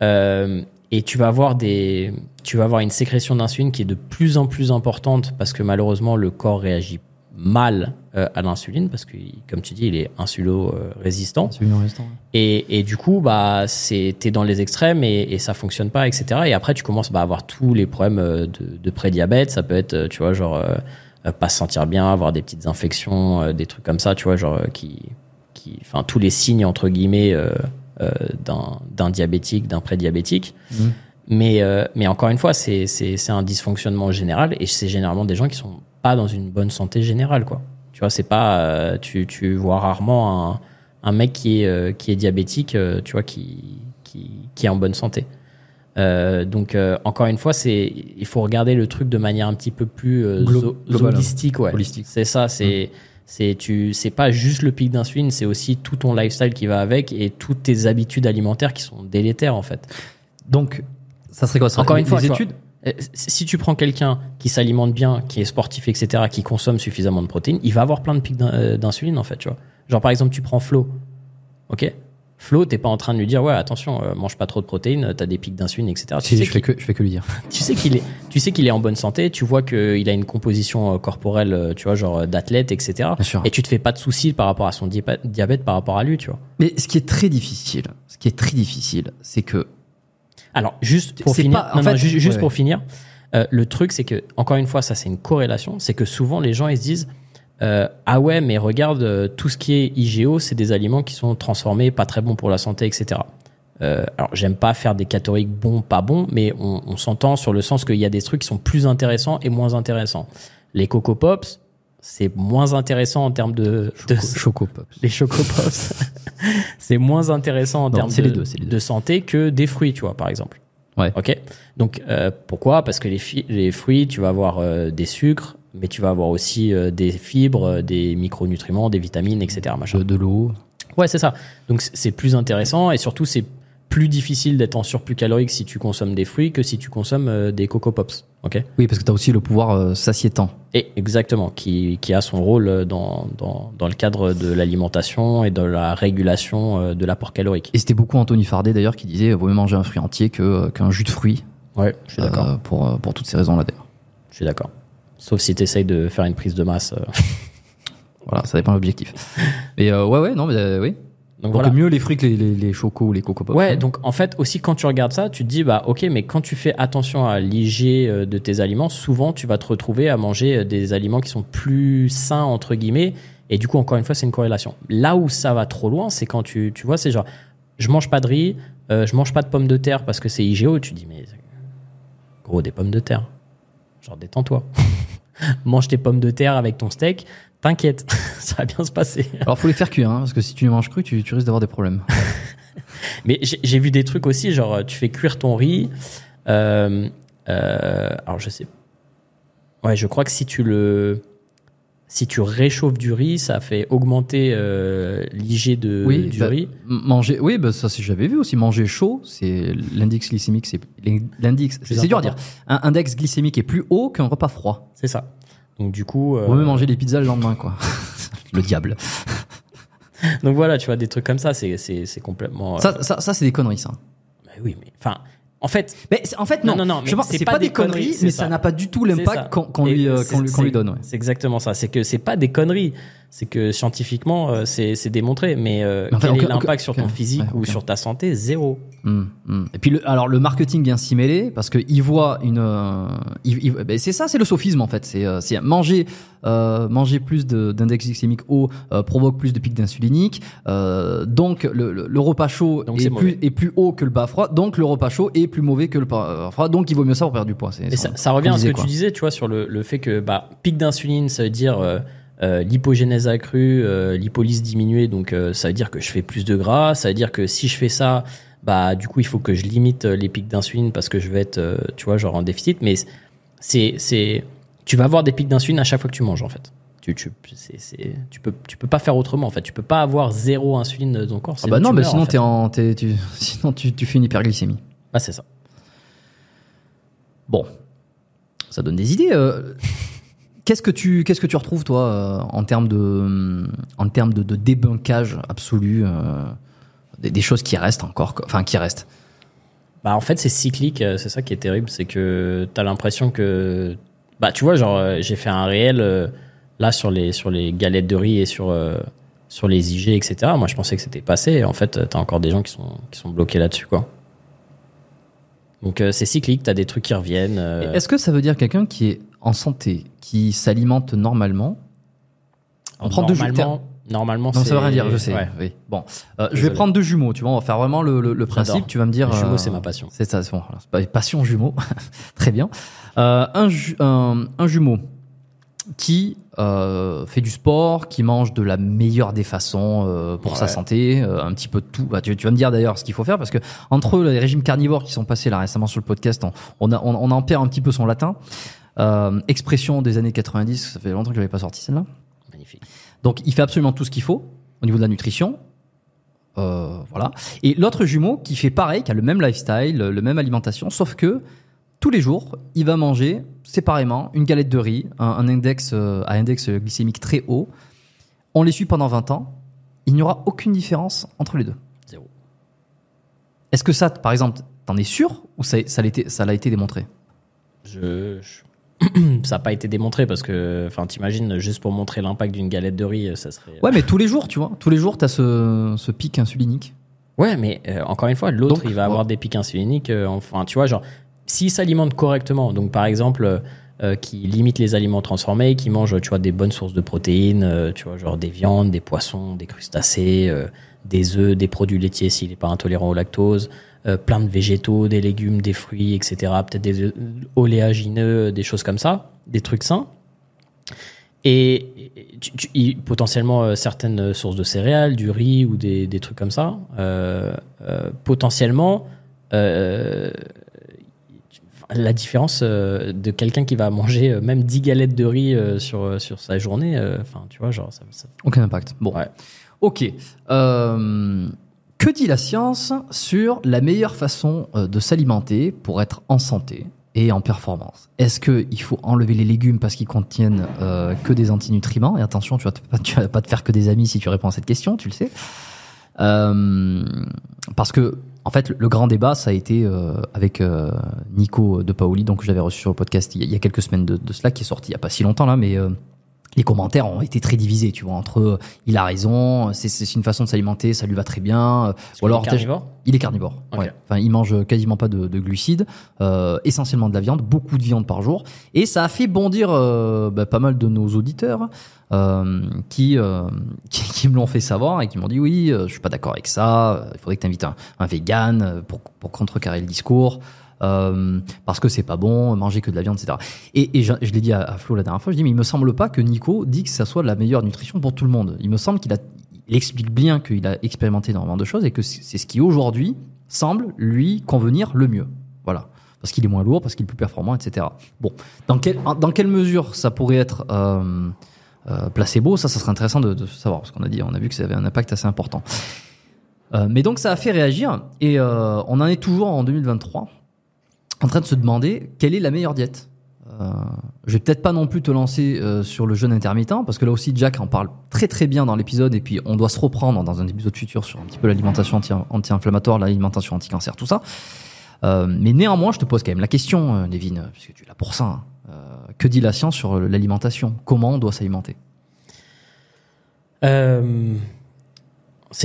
euh, Et tu vas avoir des, tu vas avoir une sécrétion d'insuline qui est de plus en plus importante parce que malheureusement le corps réagit mal euh, à l'insuline parce que comme tu dis il est insulo résistant. Insulino résistant. Et, et, du coup bah c'est t'es dans les extrêmes et, et, ça fonctionne pas etc. Et après tu commences bah, à avoir tous les problèmes euh, de, de prédiabète, ça peut être tu vois genre pas se sentir bien, avoir des petites infections, des trucs comme ça, tu vois, genre qui enfin tous les signes entre guillemets euh, euh, d'un diabétique, d'un prédiabétique. diabétique mhm. Mais, euh, mais encore une fois, c'est un dysfonctionnement général et c'est généralement des gens qui sont pas dans une bonne santé générale, quoi. Tu vois, c'est pas, tu, tu vois rarement un, un mec qui est, qui est diabétique, tu vois, qui, qui, est en bonne santé. donc encore une fois, c'est il faut regarder le truc de manière un petit peu plus hein. holistique, C'est ça, c'est mhm. C'est tu, c'est pas juste le pic d'insuline, c'est aussi tout ton lifestyle qui va avec et toutes tes habitudes alimentaires qui sont délétères en fait. Donc, ça serait quoi ça Encore une fois, études. Euh, si tu prends quelqu'un qui s'alimente bien, qui est sportif, etc., qui consomme suffisamment de protéines, il va avoir plein de pics euh, d'insuline en fait, tu vois. Genre par exemple, tu prends Flo, ok Flo, t'es pas en train de lui dire ouais attention, euh, mange pas trop de protéines, t'as des pics d'insuline, etc. je, fais que, je fais que lui dire. Tu sais qu'il est, tu sais qu'il est en bonne santé, tu vois qu'il euh, a une composition euh, corporelle, tu vois genre d'athlète, etc. Et tu te fais pas de soucis par rapport à son diabète, par rapport à lui, tu vois. Mais ce qui est très difficile, ce qui est très difficile, c'est que. Alors juste pour finir, juste, pour finir, le truc c'est que encore une fois ça c'est une corrélation, c'est que souvent les gens ils se disent euh, ah ouais, mais regarde, euh, tout ce qui est IGO, c'est des aliments qui sont transformés, pas très bons pour la santé, etc. Euh, alors, j'aime pas faire des cathoriques bons, pas bons, mais on, s'entend sur le sens qu'il y a des trucs qui sont plus intéressants et moins intéressants. Les Coco Pops, c'est moins intéressant en termes de, Les Choco Pops, c'est moins intéressant en termes de, de santé que des fruits, tu vois, par exemple. Ouais. Ok. Donc pourquoi Parce que les, les, fruits, tu vas avoir des sucres, mais tu vas avoir aussi euh, des fibres, euh, des micronutriments, des vitamines, etc. Machin. De, l'eau. Ouais, c'est ça. Donc c'est plus intéressant et surtout c'est plus difficile d'être en surplus calorique si tu consommes des fruits que si tu consommes euh, des Coco Pops. ok oui, parce que tu as aussi le pouvoir s'assiettant. Et exactement, qui, a son rôle dans, le cadre de l'alimentation et de la régulation de l'apport calorique. Et c'était beaucoup Anthony Fardet d'ailleurs qui disait vaut mieux manger un fruit entier qu'un jus de fruits. Ouais, je suis d'accord. pour, pour toutes ces raisons-là d'ailleurs. Je suis d'accord. Sauf si tu essayes de faire une prise de masse. Euh. voilà, ça dépend de l'objectif. Mais euh, ouais, ouais, non, mais euh, oui. Donc, voilà. mieux les fruits que les, les, chocos ou les coco Ouais, donc en fait, aussi quand tu regardes ça, tu te dis, bah ok, mais quand tu fais attention à l'IG de tes aliments, souvent tu vas te retrouver à manger des aliments qui sont plus sains, entre guillemets. Et du coup, encore une fois, c'est une corrélation. Là où ça va trop loin, c'est quand tu, tu vois, c'est genre, je mange pas de riz, je mange pas de pommes de terre parce que c'est IGO. Tu te dis, mais gros, des pommes de terre. Genre, détends-toi. mange tes pommes de terre avec ton steak, t'inquiète, ça va bien se passer. Alors faut les faire cuire, hein, parce que si tu les manges crues, tu, tu risques d'avoir des problèmes. Mais j'ai vu des trucs aussi, genre tu fais cuire ton riz. Euh, euh alors je sais. Ouais, je crois que si tu le si tu réchauffes du riz, ça fait augmenter euh, l'IG de oui, du bah, riz. Manger, oui, bah ça j'avais vu aussi. Manger chaud, c'est l'index glycémique, c'est l'index. C'est dur à dire. Un index glycémique est plus haut qu'un repas froid. C'est ça. Donc du coup, On on euh, peut manger des pizzas le lendemain, quoi. le diable. Donc voilà, tu vois des trucs comme ça, c'est complètement. Euh, ça, ça, ça c'est des conneries, ça. Mais bah oui, mais enfin, en fait, mais en fait non, non, je pense c'est pas, des conneries, mais ça n'a pas du tout l'impact qu'on lui, euh, donne. C'est exactement ça. C'est que c'est pas des conneries. C'est que scientifiquement, euh, c'est démontré, mais euh, quel est l'impact sur ton physique ou sur ta santé Zéro. Hmm, hmm. Et puis, le, alors le marketing vient s'y mêler parce qu'il voit une. Euh, eh ben, c'est ça, c'est le sophisme en fait. C'est euh, manger, manger plus d'index glycémique haut provoque plus de pics d'insulinique. donc le, le, repas chaud est, plus, est, plus, haut que le bas froid. Donc le repas chaud est plus mauvais que le bas froid. Donc il vaut mieux ça pour perdre du poids. Et ça, ça, revient à ce que tu disais, tu vois, sur le, fait que bah, pic d'insuline, ça veut dire euh, l'hypogénèse accrue, euh, l'hypolyse diminuée, donc euh, ça veut dire que je fais plus de gras, ça veut dire que si je fais ça, bah du coup il faut que je limite euh, les pics d'insuline parce que je vais être, euh, tu vois, genre en déficit. Mais c'est, c'est, tu vas avoir des pics d'insuline à chaque fois que tu manges en fait. Tu, tu, c'est, c'est, tu peux, tu peux pas faire autrement en fait. Tu peux pas avoir zéro insuline dans ton corps. Ah bah non, mais sinon en en, tu, sinon tu, tu fais une hyperglycémie. Ah c'est ça. Bon, ça donne des idées. Qu'est-ce que tu qu'est-ce que tu retrouves toi euh, en termes de euh, en termes de, débunkage absolu euh, des, choses qui restent encore enfin qui restent. Bah en fait c'est cyclique c'est ça qui est terrible c'est que t'as l'impression que bah tu vois genre j'ai fait un réel là sur les sur les galettes de riz et sur sur les IG etc moi je pensais que c'était passé en fait t'as encore des gens qui sont qui sont bloqués là-dessus quoi. Donc c'est cyclique, tu as des trucs qui reviennent. Est-ce que ça veut dire quelqu'un qui est en santé qui s'alimente normalement, on prend deux jumeaux. Normalement, c'est. ça veut rien dire, je sais. Ouais. Oui. Bon, euh, je vais prendre deux jumeaux, tu vois, on va faire vraiment le, principe. Tu vas me dire. jumeaux, euh, c'est ma passion. C'est ça, c'est bon. passion jumeaux. Très bien. Euh, un, un, jumeau qui fait du sport, qui mange de la meilleure des façons pour sa santé, un petit peu de tout. Bah, tu, vas me dire d'ailleurs ce qu'il faut faire parce que entre les régimes carnivores qui sont passés là récemment sur le podcast, on, on, on en perd un petit peu son latin. Euh, expression des années 90, ça fait longtemps que je n'avais pas sorti celle-là. Donc il fait absolument tout ce qu'il faut au niveau de la nutrition. Euh, voilà. Et l'autre jumeau qui fait pareil, qui a le même lifestyle, le même alimentation, sauf que tous les jours, il va manger séparément une galette de riz, un, index euh, à index glycémique très haut. On les suit pendant 20 ans. Il n'y aura aucune différence entre les deux. Zéro. Est-ce que ça, par exemple, t'en es sûr ou ça, ça l'a été, démontré je, ça n'a pas été démontré parce que, enfin, t'imagines, juste pour montrer l'impact d'une galette de riz, ça serait. Ouais, mais tous les jours, tu vois. Tous les jours, t'as ce, ce pic insulinique. Ouais, mais euh, encore une fois, l'autre, il va avoir des pics insuliniques. Euh, enfin, tu vois, genre, s'il s'alimente correctement, donc par exemple, euh, qui limite les aliments transformés, qui mange, tu vois, des bonnes sources de protéines, tu vois, genre des viandes, des poissons, des crustacés, des œufs, des produits laitiers s'il n'est pas intolérant au lactose. Euh, plein de végétaux, des légumes, des fruits, etc. Peut-être des euh, oléagineux, euh, des choses comme ça, des trucs sains. Et potentiellement certaines sources de céréales, du riz ou des, des trucs comme ça. potentiellement, la différence de quelqu'un qui va manger même 10 galettes de riz sur, sur sa journée, enfin, tu vois, genre, ça, Aucun impact. Bon. Ouais. Ok. Euh... Que dit la science sur la meilleure façon euh, de s'alimenter pour être en santé et en performance Est-ce qu'il faut enlever les légumes parce qu'ils contiennent euh, que des antinutriments Et attention, tu vas, vas pas te faire que des amis si tu réponds à cette question, tu le sais. Euh, parce que, en fait, le grand débat, ça a été avec Nico de Paoli, donc j'avais reçu sur le podcast il y, a, quelques semaines de, de cela, qui est sorti il n'y a pas si longtemps là, mais les commentaires ont été très divisés, tu vois, entre euh, il a raison, c'est une façon de s'alimenter, ça lui va très bien. Euh, ou alors, il est carnivore Il Enfin, il mange quasiment pas de, de glucides, euh, essentiellement de la viande, beaucoup de viande par jour. Et ça a fait bondir bah, pas mal de nos auditeurs qui, qui, me l'ont fait savoir et qui m'ont dit oui, je suis pas d'accord avec ça, il faudrait que tu invites un, un vegan pour, pour contrecarrer le discours. Euh, parce que c'est pas bon, manger que de la viande, etc. Et, je, l'ai dit à, Flo la dernière fois, je dis mais il me semble pas que Nico dit que ça soit la meilleure nutrition pour tout le monde. Il me semble qu'il a, explique bien qu'il a expérimenté énormément de choses et que c'est ce qui aujourd'hui semble lui convenir le mieux. Voilà. Parce qu'il est moins lourd, parce qu'il est plus performant, etc. Bon, dans, dans quelle mesure ça pourrait être euh, euh, placebo Ça, ça serait intéressant de, savoir, parce qu'on a dit, on a vu que ça avait un impact assez important. mais donc ça a fait réagir et on en est toujours en 2023 en train de se demander quelle est la meilleure diète. Euh, je vais peut-être pas non plus te lancer euh, sur le jeûne intermittent parce que là aussi Jack en parle très très bien dans l'épisode et puis on doit se reprendre dans un épisode futur sur un petit peu l'alimentation anti-inflammatoire, l'alimentation anti-cancer, tout ça. Euh, mais néanmoins, je te pose quand même la question, parce puisque tu es là pour ça. Hein. que dit la science sur l'alimentation Comment on doit s'alimenter C'est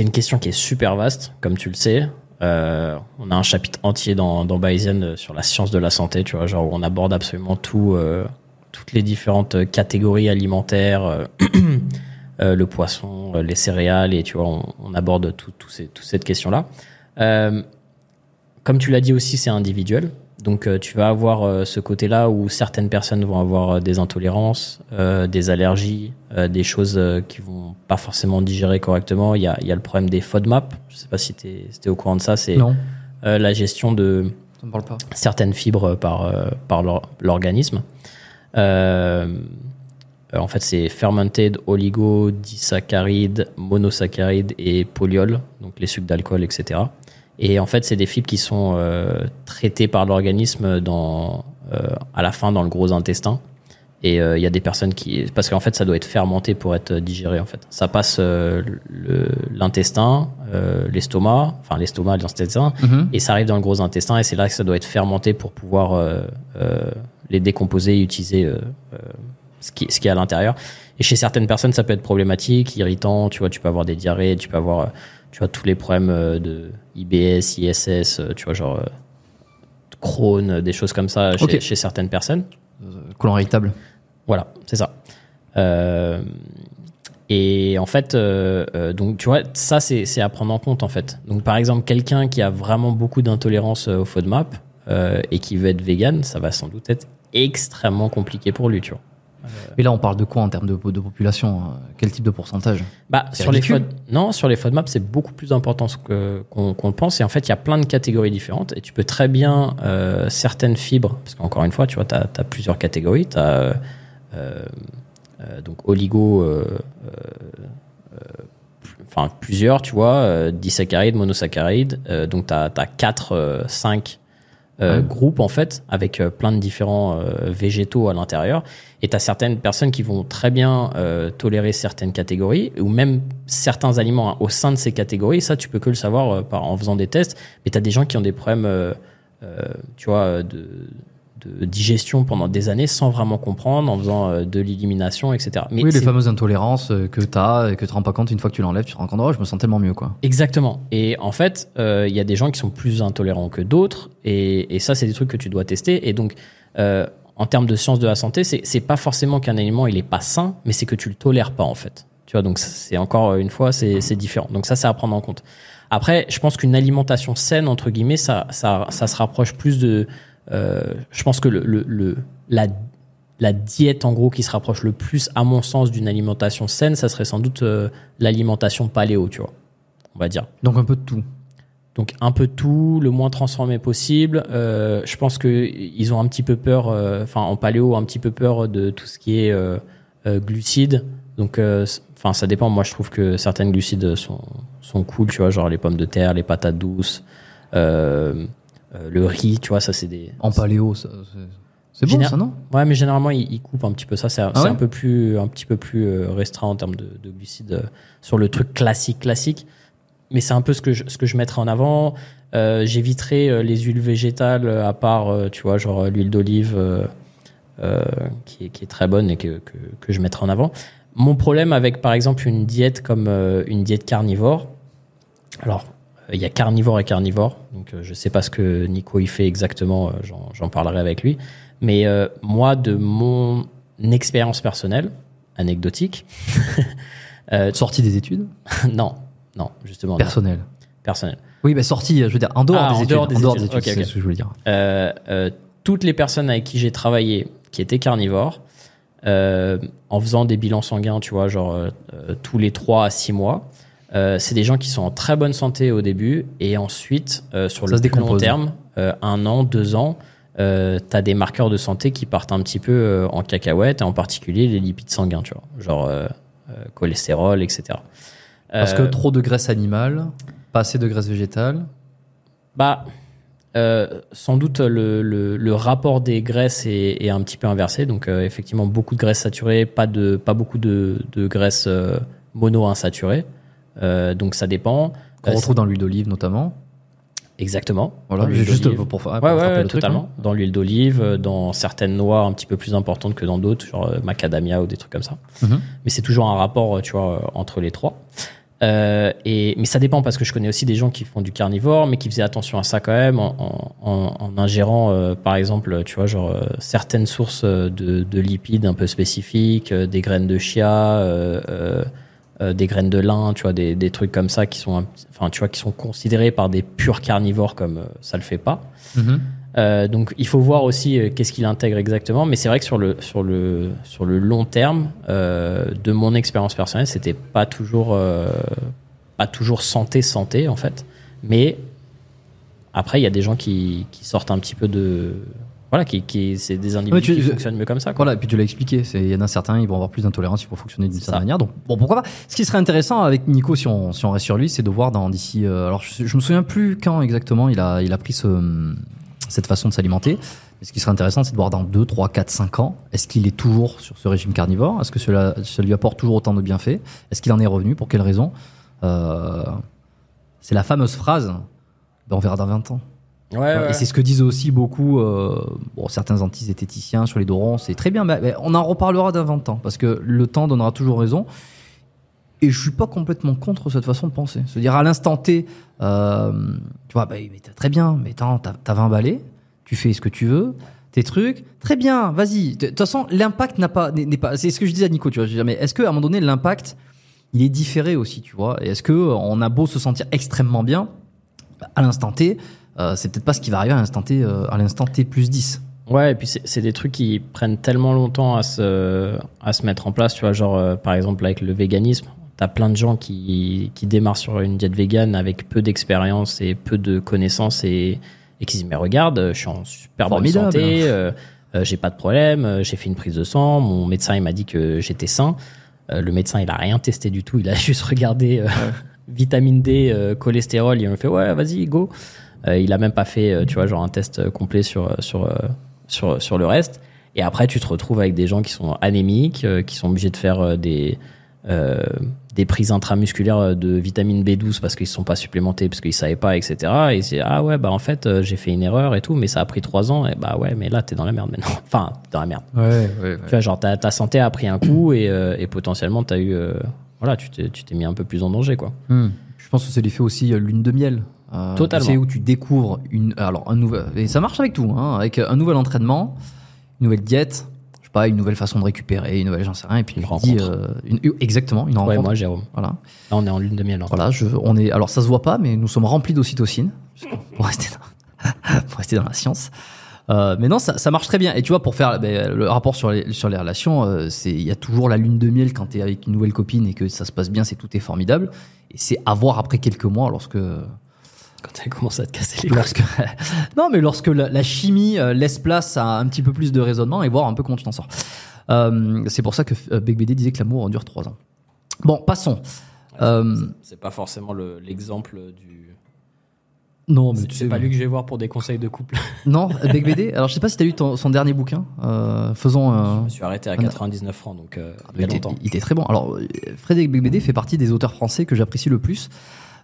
une question qui est super vaste, comme tu le sais. Euh, on a un chapitre entier dans, dans Bayesian euh, sur la science de la santé, tu vois, genre où on aborde absolument tout, euh, toutes les différentes catégories alimentaires, le poisson, les céréales, et tu vois, on, aborde tout, tout, ces, toute cette question-là. comme tu l'as dit aussi, c'est individuel. Donc euh, tu vas avoir euh, ce côté-là où certaines personnes vont avoir euh, des intolérances, des allergies, des choses qui vont pas forcément digérer correctement. Il y a, y a, le problème des FODMAP. Je sais pas si tu es, au courant de ça. C'est la gestion de certaines fibres par, par l'organisme. en fait, c'est fermented oligo, disaccharide, monosaccharide et polyol, donc les sucres d'alcool, etc. Et en fait, c'est des fibres qui sont euh, traitées par l'organisme dans, euh, à la fin dans le gros intestin. Et euh, il y a des personnes qui, parce qu'en fait, ça doit être fermenté pour être digéré. En fait, ça passe euh, l'intestin, l'estomac, enfin l'estomac, l'intestin, mhm. et ça arrive dans le gros intestin. Et c'est là que ça doit être fermenté pour pouvoir les décomposer et utiliser ce qui, ce qui est à l'intérieur. Et chez certaines personnes, ça peut être problématique, irritant. Tu vois, tu peux avoir des diarrhées, tu peux avoir tu vois, tous les problèmes euh, de IBS, ISS, euh, tu vois, genre euh, Crohn, des choses comme ça chez, certaines personnes. colon irritable. Voilà, c'est ça. Euh, et en fait, donc tu vois, ça c'est à prendre en compte en fait. Donc par exemple, quelqu'un qui a vraiment beaucoup d'intolérance au FODMAP euh, et qui veut être vegan, ça va sans doute être extrêmement compliqué pour lui, tu vois. Et euh, là, on parle de quoi en termes de, de population euh, Quel type de pourcentage bah, sur les Non, sur les FODMAP, c'est beaucoup plus important qu'on qu pense. Et en fait, il y a plein de catégories différentes. Et tu peux très bien, euh, certaines fibres, parce qu'encore une fois, tu vois, tu as, plusieurs catégories. Tu donc oligo, enfin plusieurs, tu vois, disaccharides, monosaccharides. donc, tu as, as, 4, 5 euh, groupe en fait avec euh, plein de différents euh, végétaux à l'intérieur et tu certaines personnes qui vont très bien tolérer certaines catégories ou même certains aliments hein, au sein de ces catégories ça tu peux que le savoir par, en faisant des tests mais tu as des gens qui ont des problèmes tu vois de de digestion pendant des années sans vraiment comprendre, en faisant euh, de l'élimination, etc. Mais oui, les fameuses intolérances euh, que tu as et que tu rends pas compte une fois que tu l'enlèves, tu te rends compte, oh, je me sens tellement mieux. quoi. Exactement. Et en fait, euh, il y a des gens qui sont plus intolérants que d'autres, et, et ça, c'est des trucs que tu dois tester. Et donc, en termes de sciences de la santé, c'est pas forcément qu'un aliment, il est pas sain, mais c'est que tu le tolères pas, en fait. Tu vois, donc c'est encore une fois, c'est différent. Donc ça, c'est à prendre en compte. Après, je pense qu'une alimentation saine, entre guillemets, ça, ça, ça se rapproche plus de euh, je pense que le, le, le la la diète en gros qui se rapproche le plus, à mon sens, d'une alimentation saine, ça serait sans doute euh, l'alimentation paléo, tu vois. On va dire. Donc un peu de tout. Donc un peu tout, le moins transformé possible. Euh, je pense que ils ont un petit peu peur, euh, enfin en paléo, un petit peu peur de tout ce qui est glucides. Donc, enfin, ça dépend. Moi, je trouve que certaines glucides sont, sont cool, tu vois, genre les pommes de terre, les patates douces. Euh, le riz, tu vois, ça c'est des. En paléo, ça. C'est bon ça non Ouais, mais généralement il coupe un petit peu ça. C'est ah un peu plus, un petit peu plus euh, restreint en termes de, de glucides euh, sur le truc classique classique. Mais c'est un peu ce que je, ce que je mettrai en avant. J'éviterai les huiles végétales à part, tu vois, genre l'huile d'olive qui, est, qui, est très bonne et que, que, que je mettrai en avant. Mon problème avec par exemple une diète comme une diète carnivore. Alors euh, il y a carnivore et carnivore. Donc, euh, je ne sais pas ce que Nico y fait exactement. Euh, j'en parlerai avec lui. Mais moi, de mon expérience personnelle, anecdotique, sortie des études Non, non, justement. Personnel. Personnel. Oui, mais bah, sortie, je veux dire, en dehors ah, des études. en dehors des études, ce que je dire. toutes les personnes avec qui j'ai travaillé qui étaient carnivores, en faisant des bilans sanguins, tu vois, genre tous les 3 à 6 mois, euh, c'est des gens qui sont en très bonne santé au début et ensuite, euh, sur le long terme, euh, un an, deux ans, tu as des marqueurs de santé qui partent un petit peu en cacahuète, et en particulier les lipides sanguins, genre cholestérol, etc. Parce que trop de graisse animale, pas assez de graisse végétale. Bah, sans doute le, le, rapport des graisses est, un petit peu inversé. Donc effectivement beaucoup de graisses saturées, pas de pas beaucoup de, de graisses monoinsaturées. Euh, donc ça dépend. Qu'on euh, retrouve dans l'huile d'olive notamment. Exactement. Voilà, juste pour, totalement. Dans l'huile d'olive, euh, dans certaines noix un petit peu plus importantes que dans d'autres, genre macadamia ou des trucs comme ça. Mhm. Mais c'est toujours un rapport, tu vois, entre les trois. Euh, et, mais ça dépend parce que je connais aussi des gens qui font du carnivore, mais qui faisaient attention à ça quand même en, ingérant, par exemple, tu vois, genre certaines sources de, de, lipides un peu spécifiques, des graines de chia. Euh, des graines de lin, tu vois, des, des trucs comme ça qui sont, enfin, tu vois, qui sont considérés par des purs carnivores comme euh, ça le fait pas. Mhm. Euh, donc il faut voir aussi qu'est-ce qu'il intègre exactement, mais c'est vrai que sur le sur le sur le long terme, de mon expérience personnelle, c'était pas toujours pas toujours santé santé en fait, mais après il y a des gens qui sortent un petit peu de voilà, qui, qui c'est des individus qui fonctionnent mieux comme ça. Voilà, et puis tu l'as expliqué, il y en a certains, ils vont avoir plus d'intolérance, ils vont fonctionner d'une certaine manière. Donc, bon, pourquoi pas Ce qui serait intéressant avec Nico, si on, si on reste sur lui, c'est de voir dans d'ici. Euh, alors, je, je, me souviens plus quand exactement il a, il a pris ce, cette façon de s'alimenter. ce qui serait intéressant, c'est de voir dans 2, 3, 4, 5 ans, est-ce qu'il est toujours sur ce régime carnivore Est-ce que cela, ça lui apporte toujours autant de bienfaits Est-ce qu'il en est revenu Pour quelles raisons euh, C'est la fameuse phrase ben, on verra dans 20 ans. Euh, et c'est ce que disent aussi beaucoup euh, bon, certains anti sur les dorons. C'est très bien, mais on en reparlera 20 ans parce que le temps donnera toujours raison. Et je suis pas complètement contre cette façon de penser. Se dire à l'instant T, euh, tu vois, bah, très bien, mais t'as 20 balais, tu fais ce que tu veux, tes trucs, très bien, vas-y. De toute façon, l'impact n'a pas, n'est pas. C'est ce que je disais à Nico, tu vois. Je disais, mais est-ce qu'à un moment donné, l'impact, il est différé aussi, tu vois Et est-ce que on a beau se sentir extrêmement bien, bah, à l'instant T, euh, c'est peut-être pas ce qui va arriver à l'instant T, euh, à l'instant T plus 10. Ouais, et puis c'est des trucs qui prennent tellement longtemps à se, à se mettre en place, tu vois, genre euh, par exemple avec le véganisme, t'as plein de gens qui, qui démarrent sur une diète végane avec peu d'expérience et peu de connaissances et, et qui se disent mais regarde, je suis en super bonne santé, hein. j'ai pas de problème, j'ai fait une prise de sang, mon médecin il m'a dit que j'étais sain, le médecin il a rien testé du tout, il a juste regardé vitamine D, cholestérol, il me fait ouais vas-y go. Euh, il a même pas fait, euh, tu vois, genre un test euh, complet sur, sur, sur, sur le reste. Et après, tu te retrouves avec des gens qui sont anémiques, qui sont obligés de faire des, des prises intramusculaires de vitamine B12 parce qu'ils ne sont pas supplémentés, parce qu'ils ne savaient pas, etc. Et c'est « ah ouais, bah en fait, j'ai fait une erreur et tout, mais ça a pris trois ans. Et bah ouais, mais là, t'es dans la merde maintenant. enfin, dans la merde. Ouais, ouais, genre, ta, santé a pris un coup et, et potentiellement, t'as eu. voilà, tu t'es mis un peu plus en danger, quoi. Hmm. Je pense que c'est l'effet aussi lune de miel. C'est euh, où tu découvres une, alors un nouvel, et ça marche avec tout, hein, avec euh, un nouvel entraînement, une nouvelle diète, je sais pas, une nouvelle façon de récupérer, une nouvelle, j'en sais rien, et puis une rencontre. Euh, exactement, une rencontre. Ouais, moi, Jérôme. Voilà. Là, on est en lune de miel. Hein. Voilà, je, on est, alors ça se voit pas, mais nous sommes remplis d'ocytocine, pour rester dans, pour rester dans la science. mais non, ça, ça, marche très bien. Et tu vois, pour faire ben, le rapport sur les, sur les relations, c'est il y a toujours la lune de miel quand tu es avec une nouvelle copine et que ça se passe bien, c'est tout est formidable. Et c'est à voir après quelques mois lorsque quand elle commence à te casser les lorsque... Non, mais lorsque la, chimie euh, laisse place à un petit peu plus de raisonnement et voir un peu comment tu t'en sors. Euh, c'est pour ça que Big euh, BD disait que l'amour dure trois ans. Bon, passons. Euh, c'est pas forcément l'exemple du. Non, mais c'est pas lui que je vais voir pour des conseils de couple. Non, Beck Alors, je sais pas si t'as lu son dernier bouquin. faisons. je me suis arrêté à 99 francs, donc il, était, il, était, très bon. Alors, Frédéric Beck fait partie des auteurs français que j'apprécie le plus.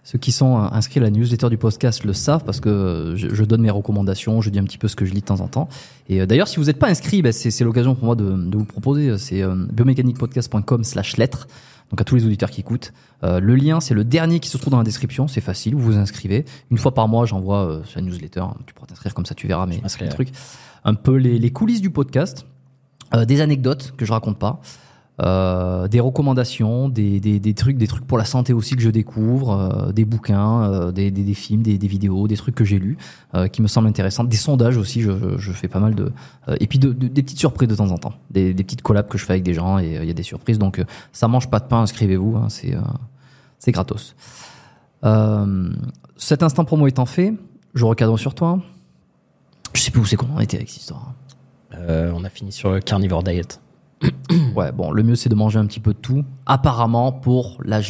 Ceux qui sont euh, inscrits à la newsletter du podcast le savent parce que euh, je, donne mes recommandations, je dis un petit peu ce que je lis de temps en temps. Et euh, d'ailleurs, si vous n'êtes pas inscrit, ben, c'est l'occasion pour moi de, vous proposer. C'est euh, slash lettres. Donc à tous les auditeurs qui écoutent, le lien c'est le dernier qui se trouve dans la description. C'est facile, vous vous inscrivez. Une fois par mois, j'envoie la newsletter. Tu pourras t'inscrire comme ça, tu verras mes, truc Un peu les, les coulisses du podcast, des anecdotes que je raconte pas. Euh, des recommandations, des, trucs, des trucs pour la santé aussi que je découvre, euh, des bouquins, euh, des, films, des, vidéos, des trucs que j'ai lus qui me semblent intéressants, des sondages aussi, je, je, fais pas mal de et puis des petites surprises de temps en temps, des, petites collabs que je fais avec des gens et il y a des surprises donc ça mange pas de pain, inscrivez-vous, hein, c'est c'est gratos. cet instant promo étant fait, je recadre sur toi. Je sais plus où c'est qu'on était avec cette histoire. on a fini sur Carnivore Diet. ouais, bon, le mieux c'est de manger un petit peu de tout. Apparemment, pour la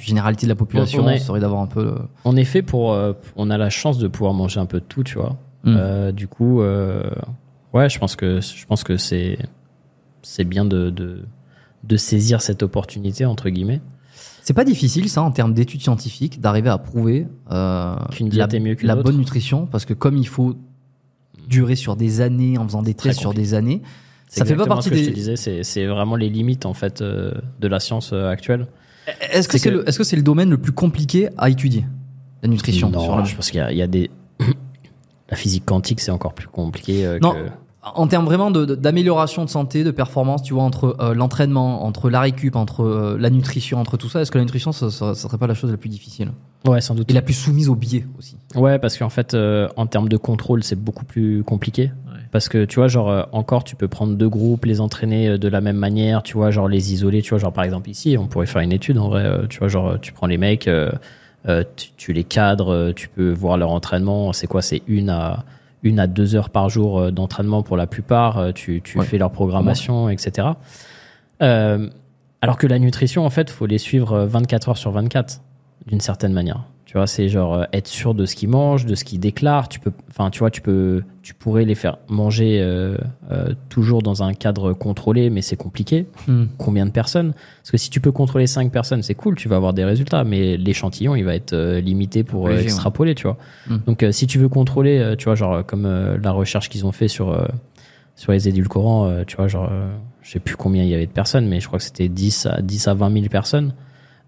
généralité de la population, on serait d'avoir un peu. En euh, effet, pour, euh, on a la chance de pouvoir manger un peu de tout, tu vois. Hmm. Euh, du coup, ouais, je pense que je pense que c'est c'est bien de, de, saisir cette opportunité entre guillemets. C'est pas difficile, ça, en termes d'études scientifiques, d'arriver à prouver Qu'une la, mieux la bonne nutrition, parce que comme il faut durer sur des années en faisant des tests sur des années, ça fait pas partie ce que des. disais, c'est vraiment les limites en fait euh, de la science euh, actuelle. Est-ce que c'est le, le, domaine le plus compliqué à étudier la nutrition Non, je pense qu'il y, a des. la physique quantique, c'est encore plus compliqué. Euh, que... non. En termes vraiment d'amélioration de, santé, de performance, tu vois, entre l'entraînement, entre la récup, entre la nutrition, entre tout ça, est-ce que la nutrition, ça, serait pas la chose la plus difficile Ouais, sans doute. Et la plus soumise au biais aussi. Ouais, parce qu'en fait, en termes de contrôle, c'est beaucoup plus compliqué. Parce que tu vois, genre, euh, encore, tu peux prendre deux groupes, les entraîner euh, de la même manière, tu vois, genre les isoler, tu vois, genre par exemple ici, on pourrait faire une étude en vrai, euh, tu vois, genre tu prends les mecs, tu, les cadres, tu peux voir leur entraînement, c'est quoi, c'est une à une à deux heures par jour d'entraînement pour la plupart, tu, tu fais leur programmation, etc. alors que la nutrition, en fait, faut les suivre 24 heures sur 24, d'une certaine manière. Tu vois, c'est genre euh, être sûr de ce qu'ils mangent, de ce qu'ils déclarent. Tu peux, enfin, tu vois, tu peux, tu pourrais les faire manger euh, euh, toujours dans un cadre contrôlé, mais c'est compliqué. Hmm. Combien de personnes Parce que si tu peux contrôler 5 personnes, c'est cool, tu vas avoir des résultats, mais l'échantillon, il va être limité pour extrapoler, tu vois. Hmm. Donc, si tu veux contrôler, tu vois, genre comme la recherche qu'ils ont fait sur sur les édulcorants, tu vois, genre, je sais plus combien il y avait de personnes, mais je crois que c'était 10 à 10 à 20 000 personnes.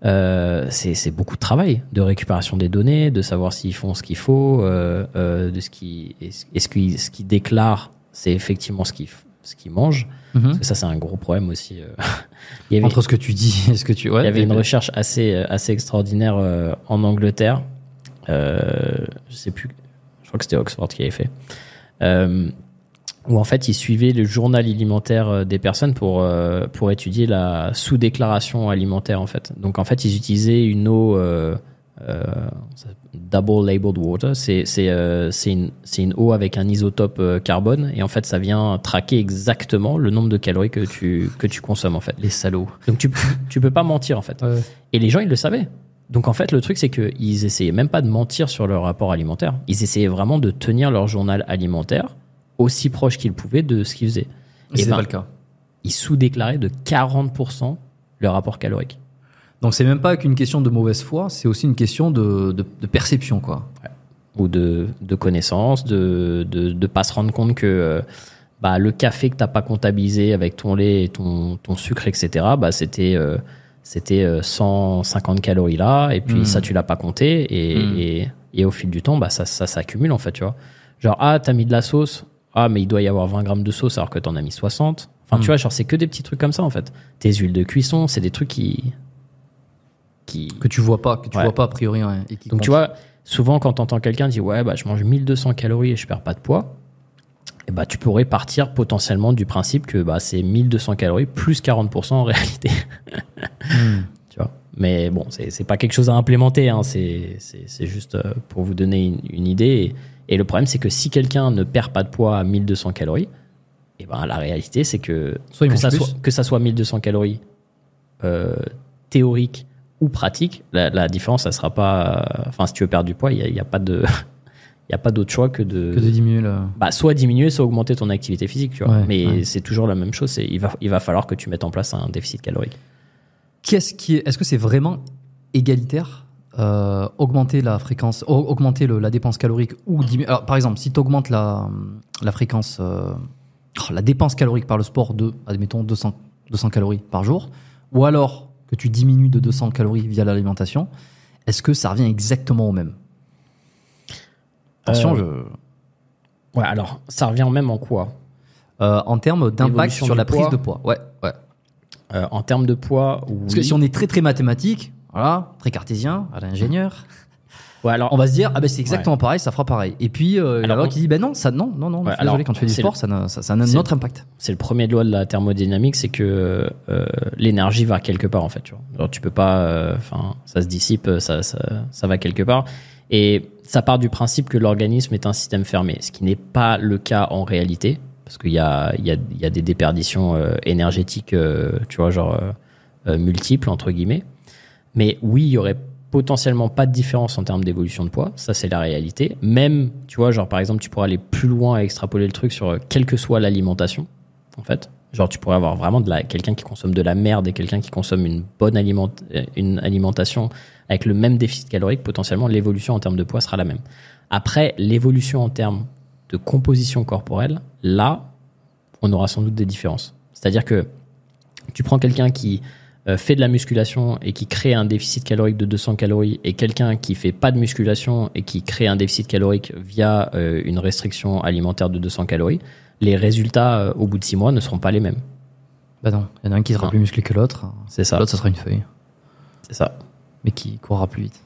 Euh, c'est beaucoup de travail de récupération des données, de savoir s'ils font ce qu'il faut, euh, euh, de ce qui est-ce qu'ils ce qui déclarent, c'est effectivement ce qu'ils ce qu'ils mangent. Mhm. Parce que ça c'est un gros problème aussi. Euh. il y avait, Entre ce que tu dis et ce que tu ouais, il y avait une recherche assez euh, assez extraordinaire en Angleterre. je sais plus, je crois que c'était Oxford qui avait fait où en fait ils suivaient le journal alimentaire euh, des personnes pour euh, pour étudier la sous-déclaration alimentaire en fait. Donc en fait ils utilisaient une eau euh, euh double labeled water, c'est c'est une, une eau avec un isotope carbone et en fait ça vient traquer exactement le nombre de calories que tu que tu consommes en fait. Les salauds. Donc tu tu peux pas mentir en fait. Et les gens ils le savaient. Donc en fait, le truc, c'est qu'ils essayaient même pas de mentir sur leur rapport alimentaire. Ils essayaient vraiment de tenir leur journal alimentaire aussi proche qu'ils pouvaient de ce qu'ils faisaient. Et c'est eh ben, pas le cas. Ils sous-déclaraient de 40% leur rapport calorique. Donc c'est même pas qu'une question de mauvaise foi, c'est aussi une question de, de, perception, quoi. Ou de, de connaissance, de ne pas se rendre compte que euh, bah, le café que tu n'as pas comptabilisé avec ton lait et ton, ton sucre, etc., bah, c'était... Euh, c'était 150 euh, calories là, et puis hmm. ça, tu l'as pas compté, et, hmm. et, et, au fil du temps, bah, ça, ça s'accumule en fait, tu vois. Genre, ah, t'as mis de la sauce, ah, mais il doit y avoir 20 grammes de sauce alors que t'en as mis 60. Enfin, tu hmm. vois, genre, c'est que des petits trucs comme ça, en fait. Tes huiles de cuisson, c'est des trucs qui. qui... Que tu vois pas, que tu vois pas a priori. Donc, tu vois, souvent, quand t'entends quelqu'un dire, ouais, bah, je mange 1200 calories et je perds pas de poids, et eh bah, tu pourrais partir potentiellement du principe que bah, c'est 1200 calories plus 40% en réalité. Hmm. Tu Mais bon, c'est pas quelque chose à implémenter, hein. c'est juste euh, pour vous donner une, idée. Et le problème, c'est que si quelqu'un ne perd pas de poids à 1200 calories, eh ben, la réalité, c'est que, que, ça soit, 1200 calories théoriques euh, théorique ou pratique, la, différence, ça sera pas. Euh, enfin, si tu veux perdre du poids, il n'y a, pas de. Il n'y a pas d'autre choix que de, que de diminuer la... bah, soit diminuer, soit augmenter ton activité physique. Mais c'est toujours la même chose. Il va, il va falloir que tu mettes en place un déficit calorique. Qu'est-ce qui est, est-ce que c'est vraiment égalitaire euh, augmenter la fréquence, augmenter la dépense calorique ou Alors, par exemple, si tu augmentes la, la fréquence, euh, oh, la dépense calorique par le sport de, admettons, 200, 200 calories par jour, ou alors que tu diminues de 200 calories via l'alimentation, est-ce que ça revient exactement au même Attention, euh, je... Ouais, alors, ça revient au même en quoi En termes d'impact sur la prise de poids, ouais, ouais. en termes de poids, ou Parce que si on est très très mathématique, voilà, très cartésien, à l'ingénieur. Ouais, alors, on va se dire, ah ben c'est exactement pareil, ça fera pareil. Et puis, euh, la loi qui dit, ben non, ça, non, non, non, désolé, quand tu fais du sport, ça, a, ça, a un autre impact. C'est le premier loi de la thermodynamique, c'est que euh, l'énergie va quelque part, en fait. Tu vois. Alors, tu peux pas, euh, enfin, ça se dissipe, euh, ça, ça, va quelque part. Et ça part du principe que l'organisme est un système fermé, ce qui n'est pas le cas en réalité, parce qu'il y a, il y, a, il y a des déperditions énergétiques, tu vois, genre multiples, entre guillemets. Mais oui, il y aurait potentiellement pas de différence en termes d'évolution de poids, ça c'est la réalité. Même, tu vois, genre par exemple, tu pourrais aller plus loin et extrapoler le truc sur euh, quelle que soit l'alimentation, en fait. Genre tu pourrais avoir vraiment de quelqu'un qui consomme de la merde et quelqu'un qui consomme une bonne euh, alimentation avec le même déficit calorique, potentiellement l'évolution en termes de poids sera la même. Après, l'évolution en termes de composition corporelle, là, on aura sans doute des différences. C'est-à-dire que tu prends quelqu'un qui euh, fait de la musculation et qui crée un déficit calorique de 200 calories et quelqu'un qui fait pas de musculation et qui crée un déficit calorique via euh, une restriction alimentaire de 200 calories, les résultats euh, au bout de 6 mois ne seront pas les mêmes. Bah non, il y en a un qui sera plus musclé que l'autre. C'est ça. L'autre, ce sera une feuille. C'est ça. Mais qui courra plus vite.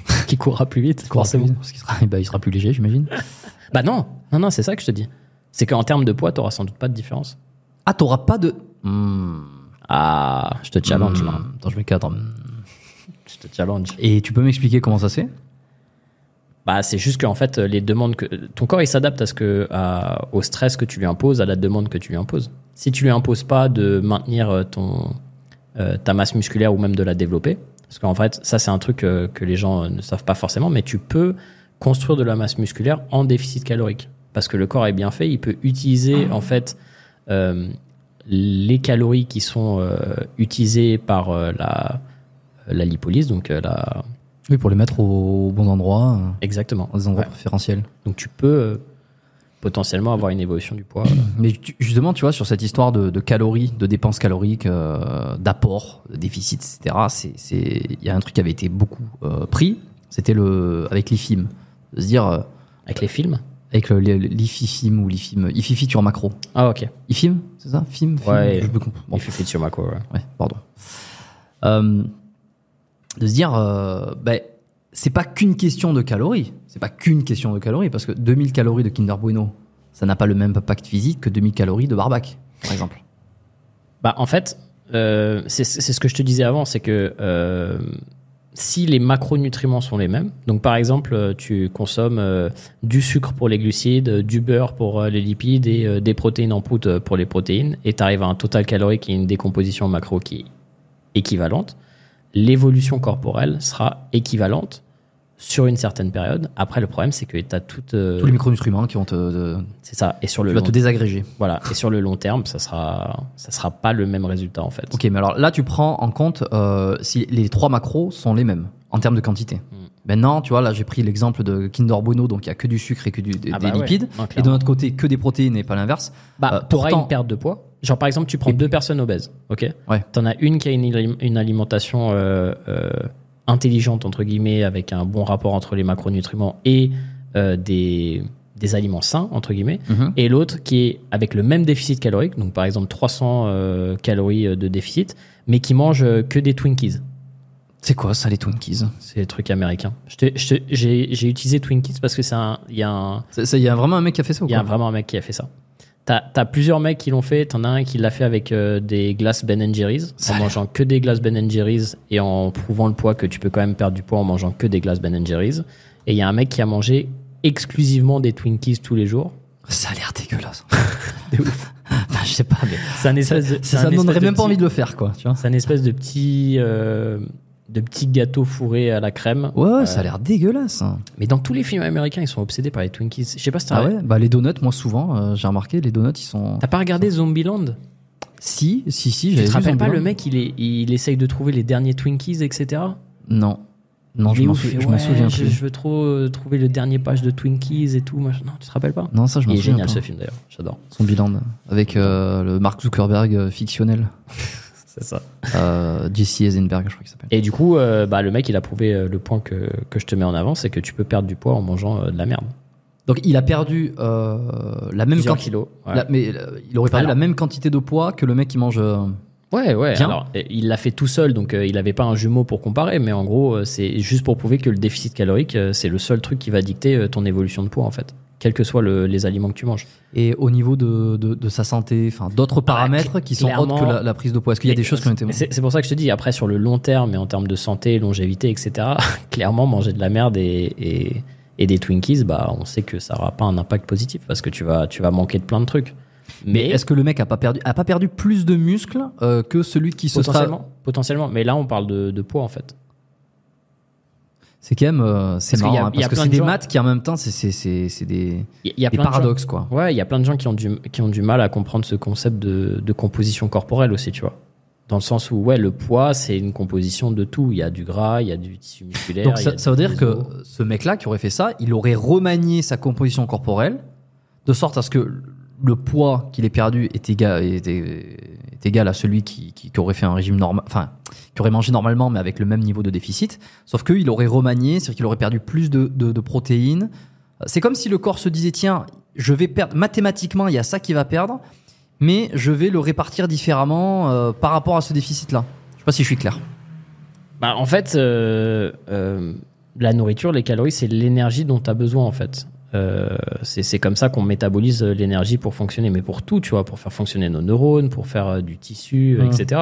qui courra plus vite, C'est forcément. bah, il sera plus léger, j'imagine. bah non, non, non, c'est ça que je te dis. C'est qu'en termes de poids, t'auras sans doute pas de différence. Ah, t'auras pas de. Hmm. Ah, je te challenge là. Hmm. Attends, je me cadre. Hein. Je te challenge. Et tu peux m'expliquer comment ça c'est bah, c'est juste qu'en fait, les demandes que ton corps il s'adapte à ce que à, au stress que tu lui imposes, à la demande que tu lui imposes. Si tu lui imposes pas de maintenir euh, ton euh, ta masse musculaire ou même de la développer, parce qu'en fait, ça c'est un truc que, euh, que les gens ne savent pas forcément, mais tu peux construire de la masse musculaire en déficit calorique, parce que le corps est bien fait, il peut utiliser en fait euh, les calories qui sont euh, utilisées par euh, la, la lipolyse, donc euh, la... Oui, pour les mettre au, bon endroit. Exactement. Aux endroits Donc tu peux potentiellement avoir une évolution du poids. Mais justement, tu vois, sur cette histoire de, calories, de dépenses caloriques, d'apport, de déficit, etc., il y a un truc qui avait été beaucoup pris, c'était le avec les films. se dire... avec les films avec euh, l'IFIFIM ou l'IFIM. IFIFI sur macro. Ah, ok. IFIM, c'est ça FIM, film, je peux sur macro, ouais. pardon. Euh, de se dire, euh, ben, c'est pas qu'une question de calories. C'est pas qu'une question de calories, parce que 2000 calories de Kinder Bueno, ça n'a pas le même impact physique que 2000 calories de barbac, par exemple. Bah, en fait, c'est ce que je te disais avant, c'est que si les macronutriments sont les mêmes, donc par exemple, euh, tu consommes euh, du sucre pour les glucides, euh, du beurre pour les lipides et des protéines en poudre pour les protéines, et tu arrives à un total calorique et une décomposition macro qui est équivalente, l'évolution corporelle sera équivalente sur une certaine période. Après, le problème, c'est que tu as toutes. Euh, Tous les micronutriments qui vont te. C'est ça. Et sur le. te désagréger. Voilà. Et sur le long terme, ça sera, ça sera pas le même résultat, en fait. Ok, mais alors là, tu prends en compte euh, si les trois macros sont les mêmes en termes de quantité. Hmm. maintenant tu vois, là, j'ai pris l'exemple de Kinder Bueno, donc il y a que du sucre et que des ah bah lipides. Ah, et de notre côté, que des protéines et pas l'inverse. Bah, euh, auras une perte de poids. Genre, par exemple, tu prends deux personnes obèses, ok Ouais. T'en as une qui a une, une alimentation intelligente, entre guillemets, avec un bon rapport entre les macronutriments et euh, des, des, aliments sains, entre guillemets, mm-hmm. et l'autre qui est avec le même déficit calorique, donc par exemple 300 euh, calories euh, de déficit, mais qui mange que des Twinkies. C'est quoi ça, les Twinkies C'est des trucs américains. J'ai utilisé Twinkies parce que c'est un. Il y, a un, y a vraiment un mec qui a fait ça Il y a vraiment un mec qui a fait ça. T'as as plusieurs mecs qui l'ont fait. T'en as un qui l'a fait avec euh, des glaces Ben Jerry's, en mangeant que des glaces Ben Jerry's et en prouvant le poids que tu peux quand même perdre du poids en mangeant que des glaces Ben Jerry's. Et il y a un mec qui a mangé exclusivement des Twinkies tous les jours. Ça a l'air dégueulasse. de ouf. Enfin, bah, je sais pas, mais. C'est un espèce Ça, ça, même pas envie de le faire, quoi. C'est un espèce de petit. Euh, de petits gâteaux fourrés à la crème. Ouais, ça a euh, l'air dégueulasse. Hein. Mais dans tous les films américains, ils sont obsédés par les Twinkies. Je sais pas si t'as Ah ouais Bah les donuts, moi souvent, euh, j'ai remarqué, les donuts, ils sont... t'as pas regardé Zombieland Si, si, si, Tu te rappelles pas le mec, il, est, il essaye de trouver les derniers Twinkies, etc. Non. Non, je souviens je- Je veux trop euh, trouver le dernier page de Twinkies et tout. machin. Non, tu te rappelles pas Non, ça, je m'en Il est génial ce film d'ailleurs, j'adore. Zombieland, avec le Mark Zuckerberg fictionnel. C'est ça. Euh, Eisenberg, je crois qu'il s'appelle. Et du coup, euh, bah, le mec, il a prouvé euh, le point que, que je te mets en avant, c'est que tu peux perdre du poids en mangeant euh, de la merde. Donc il a perdu la même quantité. mais il aurait perdu la même quantité de poids que le mec qui mange. Ouais, ouais. Alors, il l'a fait tout seul, donc il n'avait pas un jumeau pour comparer, mais en gros, c'est juste pour prouver que le déficit calorique, c'est le seul truc qui va dicter ton évolution de poids, en fait quels que soient les aliments que tu manges. Et au niveau de, sa santé, enfin d'autres bah, paramètres qui sont autres que la, prise de poids, est-ce qu'il y a des choses qui ont été C'est pour ça que je te dis, après sur le long terme et en termes de santé, longévité, etc., clairement manger de la merde et, et, des Twinkies, bah, on sait que ça n'aura pas un impact positif parce que tu vas, tu vas manquer de plein de trucs. Mais, est-ce que le mec a pas perdu, a pas perdu plus de muscles euh, que celui qui se sera... Potentiellement, mais là on parle de poids en fait c'est quand même euh, c'est marrant hein, parce que c'est des maths qui en même temps c'est des, des paradoxes quoi. Ouais, il y a plein de gens qui ont du qui ont du mal à comprendre ce concept de, composition corporelle aussi, tu vois. Dans le sens où ouais, le poids c'est une composition de tout. Il y a du gras, il y a du tissu musculaire. Donc ça, ça veut dire que ce mec-là qui aurait fait ça, il aurait remanié sa composition corporelle de sorte à ce que le poids qu'il ait perdu est égal, à celui qui, aurait fait un régime normal, enfin, qui aurait mangé normalement, mais avec le même niveau de déficit. Sauf qu'il aurait remanié, c'est-à-dire qu'il aurait perdu plus de, protéines. C'est comme si le corps se disait, tiens, je vais perdre, mathématiquement, il y a ça qui va perdre, mais je vais le répartir différemment euh, par rapport à ce déficit-là. Je ne sais pas si je suis clair. Bah, en fait, euh, euh, la nourriture, les calories, c'est l'énergie dont tu as besoin, en fait. Euh, c'est comme ça qu'on métabolise l'énergie pour fonctionner, mais pour tout, tu vois, pour faire fonctionner nos neurones, pour faire euh, du tissu, euh, etc.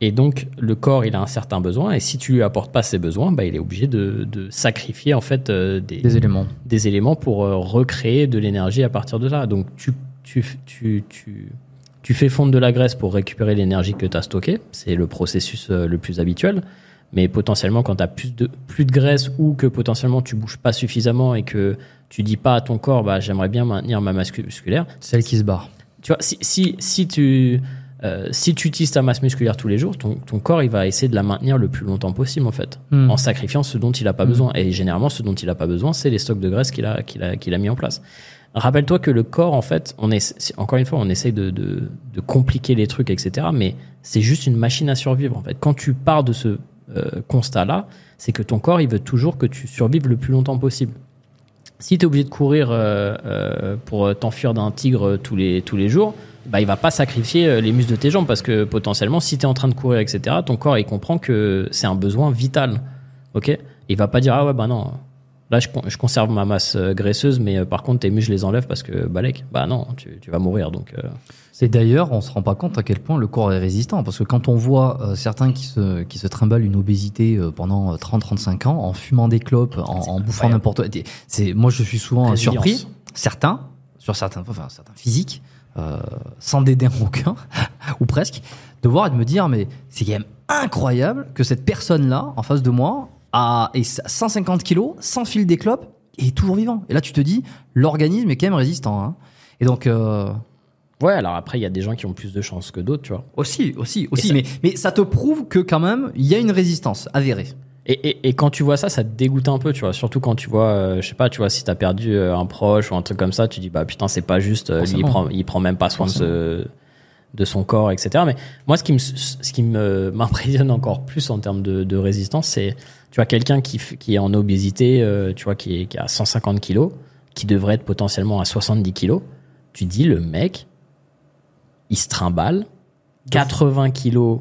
et donc, le corps, il a un certain besoin, et si tu lui apportes pas ses besoins, bah, il est obligé de, sacrifier en fait des, éléments, pour recréer de l'énergie à partir de là. Donc, tu, tu fais fondre de la graisse pour récupérer l'énergie que tu as stockée, c'est le processus le plus habituel. Mais potentiellement, quand tu as plus de, plus de graisse ou que potentiellement tu bouges pas suffisamment et que tu dis pas à ton corps, bah, j'aimerais bien maintenir ma masse musculaire. Celle qui se barre. Tu vois, si, si, si tu. Euh, si tu utilises ta masse musculaire tous les jours, ton, ton, corps il va essayer de la maintenir le plus longtemps possible en fait, hmm. en sacrifiant ce dont il n'a pas hmm. besoin. Et généralement, ce dont il n'a pas besoin, c'est les stocks de graisse qu'il a, qu'il a, qu'il a mis en place. Rappelle-toi que le corps, en fait, on est, encore une fois, on essaye de, de, de compliquer les trucs, etc. Mais c'est juste une machine à survivre en fait. Quand tu pars de ce euh, constat-là, c'est que ton corps, il veut toujours que tu survives le plus longtemps possible. Si tu es obligé de courir euh, euh, pour t'enfuir d'un tigre tous les, tous les jours, bah, il va pas sacrifier les muscles de tes jambes parce que potentiellement, si tu es en train de courir, etc., ton corps, il comprend que c'est un besoin vital. Ok Il va pas dire, ah ouais, bah non, Là, je, conserve ma masse euh, graisseuse, mais euh, par contre, tes muscles, je les enlève parce que, Balek, bah non, tu, vas mourir. Donc, c'est euh. d'ailleurs, on se rend pas compte à quel point le corps est résistant. Parce que quand on voit certains qui se, qui se trimballent une obésité pendant 30-35 ans, en fumant des clopes, en, bouffant n'importe quoi, c'est, moi, je suis souvent surpris. Certains, sur certains, enfin, certains physiques, sans dédain aucun, ou presque, de voir et de me dire, mais c'est quand même incroyable que cette personne-là, en face de moi, à et 150 kilos, sans fil des clopes, et toujours vivant. Et là, tu te dis, l'organisme est quand même résistant. Hein. Et donc. Euh... Ouais, alors après, il y a des gens qui ont plus de chance que d'autres, tu vois. Aussi, aussi, aussi. Mais, mais ça te prouve que quand même, il y a une résistance avérée. Et, et, quand tu vois ça, ça te dégoûte un peu, tu vois. Surtout quand tu vois, euh, je sais pas, tu vois, si t'as perdu euh, un proche ou un truc comme ça, tu dis, bah putain, c'est pas juste, euh, il, prend, il prend même pas soin de, ce, de, son corps, etc. Mais moi, ce qui m'impressionne encore plus en termes de résistance, c'est tu vois, quelqu'un qui, est en obésité, euh, tu vois, qui est, 150 kilos, qui devrait être potentiellement à 70 kilos, tu dis le mec, il se trimballe 80 kilos,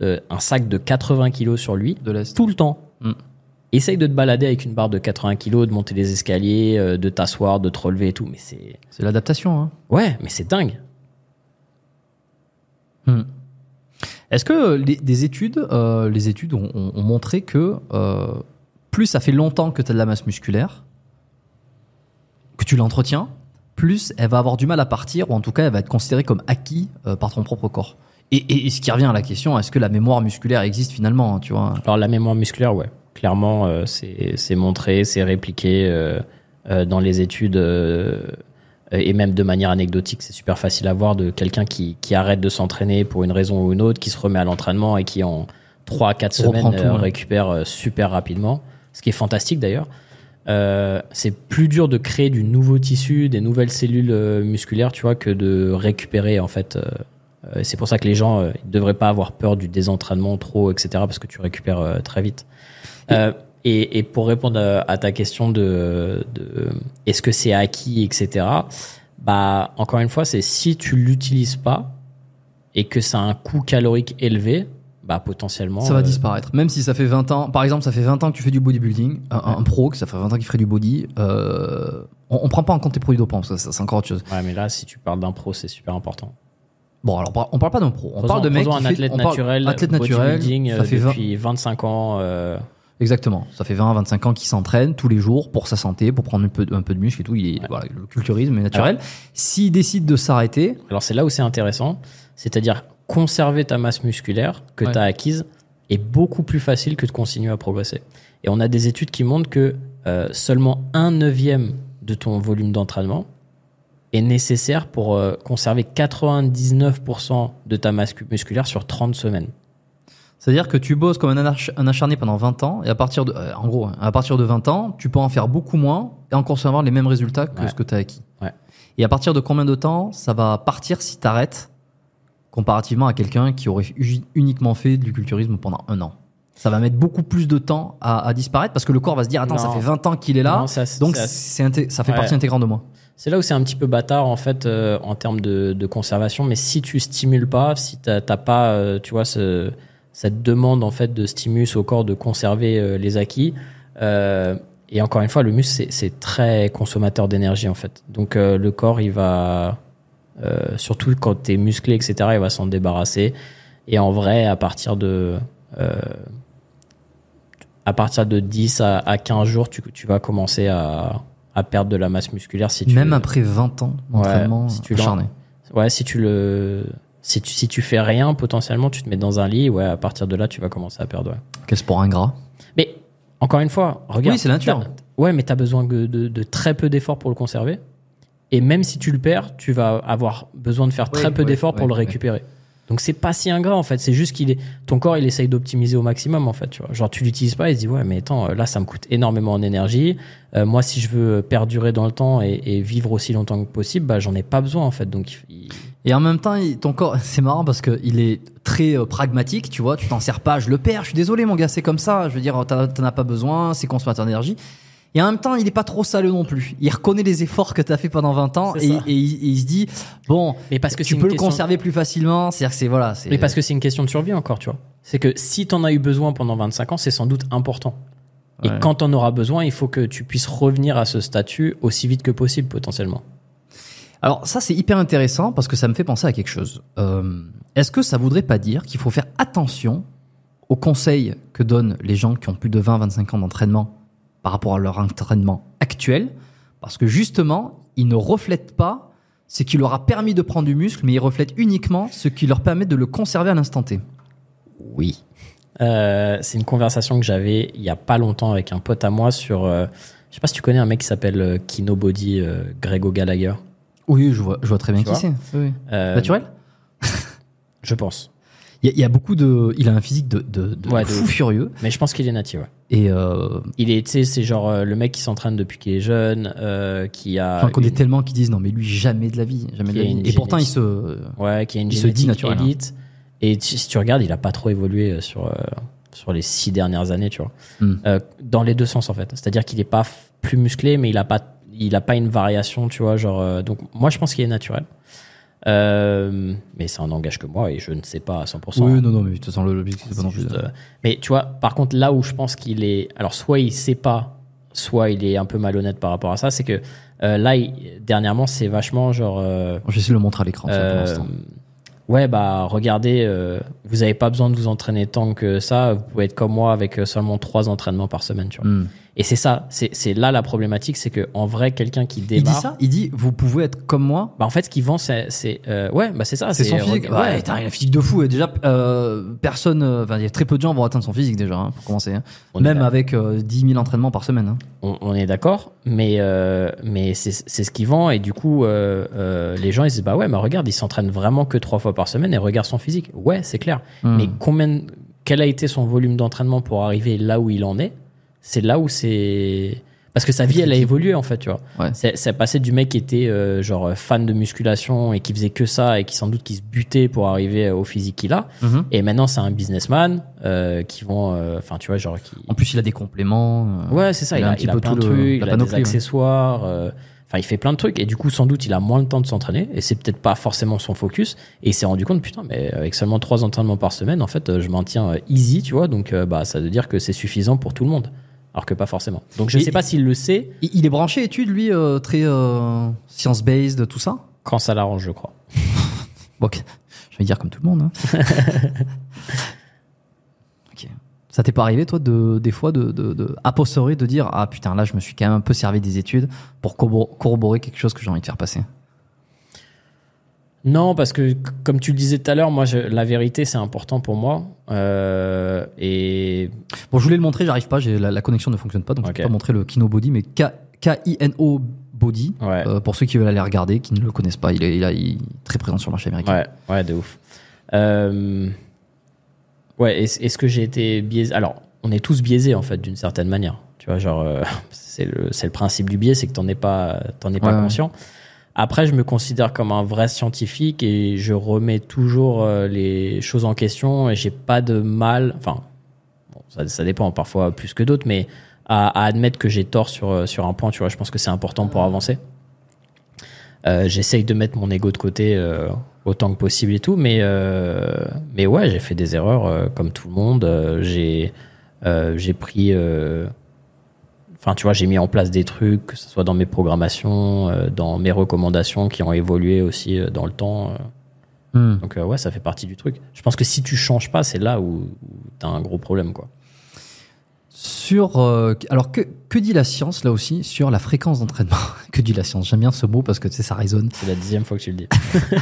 euh, un sac de 80 kilos sur lui, tout le temps. Mm. Essaye de te balader avec une barre de 80 kilos, de monter les escaliers, euh, de t'asseoir, de te relever et tout, mais c'est. C'est l'adaptation, hein. Ouais, mais c'est dingue. Mm. Est-ce que les, des études, euh, les études ont, montré que euh, plus ça fait longtemps que tu as de la masse musculaire, que tu l'entretiens, plus elle va avoir du mal à partir, ou en tout cas elle va être considérée comme acquis euh, par ton propre corps. Et, ce qui revient à la question, est-ce que la mémoire musculaire existe finalement hein, tu vois Alors la mémoire musculaire, ouais. Clairement, c'est montré, c'est répliqué dans les études et même de manière anecdotique, c'est super facile à voir de quelqu'un qui, qui arrête de s'entraîner pour une raison ou une autre, qui se remet à l'entraînement et qui en 3 à 4 semaines récupère euh, super rapidement, ce qui est fantastique d'ailleurs. Euh, c'est plus dur de créer du nouveau tissu, des nouvelles cellules euh, musculaires, tu vois, que de récupérer en fait. c'est pour ça que les gens ne devraient pas avoir peur du désentraînement trop, etc., parce que tu récupères très vite. Et, pour répondre euh, à, ta question de, euh, est-ce que c'est acquis, etc., bah, encore une fois, c'est si tu l'utilises pas et que ça a un coût calorique élevé, bah, potentiellement. Ça va euh, disparaître. Même si ça fait 20 ans, par exemple, ça fait 20 ans que tu fais du bodybuilding, un, pro, que ça fait 20 ans qu'il ferait du body, on, ne prend pas en compte tes produits dopants, ça, c'est encore autre chose. Ouais, mais là, si tu parles d'un pro, c'est super important. Bon, alors on parle pas d'un pro, on parle de mec. Qui un fait, naturel, athlète naturel, bodybuilding ça fait depuis 25 ans. Exactement. Ça fait 20 25 ans qu'il s'entraîne tous les jours pour sa santé, pour prendre un peu, un peu de muscle et tout. le culturisme est naturel. S'il décide de s'arrêter. Alors, c'est là où c'est intéressant. C'est-à-dire, conserver ta masse musculaire que tu as acquise est beaucoup plus facile que de continuer à progresser. Et on a des études qui montrent que euh, seulement un neuvième de ton volume d'entraînement est nécessaire pour euh, conserver 99% de ta masse musculaire sur 30 semaines. C'est-à-dire que tu bosses comme un, acharné pendant 20 ans, et à partir de, euh, en gros, à partir de 20 ans, tu peux en faire beaucoup moins et encore avoir les mêmes résultats que ce que tu as acquis. Ouais. Et à partir de combien de temps ça va partir si tu arrêtes comparativement à quelqu'un qui aurait uniquement fait du culturisme pendant un an ça va mettre beaucoup plus de temps à, disparaître parce que le corps va se dire attends ça fait 20 ans qu'il est là donc ça fait partie intégrante de moi c'est là où c'est un petit peu bâtard en fait euh, en termes de, conservation mais si tu stimules pas si t'as pas euh, tu vois ce cette demande en fait de stimulus au corps de conserver euh, les acquis. Euh, et encore une fois, le muscle c'est très consommateur d'énergie en fait. Donc euh, le corps il va surtout quand tu es musclé etc. Il va s'en débarrasser. Et en vrai, à partir de à partir de 10 à, 15 jours, tu, vas commencer à, à, perdre de la masse musculaire. Si tu Même après 20 ans d'entraînement si tu acharné. Ouais, si tu le, si tu, si tu fais rien, potentiellement, tu te mets dans un lit. Ouais, à partir de là, tu vas commencer à perdre. Ouais. pour un gras Mais encore une fois, regarde. Oui, c'est nature. Ouais, mais tu as besoin de, de, très peu d'efforts pour le conserver. Et même si tu le perds, tu vas avoir besoin de faire très peu d'efforts pour le récupérer. Donc c'est pas si ingrat en fait, c'est juste qu'il est ton corps il essaye d'optimiser au maximum en fait, tu vois. Genre tu l'utilises pas, il se dit ouais mais attends euh, là ça me coûte énormément en énergie. Euh, moi si je veux perdurer dans le temps et, vivre aussi longtemps que possible, bah j'en ai pas besoin en fait. Donc il... Et en même temps, ton corps, c'est marrant parce que il est très euh, pragmatique, tu vois. Tu t'en sers pas, je le perds. Je suis désolé, mon gars, c'est comme ça. Je veux dire, t'en as pas besoin, c'est consommateur d'énergie. Et en même temps, il est pas trop sale non plus. Il reconnaît les efforts que t'as as fait pendant 20 ans et, il, se dit bon, mais parce que tu peux le conserver plus facilement. C'est-à-dire que c'est voilà. Mais parce que c'est une question de survie encore, tu vois. C'est que si t'en as eu besoin pendant 25 ans, c'est sans doute important. Et quand t'en aura besoin, il faut que tu puisses revenir à ce statut aussi vite que possible potentiellement. Alors ça c'est hyper intéressant parce que ça me fait penser à quelque chose. Euh, est-ce que ça voudrait pas dire qu'il faut faire attention aux conseils que donnent les gens qui ont plus de 20-25 ans d'entraînement par rapport à leur entraînement actuel Parce que justement, ils ne reflètent pas ce qui leur a permis de prendre du muscle, mais ils reflètent uniquement ce qui leur permet de le conserver à l'instant T. Oui. Euh, c'est une conversation que j'avais il y a pas longtemps avec un pote à moi sur... Euh, je sais pas si tu connais un mec qui s'appelle Kinobody Grego Gallagher. Oui, je vois, très bien qui c'est. Euh, naturel Je pense. Il y, a beaucoup de. Il a un physique de, ouais, fou furieux. Mais je pense qu'il est natif, Et euh, Il est, c'est genre euh, le mec qui s'entraîne depuis qu'il est jeune, euh, qui a. Enfin, qu'on est tellement qui disent non, mais lui, jamais de la vie. Jamais de la vie. Et pourtant, il se. Ouais, qui a une dit naturel, élite. Et si tu regardes, il a pas trop évolué sur, sur les six dernières années, tu vois. Hmm. dans les deux sens, en fait. C'est-à-dire qu'il est pas plus musclé, mais il a pas il n'a pas une variation, tu vois. Genre, euh, donc, moi, je pense qu'il est naturel. Euh, mais ça n'engage que moi et je ne sais pas à 100%. Oui, non, non, mais de toute façon, l'objectif, c'est pas non euh, mais tu vois, par contre, là où je pense qu'il est. Alors, soit il sait pas, soit il est un peu malhonnête par rapport à ça, c'est que euh, là, dernièrement, c'est vachement genre. essayer de le montrer à l'écran Ouais, bah regardez, vous n'avez pas besoin de vous entraîner tant que ça, vous pouvez être comme moi avec seulement 3 entraînements par semaine, tu vois. Hmm. Et c'est ça, c'est là la problématique, c'est que en vrai, quelqu'un qui démarre, il dit ça, il dit vous pouvez être comme moi. Bah en fait, ce qu'il vend, c'est euh, ouais, bah c'est ça, c'est son physique. Ouais, il a un physique de fou. Et déjà, euh, personne, euh, enfin, il y a très peu de gens vont atteindre son physique déjà hein, pour commencer. Hein. Même avec 10 euh, 000 entraînements par semaine. Hein. On, est d'accord, mais euh, mais c'est ce qu'il vend et du coup, les gens ils disent bah ouais, mais regarde, il s'entraîne vraiment que trois fois par semaine et regarde son physique. Ouais, c'est clair. Hmm. Mais combien, quel a été son volume d'entraînement pour arriver là où il en est? c'est là où c'est. Parce que sa vie, elle a évolué en fait, tu vois. C'est passé du mec qui était euh, genre fan de musculation et qui faisait que ça et qui sans doute qui se butait pour arriver euh, au physique qu'il a. Mhm. Et maintenant, c'est un businessman euh, qui vont Enfin, tu vois, genre. En plus, il a des compléments. ouais, c'est ça. Il, a, un petit peu plein de trucs, il a accessoires. Enfin, il fait plein de trucs et du coup, sans doute, il a moins le temps de s'entraîner et c'est peut-être pas forcément son focus. Et il s'est rendu compte, putain, mais avec seulement trois entraînements par semaine, en fait, je m'en tiens easy, tu vois. Donc, bah, ça veut dire que c'est suffisant pour tout le monde alors que pas forcément. Donc je ne sais pas s'il le sait. Il est branché études, lui, euh, très euh, science-based, tout ça Quand ça l'arrange, je crois. bon, je vais dire comme tout le monde. Hein. ok. Ça t'est pas arrivé, toi, de, des fois, de, de, de dire Ah putain, là, je me suis quand même un peu servi des études pour corroborer quelque chose que j'ai envie de faire passer non, parce que comme tu le disais tout à l'heure, moi, la vérité, c'est important pour moi. Euh, et bon, je voulais le montrer, j'arrive pas, j'ai la, connexion ne fonctionne pas, donc je peux pas montrer le Kino Body, mais K, I N O Body. Euh, pour ceux qui veulent aller regarder, qui ne le connaissent pas, il est, il il est très présent sur le marché américain. Ouais, ouais, de ouf. Euh, ouais, est-ce que j'ai été biaisé Alors, on est tous biaisés en fait, d'une certaine manière. Tu vois, genre, c'est le, principe du biais, c'est que t'en es pas, en es pas conscient. Après, je me considère comme un vrai scientifique et je remets toujours euh, les choses en question et j'ai pas de mal, enfin, ça, dépend parfois plus que d'autres, mais à, admettre que j'ai tort sur, euh, sur un point, tu vois, je pense que c'est important pour avancer. Euh, j'essaye de mettre mon ego de côté autant que possible et tout, mais, euh, mais ouais, j'ai fait des erreurs comme tout le monde. j'ai pris Enfin, tu vois, j'ai mis en place des trucs, que ce soit dans mes programmations, euh, dans mes recommandations qui ont évolué aussi euh, dans le temps. Euh. Hmm. Donc, ouais, ça fait partie du truc. Je pense que si tu changes pas, c'est là où, tu as un gros problème, quoi. Sur. alors, que, que, dit la science, là aussi, sur la fréquence d'entraînement Que dit la science J'aime bien ce mot parce que, tu sais, ça résonne. C'est la dixième fois que tu le dis.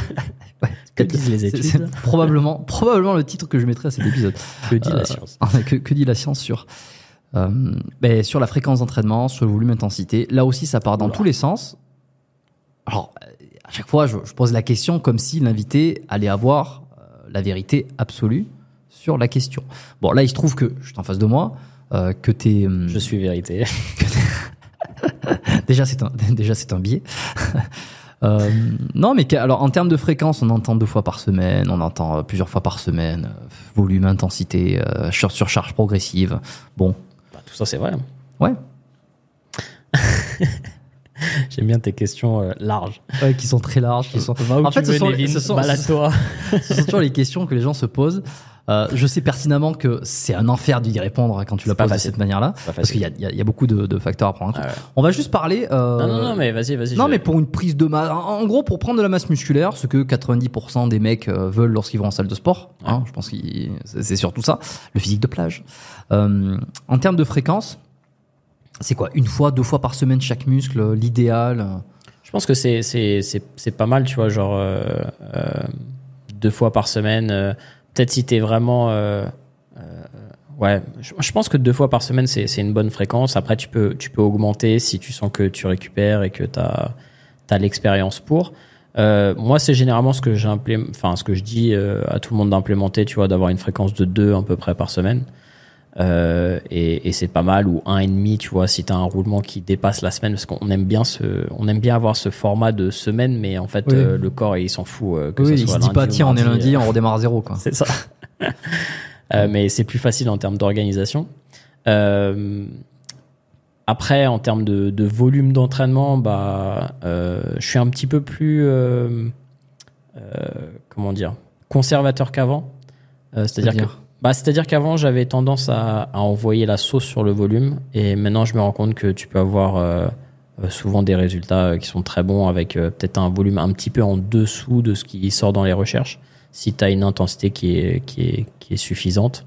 ouais, que disent les études probablement, probablement le titre que je mettrai à cet épisode. Que dit la science que, que dit la science sur ben, sur la fréquence d'entraînement, sur le volume intensité. Là aussi, ça part dans tous les sens. Alors, à chaque fois, je, pose la question comme si l'invité allait avoir euh, la vérité absolue sur la question. Bon, là, il se trouve que je suis en face de moi, euh, que t'es. es je suis vérité. déjà, c'est un, déjà c'est un biais. non, mais alors en termes de fréquence, on entend deux fois par semaine, on entend plusieurs fois par semaine, volume, intensité, surcharge progressive. Bon, ça, c'est vrai. Hein. Ouais. J'aime bien tes questions euh, larges. Ouais, qui sont très larges. Qui euh, en fait, ce sont toujours les questions que les gens se posent. Euh, je sais pertinemment que c'est un enfer d'y répondre quand tu la poses de cette manière-là, parce qu'il y a, y a, beaucoup de, de facteurs à prendre. Ah On va juste parler. Euh, non, non, non, mais vas-y, vas-y. Non, mais pour une prise de masse, en gros, pour prendre de la masse musculaire, ce que 90% des mecs euh, veulent lorsqu'ils vont en salle de sport. Hein, je pense que c'est surtout ça, le physique de plage. Euh, en termes de fréquence, c'est quoi Une fois, deux fois par semaine chaque muscle, euh, l'idéal Je pense que c'est pas mal, tu vois, genre euh, deux fois par semaine, peut-être si t'es vraiment euh, euh, ouais, je, pense que deux fois par semaine, c'est, une bonne fréquence. Après, tu peux, tu peux augmenter si tu sens que tu récupères et que tu as, l'expérience pour. Euh, moi, c'est généralement ce que, enfin, ce que je dis à tout le monde d'implémenter, tu vois, d'avoir une fréquence de deux à peu près par semaine. Euh, et, et c'est pas mal ou un et demi tu vois si t'as un roulement qui dépasse la semaine parce qu'on aime bien ce on aime bien avoir ce format de semaine mais en fait euh, le corps il s'en fout euh, que se dit pas tiens on est lundi on redémarre à zéro quoi c'est ça mais c'est plus facile en termes d'organisation après en termes de, volume d'entraînement bah je suis un petit peu plus comment dire conservateur qu'avant c'est-à-dire que bah, c'est-à-dire qu'avant, j'avais tendance à, envoyer la sauce sur le volume. Et maintenant, je me rends compte que tu peux avoir euh, euh, souvent des résultats euh, qui sont très bons avec peut-être un volume un petit peu en dessous de ce qui sort dans les recherches. Si tu as une intensité qui est, suffisante.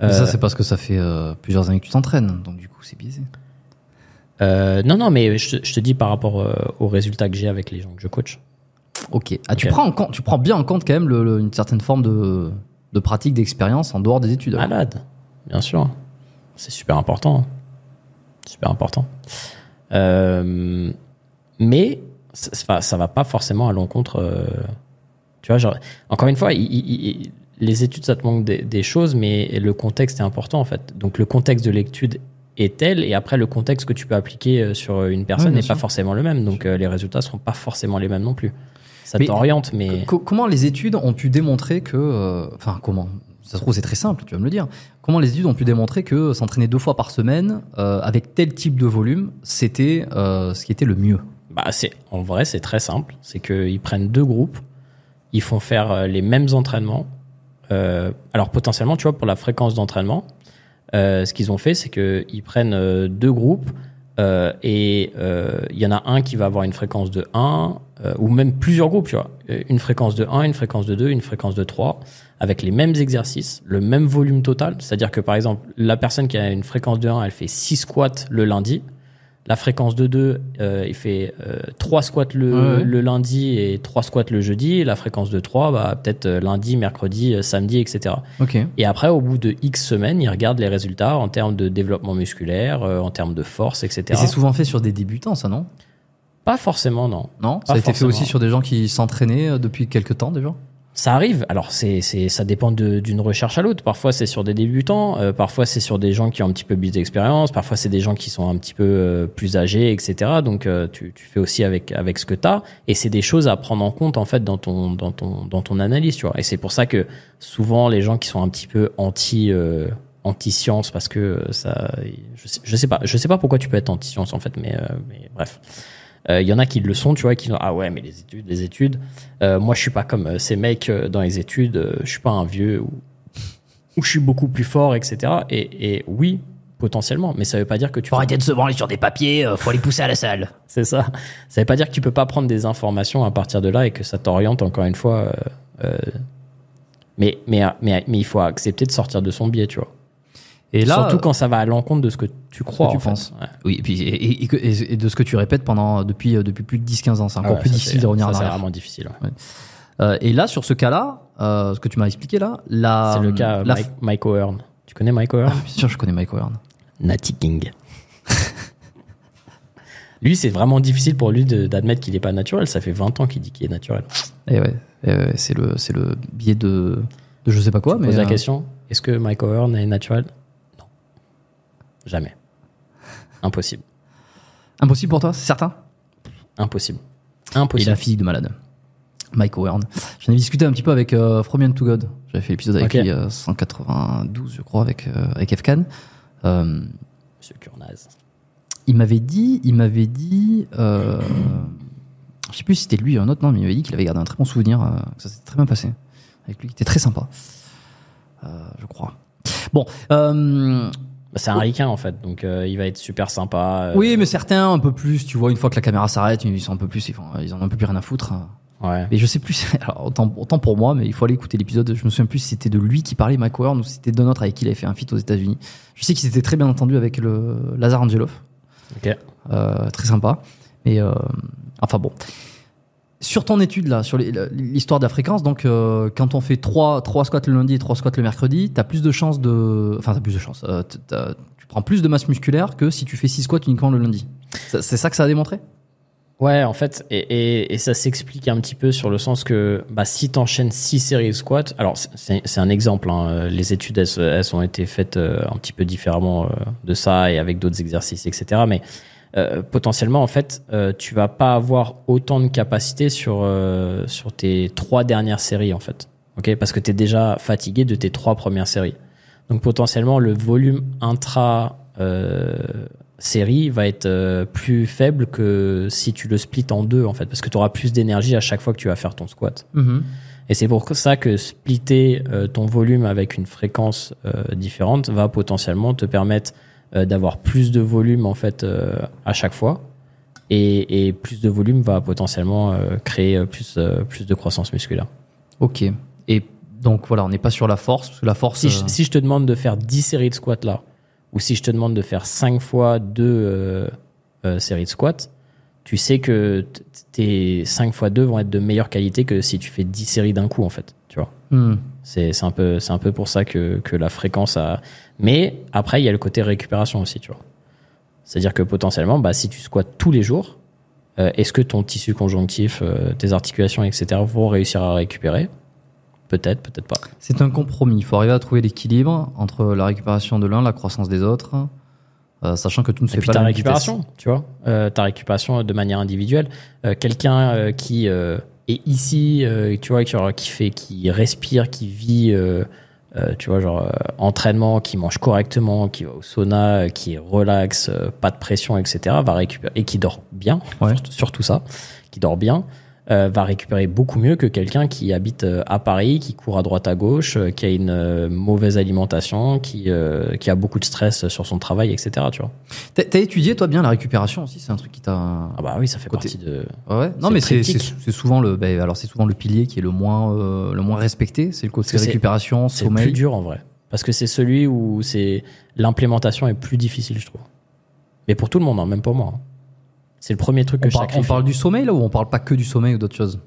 ça, c'est parce que ça fait plusieurs années que tu t'entraînes. Donc, du coup, c'est biaisé. non, non, mais je, te dis par rapport aux résultats que j'ai avec les gens que je coach. Ok. Ah, Tu, prends tu prends bien en compte quand même une certaine forme de, de pratique, d'expérience en dehors des études. Malade, bien sûr. C'est super important. Super important. Euh, mais ça, ça va pas forcément à l'encontre. Euh, tu vois, genre, encore une fois, les études, ça te manque des, choses, mais le contexte est important en fait. Donc le contexte de l'étude est tel, et après le contexte que tu peux appliquer euh, sur une personne n'est pas forcément le même. Donc les résultats seront pas forcément les mêmes non plus ça t'oriente, mais. comment les études ont pu démontrer que. Euh, enfin, comment ça se trouve, c'est très simple, tu vas me le dire. Comment les études ont pu démontrer que s'entraîner deux fois par semaine euh, avec tel type de volume, c'était euh, ce qui était le mieux bah, c'est En vrai, c'est très simple. C'est qu'ils prennent deux groupes, ils font faire les mêmes entraînements. alors, potentiellement, tu vois, pour la fréquence d'entraînement, ce qu'ils ont fait, c'est qu'ils prennent deux groupes euh, et il euh, y en a un qui va avoir une fréquence de 1, euh, ou même plusieurs groupes, tu vois. Une fréquence de 1, une fréquence de 2, une fréquence de 3, avec les mêmes exercices, le même volume total. C'est-à-dire que par exemple, la personne qui a une fréquence de 1, elle fait 6 squats le lundi, la fréquence de 2, euh, il fait 3 euh, squats le, lundi et 3 squats le jeudi. La fréquence de 3, bah, peut-être euh, lundi, mercredi, samedi, etc. Et après, au bout de X semaines, il regarde les résultats en termes de développement musculaire, en termes de force, etc. Et c'est souvent fait sur des débutants, ça, non Pas forcément, non. Non Ça a été fait aussi sur des gens qui s'entraînaient depuis quelques temps déjà ça arrive. Alors c'est ça dépend d'une recherche à l'autre. Parfois c'est sur des débutants, euh, parfois c'est sur des gens qui ont un petit peu plus d'expérience, parfois c'est des gens qui sont un petit peu euh, plus âgés, etc. Donc euh, tu, tu, fais aussi avec avec ce que tu as. et c'est des choses à prendre en compte en fait dans ton dans ton dans ton analyse, tu vois. Et c'est pour ça que souvent les gens qui sont un petit peu anti anti science parce que ça je sais, je sais pas je sais pas pourquoi tu peux être anti science en fait mais, mais bref. Il euh, y en a qui le sont, tu vois, qui disent ah ouais mais les études, les études. Euh, moi je suis pas comme euh, ces mecs dans les études, je suis pas un vieux ou, je suis beaucoup plus fort, etc. Et, et oui potentiellement, mais ça veut pas dire que tu. Faut arrêter de se branler sur des papiers, faut aller pousser à la salle. C'est ça. Ça veut pas dire que tu peux pas prendre des informations à partir de là et que ça t'oriente encore une fois. Mais, mais, mais, mais il faut accepter de sortir de son biais, tu vois. Et là, Surtout euh, quand ça va à l'encontre de ce que tu crois. Que tu penses. Oui, et, puis, de ce que tu répètes pendant, euh, depuis, euh, depuis plus de 10-15 ans. C'est encore ah plus difficile de revenir en arrière. C'est vraiment difficile. et là, sur ce cas-là, ce que tu m'as expliqué là, c'est le cas la... Mike, O'Hearn. Tu connais Mike ah, O'Hearn Bien sûr, je connais Mike O'Hearn. Natty King. lui, c'est vraiment difficile pour lui d'admettre qu'il n'est pas naturel. Ça fait 20 ans qu'il dit qu'il est naturel. Et eh eh ouais, c'est le, c'est le biais de, de je sais pas quoi. mais la question est-ce que Mike O'Hearn est naturel Jamais. Impossible. Impossible pour toi, c'est certain Impossible. Impossible. a la physique de malade. Mike O'Hearn. J'en ai discuté un petit peu avec Fromian euh, From Young to God. J'avais fait l'épisode avec lui, 192, euh, je crois, avec, euh, avec Efkan. Monsieur Kurnaz. Il m'avait dit, il m'avait dit, je sais plus si c'était lui ou un autre, non, mais il m'avait dit qu'il avait gardé un très bon souvenir, ça s'est très bien passé avec lui, il était très sympa, je crois. Bon, bah, c'est un ricain en fait, donc euh, il va être super sympa. Euh. Oui, mais certains un peu plus, tu vois, une fois que la caméra s'arrête, ils sont un peu plus, ils, en ont un peu plus rien à foutre. Hein. Ouais. Mais je sais plus, alors autant, pour moi, mais il faut aller écouter l'épisode. Je me souviens plus si c'était de lui qui parlait, Mike Warren, ou si c'était d'un autre avec qui il avait fait un feat aux États-Unis. Je sais qu'il s'était très bien entendu avec le Lazar Angelov. Ok. Euh, très sympa. Mais euh, enfin bon. Sur ton étude, là, sur l'histoire de la fréquence, donc euh, quand on fait trois trois squats le lundi et 3 squats le mercredi, tu plus de chances de. Enfin, tu plus de chances. Euh, tu prends plus de masse musculaire que si tu fais six squats uniquement le lundi. C'est ça que ça a démontré Ouais, en fait, et, ça s'explique un petit peu sur le sens que bah, si tu enchaînes 6 séries de squats, alors c'est un exemple, hein, les études, elles, ont été faites euh, un petit peu différemment de ça et avec d'autres exercices, etc. Mais euh, potentiellement en fait euh, tu vas pas avoir autant de capacité sur euh, sur tes trois dernières séries en fait ok parce que tu es déjà fatigué de tes trois premières séries donc potentiellement le volume intra série va être plus faible que si tu le splits en deux en fait parce que tu auras plus d'énergie à chaque fois que tu vas faire ton squat mm-hmm. et c'est pour ça que splitter ton volume avec une fréquence différente va potentiellement te permettre euh, d'avoir plus de volume en fait euh, à chaque fois. Et, plus de volume va potentiellement euh, créer plus, plus de croissance musculaire. Ok. Et donc voilà, on n'est pas sur la force, la force. Si, je, te demande de faire 10 séries de squats là, ou si je te demande de faire 5 fois 2 séries de squats, tu sais que tes 5 fois 2 vont être de meilleure qualité que si tu fais 10 séries d'un coup, en fait. Tu vois. Hmm. C'est un peu un peu pour ça que, la fréquence a. Mais après il y a le côté récupération aussi, tu vois. C'est-à-dire que potentiellement, bah, si tu squattes tous les jours, euh, est-ce que ton tissu conjonctif, euh, tes articulations, etc., vont réussir à récupérer Peut-être, peut-être pas. C'est un compromis. Il faut arriver à trouver l'équilibre entre la récupération de l'un, la croissance des autres, euh, sachant que tout ne se fait pas. Et ta récupération, tu vois, ta récupération de manière individuelle. Quelqu'un qui et ici, euh, tu vois, qui fait, qui respire, qui vit, euh, euh, tu vois, genre entraînement, qui mange correctement, qui va au sauna, qui est relaxe, pas de pression, etc. Va récupérer et qui dort bien, surtout ça, qui dort bien, euh, va récupérer beaucoup mieux que quelqu'un qui habite euh, à Paris, qui court à droite à gauche, euh, qui a une mauvaise alimentation, qui, qui a beaucoup de stress sur son travail, etc. Tu vois. T'as étudié toi bien la récupération aussi, c'est un truc qui t'a. Ah bah oui, ça fait partie de. Ouais. Non mais c'est souvent le. Bah, alors c'est souvent le pilier qui est le moins le moins respecté, c'est le côté récupération, sommeil. C'est plus dur en vrai, parce que c'est celui où c'est l'implémentation est plus difficile, je trouve. Mais pour tout le monde, hein, même pour moi. Hein. C'est le premier truc que je on parle du sommeil là ou on parle pas que du sommeil ou d'autres choses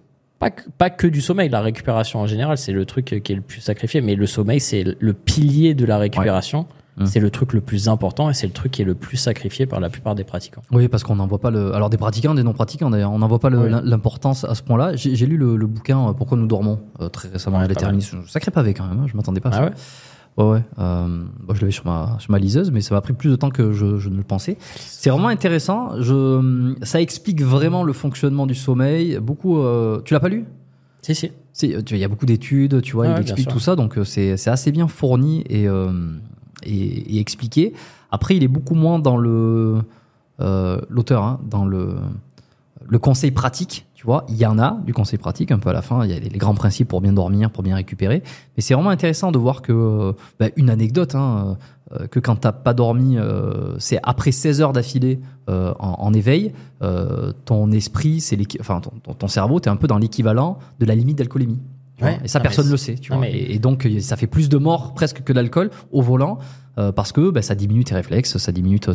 pas que, du sommeil, la récupération en général, c'est le truc qui est le plus sacrifié, mais le sommeil, c'est le pilier de la récupération. C'est mmh. le truc le plus important et c'est le truc qui est le plus sacrifié par la plupart des pratiquants. Oui, parce qu'on n'en voit pas le. Alors, des pratiquants, des non-pratiquants d'ailleurs, on n'en voit pas l'importance à ce point-là. J'ai lu le, bouquin euh, Pourquoi nous dormons euh, très récemment. Ouais, il est terminé. Sacré pavé quand même, hein. je m'attendais pas à ah Ouais, ouais. Euh, je l'avais sur ma, ma liseuse, mais ça m'a pris plus de temps que je, ne le pensais. C'est vraiment intéressant. Je, ça explique vraiment le fonctionnement du sommeil. Beaucoup. Euh, tu l'as pas lu Si, si. Il y a beaucoup d'études, tu vois, il explique tout ça, donc euh, c'est assez bien fourni euh, et, et, expliqué. Après, il est beaucoup moins dans le l'auteur, hein, dans le, le conseil pratique. Tu vois, il y en a du conseil pratique un peu à la fin. Il y a les, grands principes pour bien dormir, pour bien récupérer. Mais c'est vraiment intéressant de voir que, bah, une anecdote, hein, euh, que quand t'as pas dormi, euh, c'est après 16 heures d'affilée euh, en, éveil, ton esprit, c'est enfin ton, ton cerveau, t'es un peu dans l'équivalent de la limite d'alcoolémie. Hein, et ça, ah, personne ne le sait. et, donc, euh, ça fait plus de morts presque que d'alcool au volant euh, parce que bah, ça diminue tes réflexes, ça diminue ta,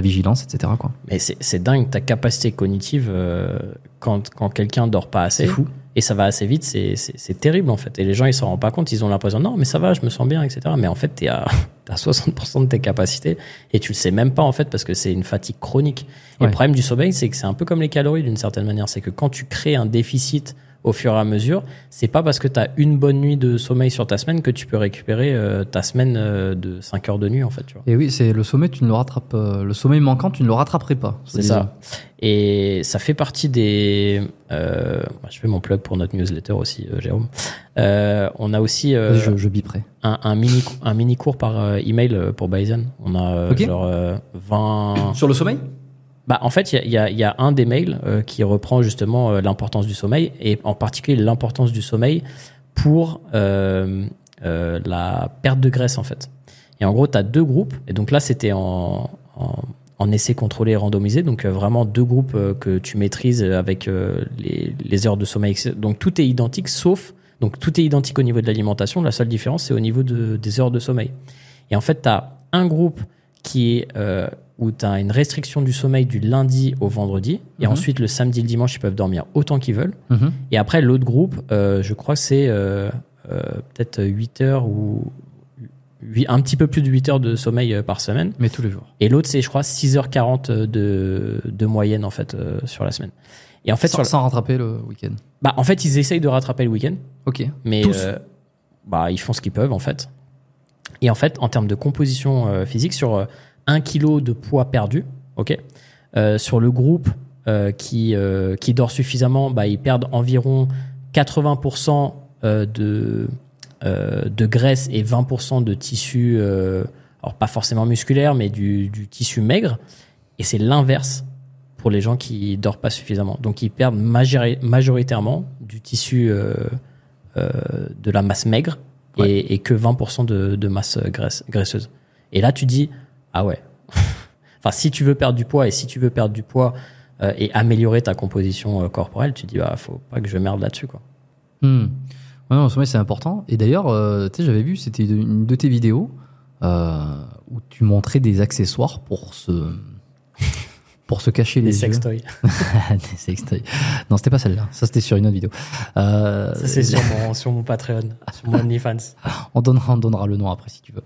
vigilance, etc. Quoi. Mais c'est dingue, ta capacité cognitive, euh, quand, quand quelqu'un dort pas assez. fou et ça va assez vite, c'est terrible en fait. Et les gens, ils s'en rendent pas compte, ils ont l'impression, non, mais ça va, je me sens bien, etc. Mais en fait, tu es à, 60% de tes capacités et tu le sais même pas en fait parce que c'est une fatigue chronique. le problème du sommeil, c'est que c'est un peu comme les calories d'une certaine manière, c'est que quand tu crées un déficit au fur et à mesure. C'est pas parce que tu as une bonne nuit de sommeil sur ta semaine que tu peux récupérer euh, ta semaine euh, de 5 heures de nuit en fait. Tu vois. Et oui, c'est le sommeil, tu ne le rattrapes, euh, le sommeil manquant, tu ne le rattraperais pas. C'est ça. Et ça fait partie des. je fais mon plug pour notre newsletter aussi, Jérôme. on a aussi. je, je Un, mini un mini cours par email pour Bison. On a genre 20. Sur le sommeil bah, en fait, il y, a, un des mails euh, qui reprend justement euh, l'importance du sommeil, et en particulier l'importance du sommeil pour euh, la perte de graisse, en fait. Et en gros, tu as deux groupes, et donc là, c'était en, essai contrôlé et randomisé, donc vraiment deux groupes que tu maîtrises avec les, heures de sommeil. Donc tout est identique, sauf, donc tout est identique au niveau de l'alimentation, la seule différence, c'est au niveau des heures de sommeil. Et en fait, tu as un groupe qui est où tu as une restriction du sommeil du lundi au vendredi. Et mhm. ensuite, le samedi et le dimanche, ils peuvent dormir autant qu'ils veulent. Mhm. Et après, l'autre groupe, euh, je crois que c'est euh, euh, peut-être 8 heures ou 8, un petit peu plus de 8 heures de sommeil euh, par semaine. Mais tous les jours. Et l'autre, c'est, je crois, 6h40 de, de moyenne, en fait, euh, sur la semaine. Et en fait, sans, sur sans rattraper le week-end. Bah, en fait, ils essayent de rattraper le week-end. Ok. Mais euh, bah, ils font ce qu'ils peuvent, en fait. Et en fait, en termes de composition physique, sur 1 kg de poids perdu. ok euh, sur le groupe euh, qui, euh, qui dort suffisamment, bah, ils perdent environ 80% de, de graisse et 20% de tissu, alors pas forcément musculaire, mais du, du tissu maigre. Et c'est l'inverse pour les gens qui dorment pas suffisamment. Donc ils perdent majoritairement du tissu de la masse maigre et, que 20% de, de, masse graisse, graisseuse. Et là tu dis, ah ouais. enfin, si tu veux perdre du poids et si tu veux perdre du poids euh, et améliorer ta composition euh, corporelle, tu dis bah faut pas que je merde là-dessus quoi. Hmm. Ouais, non, c'est important. Et d'ailleurs, euh, tu sais, j'avais vu, c'était une de tes vidéos où tu montrais des accessoires pour se pour se cacher les, sex sextoys. des sextoys. Non, c'était pas celle-là. Ça, c'était sur une autre vidéo. Ça, c'est sur mon, sur mon Patreon, sur mon OnlyFans. on donnera, on donnera le nom après si tu veux.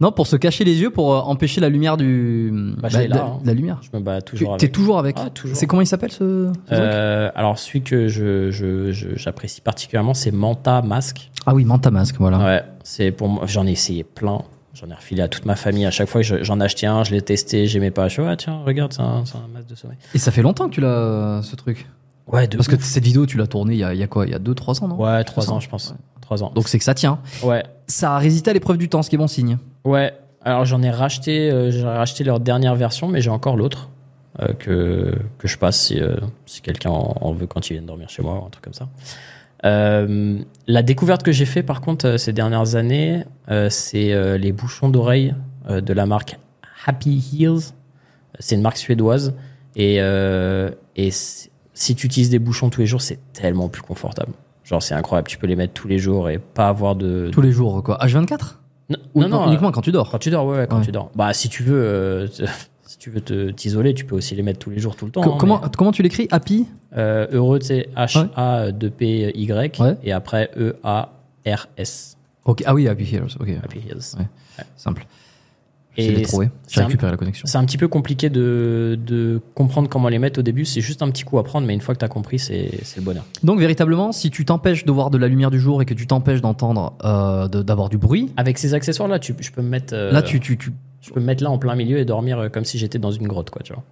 Non, pour se cacher les yeux, pour euh, empêcher la lumière du. Bah, bah, hein. la, lumière. Je me bats toujours T'es avec. toujours avec. Ah, c'est comment il s'appelle ce. Euh, alors celui que je, j'apprécie particulièrement, c'est Manta Mask. Ah oui, Manta Mask, voilà. Ouais, c'est pour moi. J'en ai essayé plein. J'en ai refilé à toute ma famille. À chaque fois que j'en achetais un, je l'ai testé, j'aimais pas. Je suis ah tiens, regarde, c'est un, masque de sommeil. Et ça fait longtemps que tu l'as, ce truc. Ouais, de Parce que cette vidéo, tu l'as tournée il y a, il y a quoi Il y a 2-3 ans, non ouais, trois ans, je pense. Trois ans. Donc c'est que ça tient. ouais, Ça a résisté à l'épreuve du temps, ce qui est bon signe. Ouais, alors j'en ai racheté, euh, j'ai racheté leur dernière version, mais j'ai encore l'autre euh, que, que je passe si, euh, si quelqu'un en, veut quand il vient dormir chez moi ou un truc comme ça. la découverte que j'ai fait par contre ces dernières années, c'est les bouchons d'oreille de la marque Happy Heels. C'est une marque suédoise et, et si tu utilises des bouchons tous les jours, c'est tellement plus confortable. Genre c'est incroyable, tu peux les mettre tous les jours et pas avoir de tous les jours quoi. H24 non, non, uniquement quand tu dors. Quand tu dors, ouais, quand tu dors. Bah, si tu veux, euh, si tu veux te, t'isoler, tu peux aussi les mettre tous les jours, tout le temps. Hein, comment, comment tu l'écris Happy euh, Heureux, c'est H-A-2-P-Y. Et après E-A-R-S. Okay. Ah oui, Happy Heroes. Okay. Happy Heroes. Simple. J'ai les J'ai récupéré la connexion. C'est un petit peu compliqué de, de, comprendre comment les mettre au début. C'est juste un petit coup à prendre, mais une fois que tu as compris, c'est le bonheur. Donc, véritablement, si tu t'empêches de voir de la lumière du jour et que tu t'empêches d'entendre, euh, d'avoir du bruit. Avec ces accessoires-là, je peux me mettre. Euh, là, tu, tu, Je peux me mettre là en plein milieu et dormir euh, comme si j'étais dans une grotte, quoi, tu vois.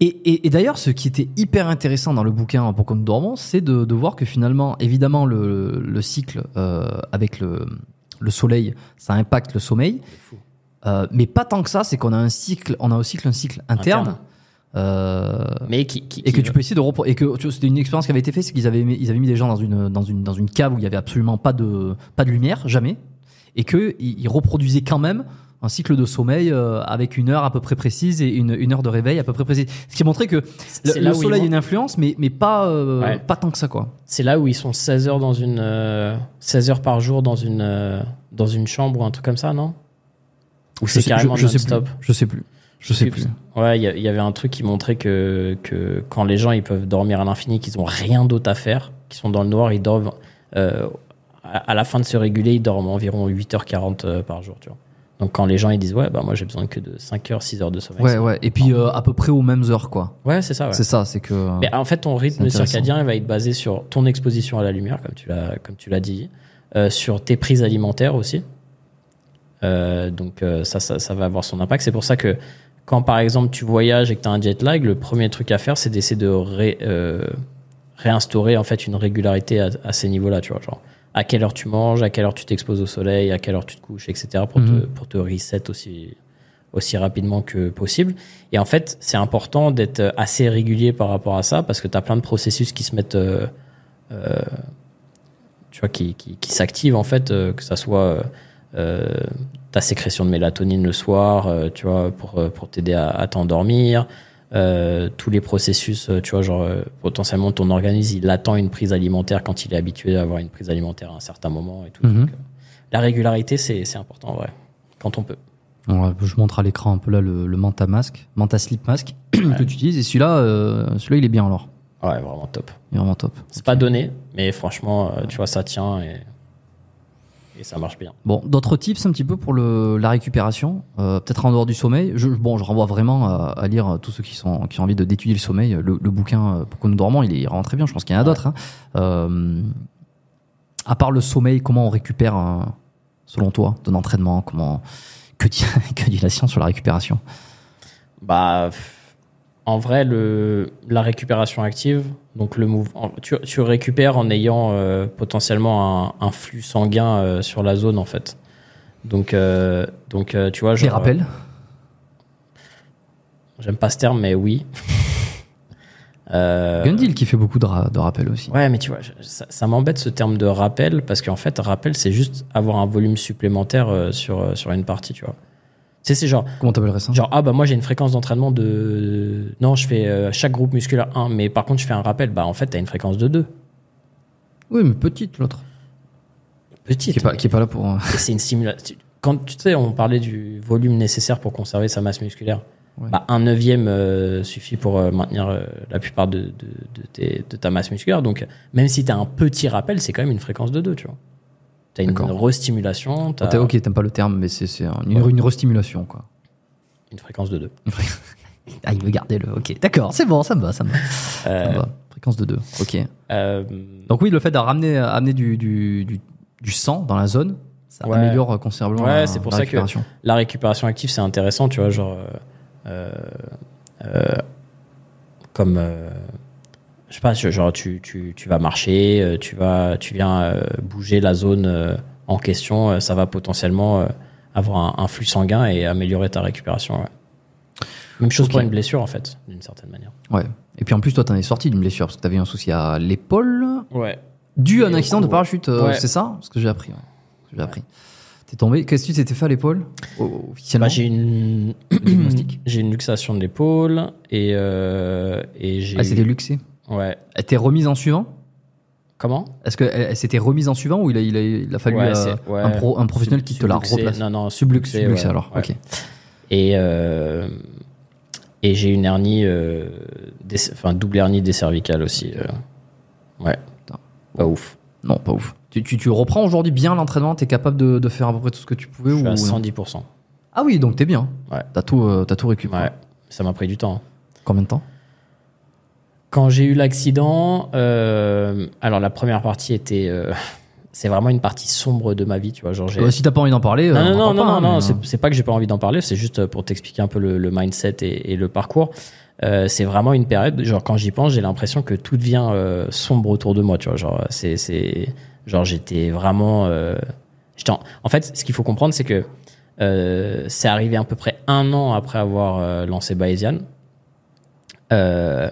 Et, et, d'ailleurs, ce qui était hyper intéressant dans le bouquin hein, pour comme dormons, c'est de, de, voir que finalement, évidemment, le, le cycle avec le, le soleil, ça impacte le sommeil. Euh, mais pas tant que ça, c'est qu'on a un cycle, on a aussi un cycle interne. Euh, mais qui, et que tu peux essayer de repro et que c'était une expérience qui avait été faite, c'est qu'ils avaient mis, ils avaient mis des gens dans une dans une dans une cave où il y avait absolument pas de pas de lumière jamais, et que ils reproduisaient quand même un cycle de sommeil euh, avec une heure à peu près précise et une, une heure de réveil à peu près précise. Ce qui montrait que le, soleil a une influence, mais, mais pas, pas tant que ça. quoi. C'est là où ils sont 16 heures, dans une, 16 heures par jour dans une, dans une chambre ou un truc comme ça, non ou c'est carrément je, stop Je sais plus. Je sais plus. Ouais, il y, avait un truc qui montrait que, que quand les gens ils peuvent dormir à l'infini, qu'ils ont rien d'autre à faire, qu'ils sont dans le noir, ils dorment. Euh, à, la fin de se réguler, ils dorment environ 8h40 euh, par jour, tu Donc quand les gens ils disent ouais bah moi j'ai besoin que de 5 heures 6 heures de sommeil. Ouais ouais et puis euh, à peu près aux mêmes heures quoi. Ouais c'est ça. Ouais. C'est ça c'est que. Mais en fait ton rythme circadien va être basé sur ton exposition à la lumière comme tu l'as comme tu l'as dit, sur tes prises alimentaires aussi euh, donc euh, ça, ça, va avoir son impact. C'est pour ça que quand par exemple tu voyages et que tu as un jet lag, le premier truc à faire, c'est d'essayer de ré, euh, réinstaurer en fait une régularité à, ces niveaux-là, tu vois, genre à quelle heure tu manges, à quelle heure tu t'exposes au soleil, à quelle heure tu te couches, etc. pour, te, mhm. pour te reset aussi, aussi rapidement que possible. Et en fait, c'est important d'être assez régulier par rapport à ça parce que tu as plein de processus qui se mettent, tu vois, qui, qui, s'activent en fait, que ça soit euh, ta sécrétion de mélatonine le soir, euh, tu vois, pour, euh, pour t'aider à, t'endormir. tous les processus, tu vois, genre potentiellement ton organisme, il attend une prise alimentaire quand il est habitué à avoir une prise alimentaire à un certain moment et tout. Mhm. la régularité, c'est important, vrai, quand on peut. je montre à l'écran un peu là le, le, Manta Mask, Manta Sleep Mask que tu utilises. Et celui-là, celui-là, il est bien alors. Ouais, vraiment top. vraiment top. C'est pas donné, mais franchement, tu vois, ça tient et et ça marche bien. Bon, d'autres tips un petit peu pour le, la récupération, euh, peut-être en dehors du sommeil. Je, bon, je renvoie vraiment à, à lire tous ceux qui, sont, qui ont envie d'étudier le sommeil. Le, le bouquin euh, que nous dormons, il est vraiment très bien. Je pense qu'il y en a d'autres. Hein. Euh, à part le sommeil, comment on récupère, euh, selon toi, de l'entraînement Comment que dit, que dit la science sur la récupération Bah en vrai, le, la récupération active, donc le move, tu, tu, récupères en ayant euh, potentiellement un, flux sanguin euh, sur la zone en fait. Donc, euh, donc tu vois, je Des rappels. J'aime pas ce terme, mais oui. Gundil qui fait beaucoup de, de rappels aussi. Ouais, mais tu vois, ça, ça m'embête ce terme de rappel parce qu'en fait, rappel, c'est juste avoir un volume supplémentaire sur, sur une partie, tu vois c'est genre. Comment t'appellerais ça Genre, ah bah moi j'ai une fréquence d'entraînement de. Non, je fais euh, chaque groupe musculaire 1, mais par contre je fais un rappel. Bah en fait, t'as une fréquence de 2. Oui, mais petite l'autre. Petite. Qui est, pas, là pour. Euh, c'est une simulation. Quand tu sais, on parlait du volume nécessaire pour conserver sa masse musculaire. Bah, un neuvième euh, suffit pour maintenir la plupart de, ta masse musculaire. Donc, même si tu un petit rappel, c'est quand même une fréquence de 2, tu vois. T'as une restimulation. stimulation ok, t'aimes pas le terme, mais c'est, une, une restimulation, quoi. Une fréquence de 2. ah, il veut garder le. Ok, d'accord, c'est bon, ça me va, ça me va. Euh, fréquence de 2, ok. Euh, Donc, oui, le fait d'amener ramener, du, sang dans la zone, ça améliore considérablement ouais, la, c'est pour la ça que la récupération active, c'est intéressant, tu vois, genre. Euh, comme je sais pas, genre tu, tu, tu, vas marcher, euh, tu vas, tu viens euh, bouger la zone euh, en question, ça va potentiellement avoir un, flux sanguin et améliorer ta récupération. Même chose pour une blessure, en fait, d'une certaine manière. Ouais. Et puis en plus, toi, t'en es sorti d'une blessure parce que t'avais un souci à l'épaule. Ouais. Dû à un accident de parachute, ça c'est ça Ce que j'ai appris. J'ai appris. T'es tombé. Qu'est-ce que tu t'étais fait à l'épaule officiellement bah, J'ai une. j'ai une luxation de l'épaule et, et j'ai. Ah, c'est c'était luxé Ouais. Elle t'est remise en suivant Comment Est-ce que elle, s'était remise en suivant ou il a, il fallu euh, un, pro, un, professionnel qui te la replace Non, non, subluxé. Subluxé alors, ok. Et, euh, et j'ai une hernie, euh, enfin double hernie des cervicales aussi. Ouais. Putain. Pas ouf. Non, pas ouf. Tu, tu, reprends aujourd'hui bien l'entraînement T'es capable de, de, faire à peu près tout ce que tu pouvais Je suis à 110%. Ah oui, donc t'es bien. Ouais. T'as tout, as tout récupéré. Ouais. Ça m'a pris du temps. Hein. Combien de temps quand j'ai eu l'accident, euh, alors la première partie était. Euh, c'est vraiment une partie sombre de ma vie, tu vois. Genre, j'ai- Euh, si t'as pas envie d'en parler, non, euh, non, non, non, non, euh. c'est- pas que j'ai pas envie d'en parler, c'est juste pour t'expliquer un peu le, le mindset et, le parcours. Euh, c'est vraiment une période, genre quand j'y pense, j'ai l'impression que tout devient sombre autour de moi, tu vois. Genre, c'est, c'est, genre j'étais vraiment. j'étais en... fait, ce qu'il faut comprendre, c'est que euh, c'est arrivé à peu près un an après avoir lancé Bayesian. Euh,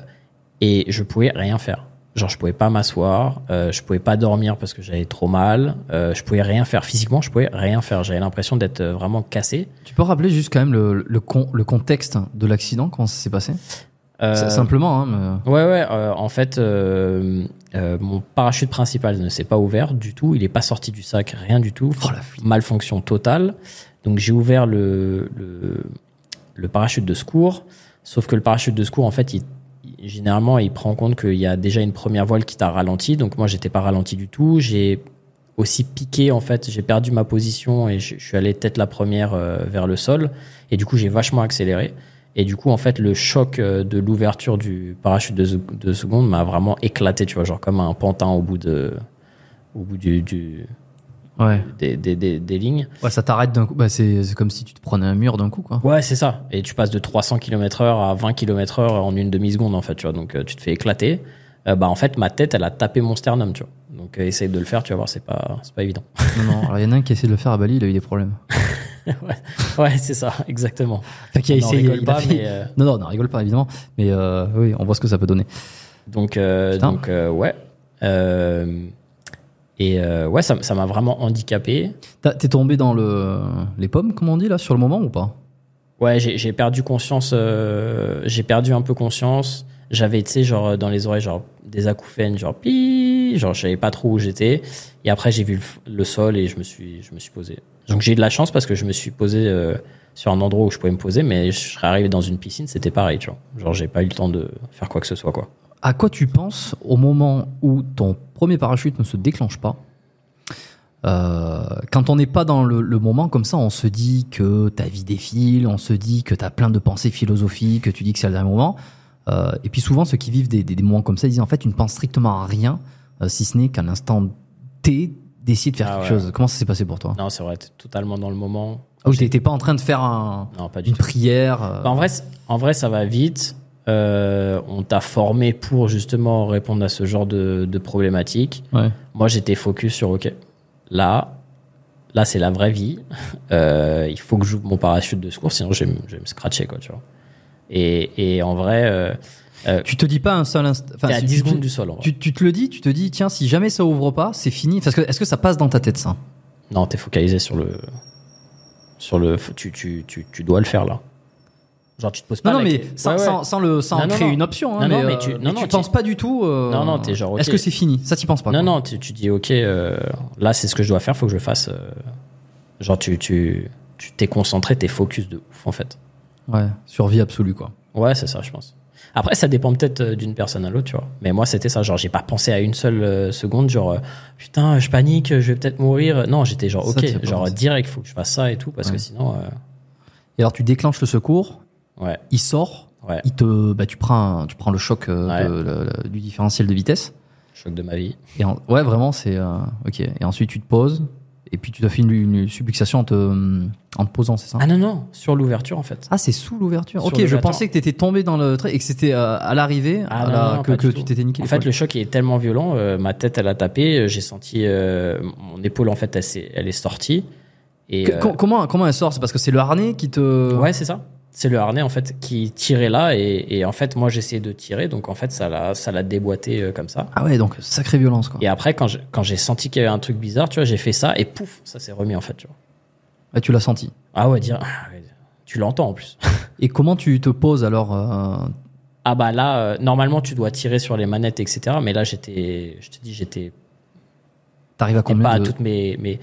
et je pouvais rien faire. Genre, je pouvais pas m'asseoir, euh, je pouvais pas dormir parce que j'avais trop mal, euh, je pouvais rien faire physiquement, je pouvais rien faire. J'avais l'impression d'être euh, vraiment cassé. Tu peux rappeler juste quand même le, le, con, le contexte de l'accident, comment ça s'est passé Simplement. Hein, ouais, ouais. en fait, mon parachute principal ne s'est pas ouvert du tout. Il est pas sorti du sac, rien du tout. Oh, Malfonction totale. Donc, j'ai ouvert le, le, le parachute de secours. Sauf que le parachute de secours, en fait, il généralement, il prend en compte qu'il y a déjà une première voile qui t'a ralenti. Donc moi, j'étais pas ralenti du tout. J'ai aussi piqué en fait. J'ai perdu ma position et je, suis allé tête la première euh, vers le sol. Et du coup, j'ai vachement accéléré. Et du coup, en fait, le choc euh, de l'ouverture du parachute de, seconde m'a vraiment éclaté. Tu vois, genre comme un pantin au bout de au bout du ouais. des, des, des, des, lignes. Ouais, ça t'arrête d'un coup. Bah, c'est comme si tu te prenais un mur d'un coup, quoi. Ouais, c'est ça. Et tu passes de 300 km/h à 20 km/h en une demi-seconde, en fait, tu vois. Donc, euh, tu te fais éclater. Euh, bah, en fait, ma tête, elle a tapé mon sternum, tu vois. Donc, euh, essaye de le faire, tu vas voir, c'est pas, pas évident. Non, non. Alors, il y en a un qui a essayé de le faire à Bali, il a eu des problèmes. ouais, ouais c'est ça, exactement. y a essayé. Rigole pas, mais Non, non, non, rigole pas, évidemment. Mais oui, on voit ce que ça peut donner. Donc, donc ouais. Et euh, ouais, ça, m'a vraiment handicapé. T'es tombé dans le, les pommes, comme on dit, là, sur le moment ou pas Ouais, j'ai perdu conscience. Euh, j'ai perdu un peu conscience. J'avais, tu sais, genre, euh, dans les oreilles, genre, des acouphènes, genre, pi, genre, je savais pas trop où j'étais. Et après, j'ai vu le, sol et je me suis, je me suis posé. Donc, j'ai eu de la chance parce que je me suis posé sur un endroit où je pouvais me poser, mais je serais arrivé dans une piscine, c'était pareil, tu vois. Genre, j'ai pas eu le temps de faire quoi que ce soit, quoi à quoi tu penses au moment où ton premier parachute ne se déclenche pas euh, quand on n'est pas dans le, moment comme ça, on se dit que ta vie défile, on se dit que tu as plein de pensées philosophiques, que tu dis que c'est le dernier moment. Euh, et puis souvent, ceux qui vivent des, moments comme ça, disent en fait, tu ne penses strictement à rien, euh, si ce n'est qu'à l'instant T, d'essayer de faire ah quelque chose. Comment ça s'est passé pour toi Non, c'est vrai, tu totalement dans le moment. Oh, je n'étais pas en train de faire un, pas une prière bah, en, vrai, en vrai, ça va vite. Euh, on t'a formé pour justement répondre à ce genre de, problématiques. Moi, j'étais focus sur OK, là, là, c'est la vraie vie. Euh, il faut que j'ouvre mon parachute de secours, sinon je vais, me scratcher, quoi, Et, en vrai. Euh, tu te dis pas un seul instant. Enfin, à 10 secondes du sol. Tu, te le dis, tu te dis, tiens, si jamais ça ouvre pas, c'est fini. Parce que est-ce que ça passe dans ta tête ça Non, t'es focalisé sur le, sur le. tu dois le faire là. Genre, tu te poses pas. Non, non mais sans, le, créer une option. Hein, mais, euh, tu, tu penses pas du tout. Euh, est-ce que c'est fini Ça, t'y penses pas. Non, non, tu, tu, dis, ok, euh, là, c'est ce que je dois faire, faut que je fasse. Genre, tu t'es tu, tu concentré, t'es focus de ouf, en fait. Ouais, survie absolue, quoi. Ouais, c'est ça, je pense. Après, ça dépend peut-être d'une personne à l'autre, tu vois. Mais moi, c'était ça. Genre, j'ai pas pensé à une seule seconde, genre, putain, je panique, je vais peut-être mourir. Non, j'étais genre, ok, genre, direct, faut que je fasse ça et tout, parce que sinon. Et alors, tu déclenches le secours, il sort, il te, bah, tu, prends, tu prends le choc euh, du différentiel de vitesse. Choc de ma vie. Et ouais, vraiment, c'est. Euh, ok. Et ensuite, tu te poses, et puis tu as faire une, subluxation en te, en te posant, c'est ça Ah non, non, sur l'ouverture en fait. Ah, c'est sous l'ouverture. Ok, je pensais que tu étais tombé dans le trait et que c'était euh, à l'arrivée ah que, tu t'étais niqué. En fait, le choc est tellement violent, ma tête elle a tapé, j'ai senti mon épaule en fait elle, elle est sortie. Euh, comment, comment elle sort C'est parce que c'est le harnais qui te. Ouais, c'est ça. C'est le harnais en fait qui tirait là et, et en fait moi j'essayais de tirer donc en fait ça l'a ça l'a déboîté euh, comme ça. Ah ouais donc sacrée violence quoi. Et après quand j'ai quand j'ai senti qu'il y avait un truc bizarre tu vois j'ai fait ça et pouf ça s'est remis en fait tu vois. Ah tu l'as senti. Ah ouais dire ah tu l'entends en plus. et comment tu te poses alors euh... Ah bah là euh, normalement tu dois tirer sur les manettes etc mais là j'étais je te dis j'étais T'arrives à combien de... à toutes mes, mes,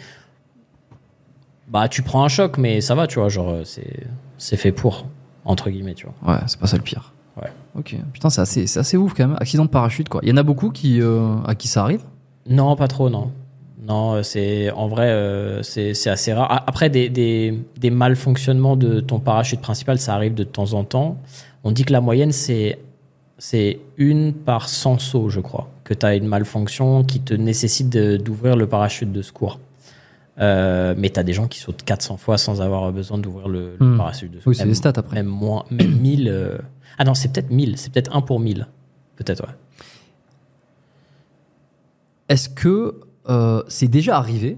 bah, tu prends un choc, mais ça va, tu vois. Genre, euh, c'est, c'est fait pour, entre guillemets, tu vois. Ouais, c'est pas ça le pire. Ouais. Ok. Putain, c'est assez, c'est assez ouf quand même. Accident de parachute, quoi. Il y en a beaucoup qui, euh, à qui ça arrive Non, pas trop, non. Non, euh, c'est en vrai, c'est, assez rare. Après, des, des, malfonctionnements de ton parachute principal, ça arrive de temps en temps. On dit que la moyenne, c'est, c'est une par 100 sauts, je crois, que tu as une malfonction qui te nécessite d'ouvrir le parachute de secours. Euh, mais tu as des gens qui sautent 400 fois sans avoir besoin d'ouvrir le, hmm. parachute. Oui, c'est des stats après. Même moins, même 1000. Euh. Ah non, c'est peut-être 1000, c'est peut-être 1 pour 1000. Peut-être, ouais. Est-ce que euh, c'est déjà arrivé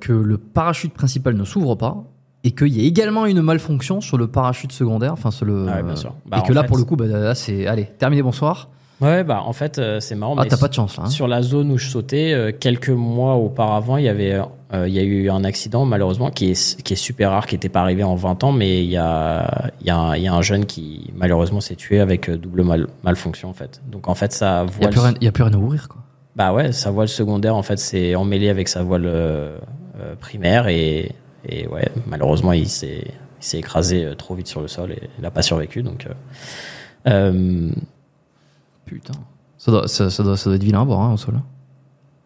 que le parachute principal ne s'ouvre pas et qu'il y ait également une malfonction sur le parachute secondaire Enfin, sur le, ah bien sûr. Bah, et que là, pour le coup, bah, c'est. Allez, terminé, bonsoir. Ouais, bah en fait, c'est marrant. Ah, t'as pas de chance hein. Sur la zone où je sautais, quelques mois auparavant, il y avait euh, il y a eu un accident, malheureusement, qui est, qui est super rare, qui n'était pas arrivé en 20 ans, mais il y a, un jeune qui, malheureusement, s'est tué avec euh, double mal, malfonction, en fait. Donc, en fait, ça voile Il n'y a, plus rien à ouvrir, quoi. Bah ouais, sa voile secondaire, en fait, c'est emmêlé avec sa voile euh, primaire, et, ouais, malheureusement, il s'est écrasé trop vite sur le sol et il n'a pas survécu, donc. Putain. Ça doit, être vilain hein, au sol. Hein.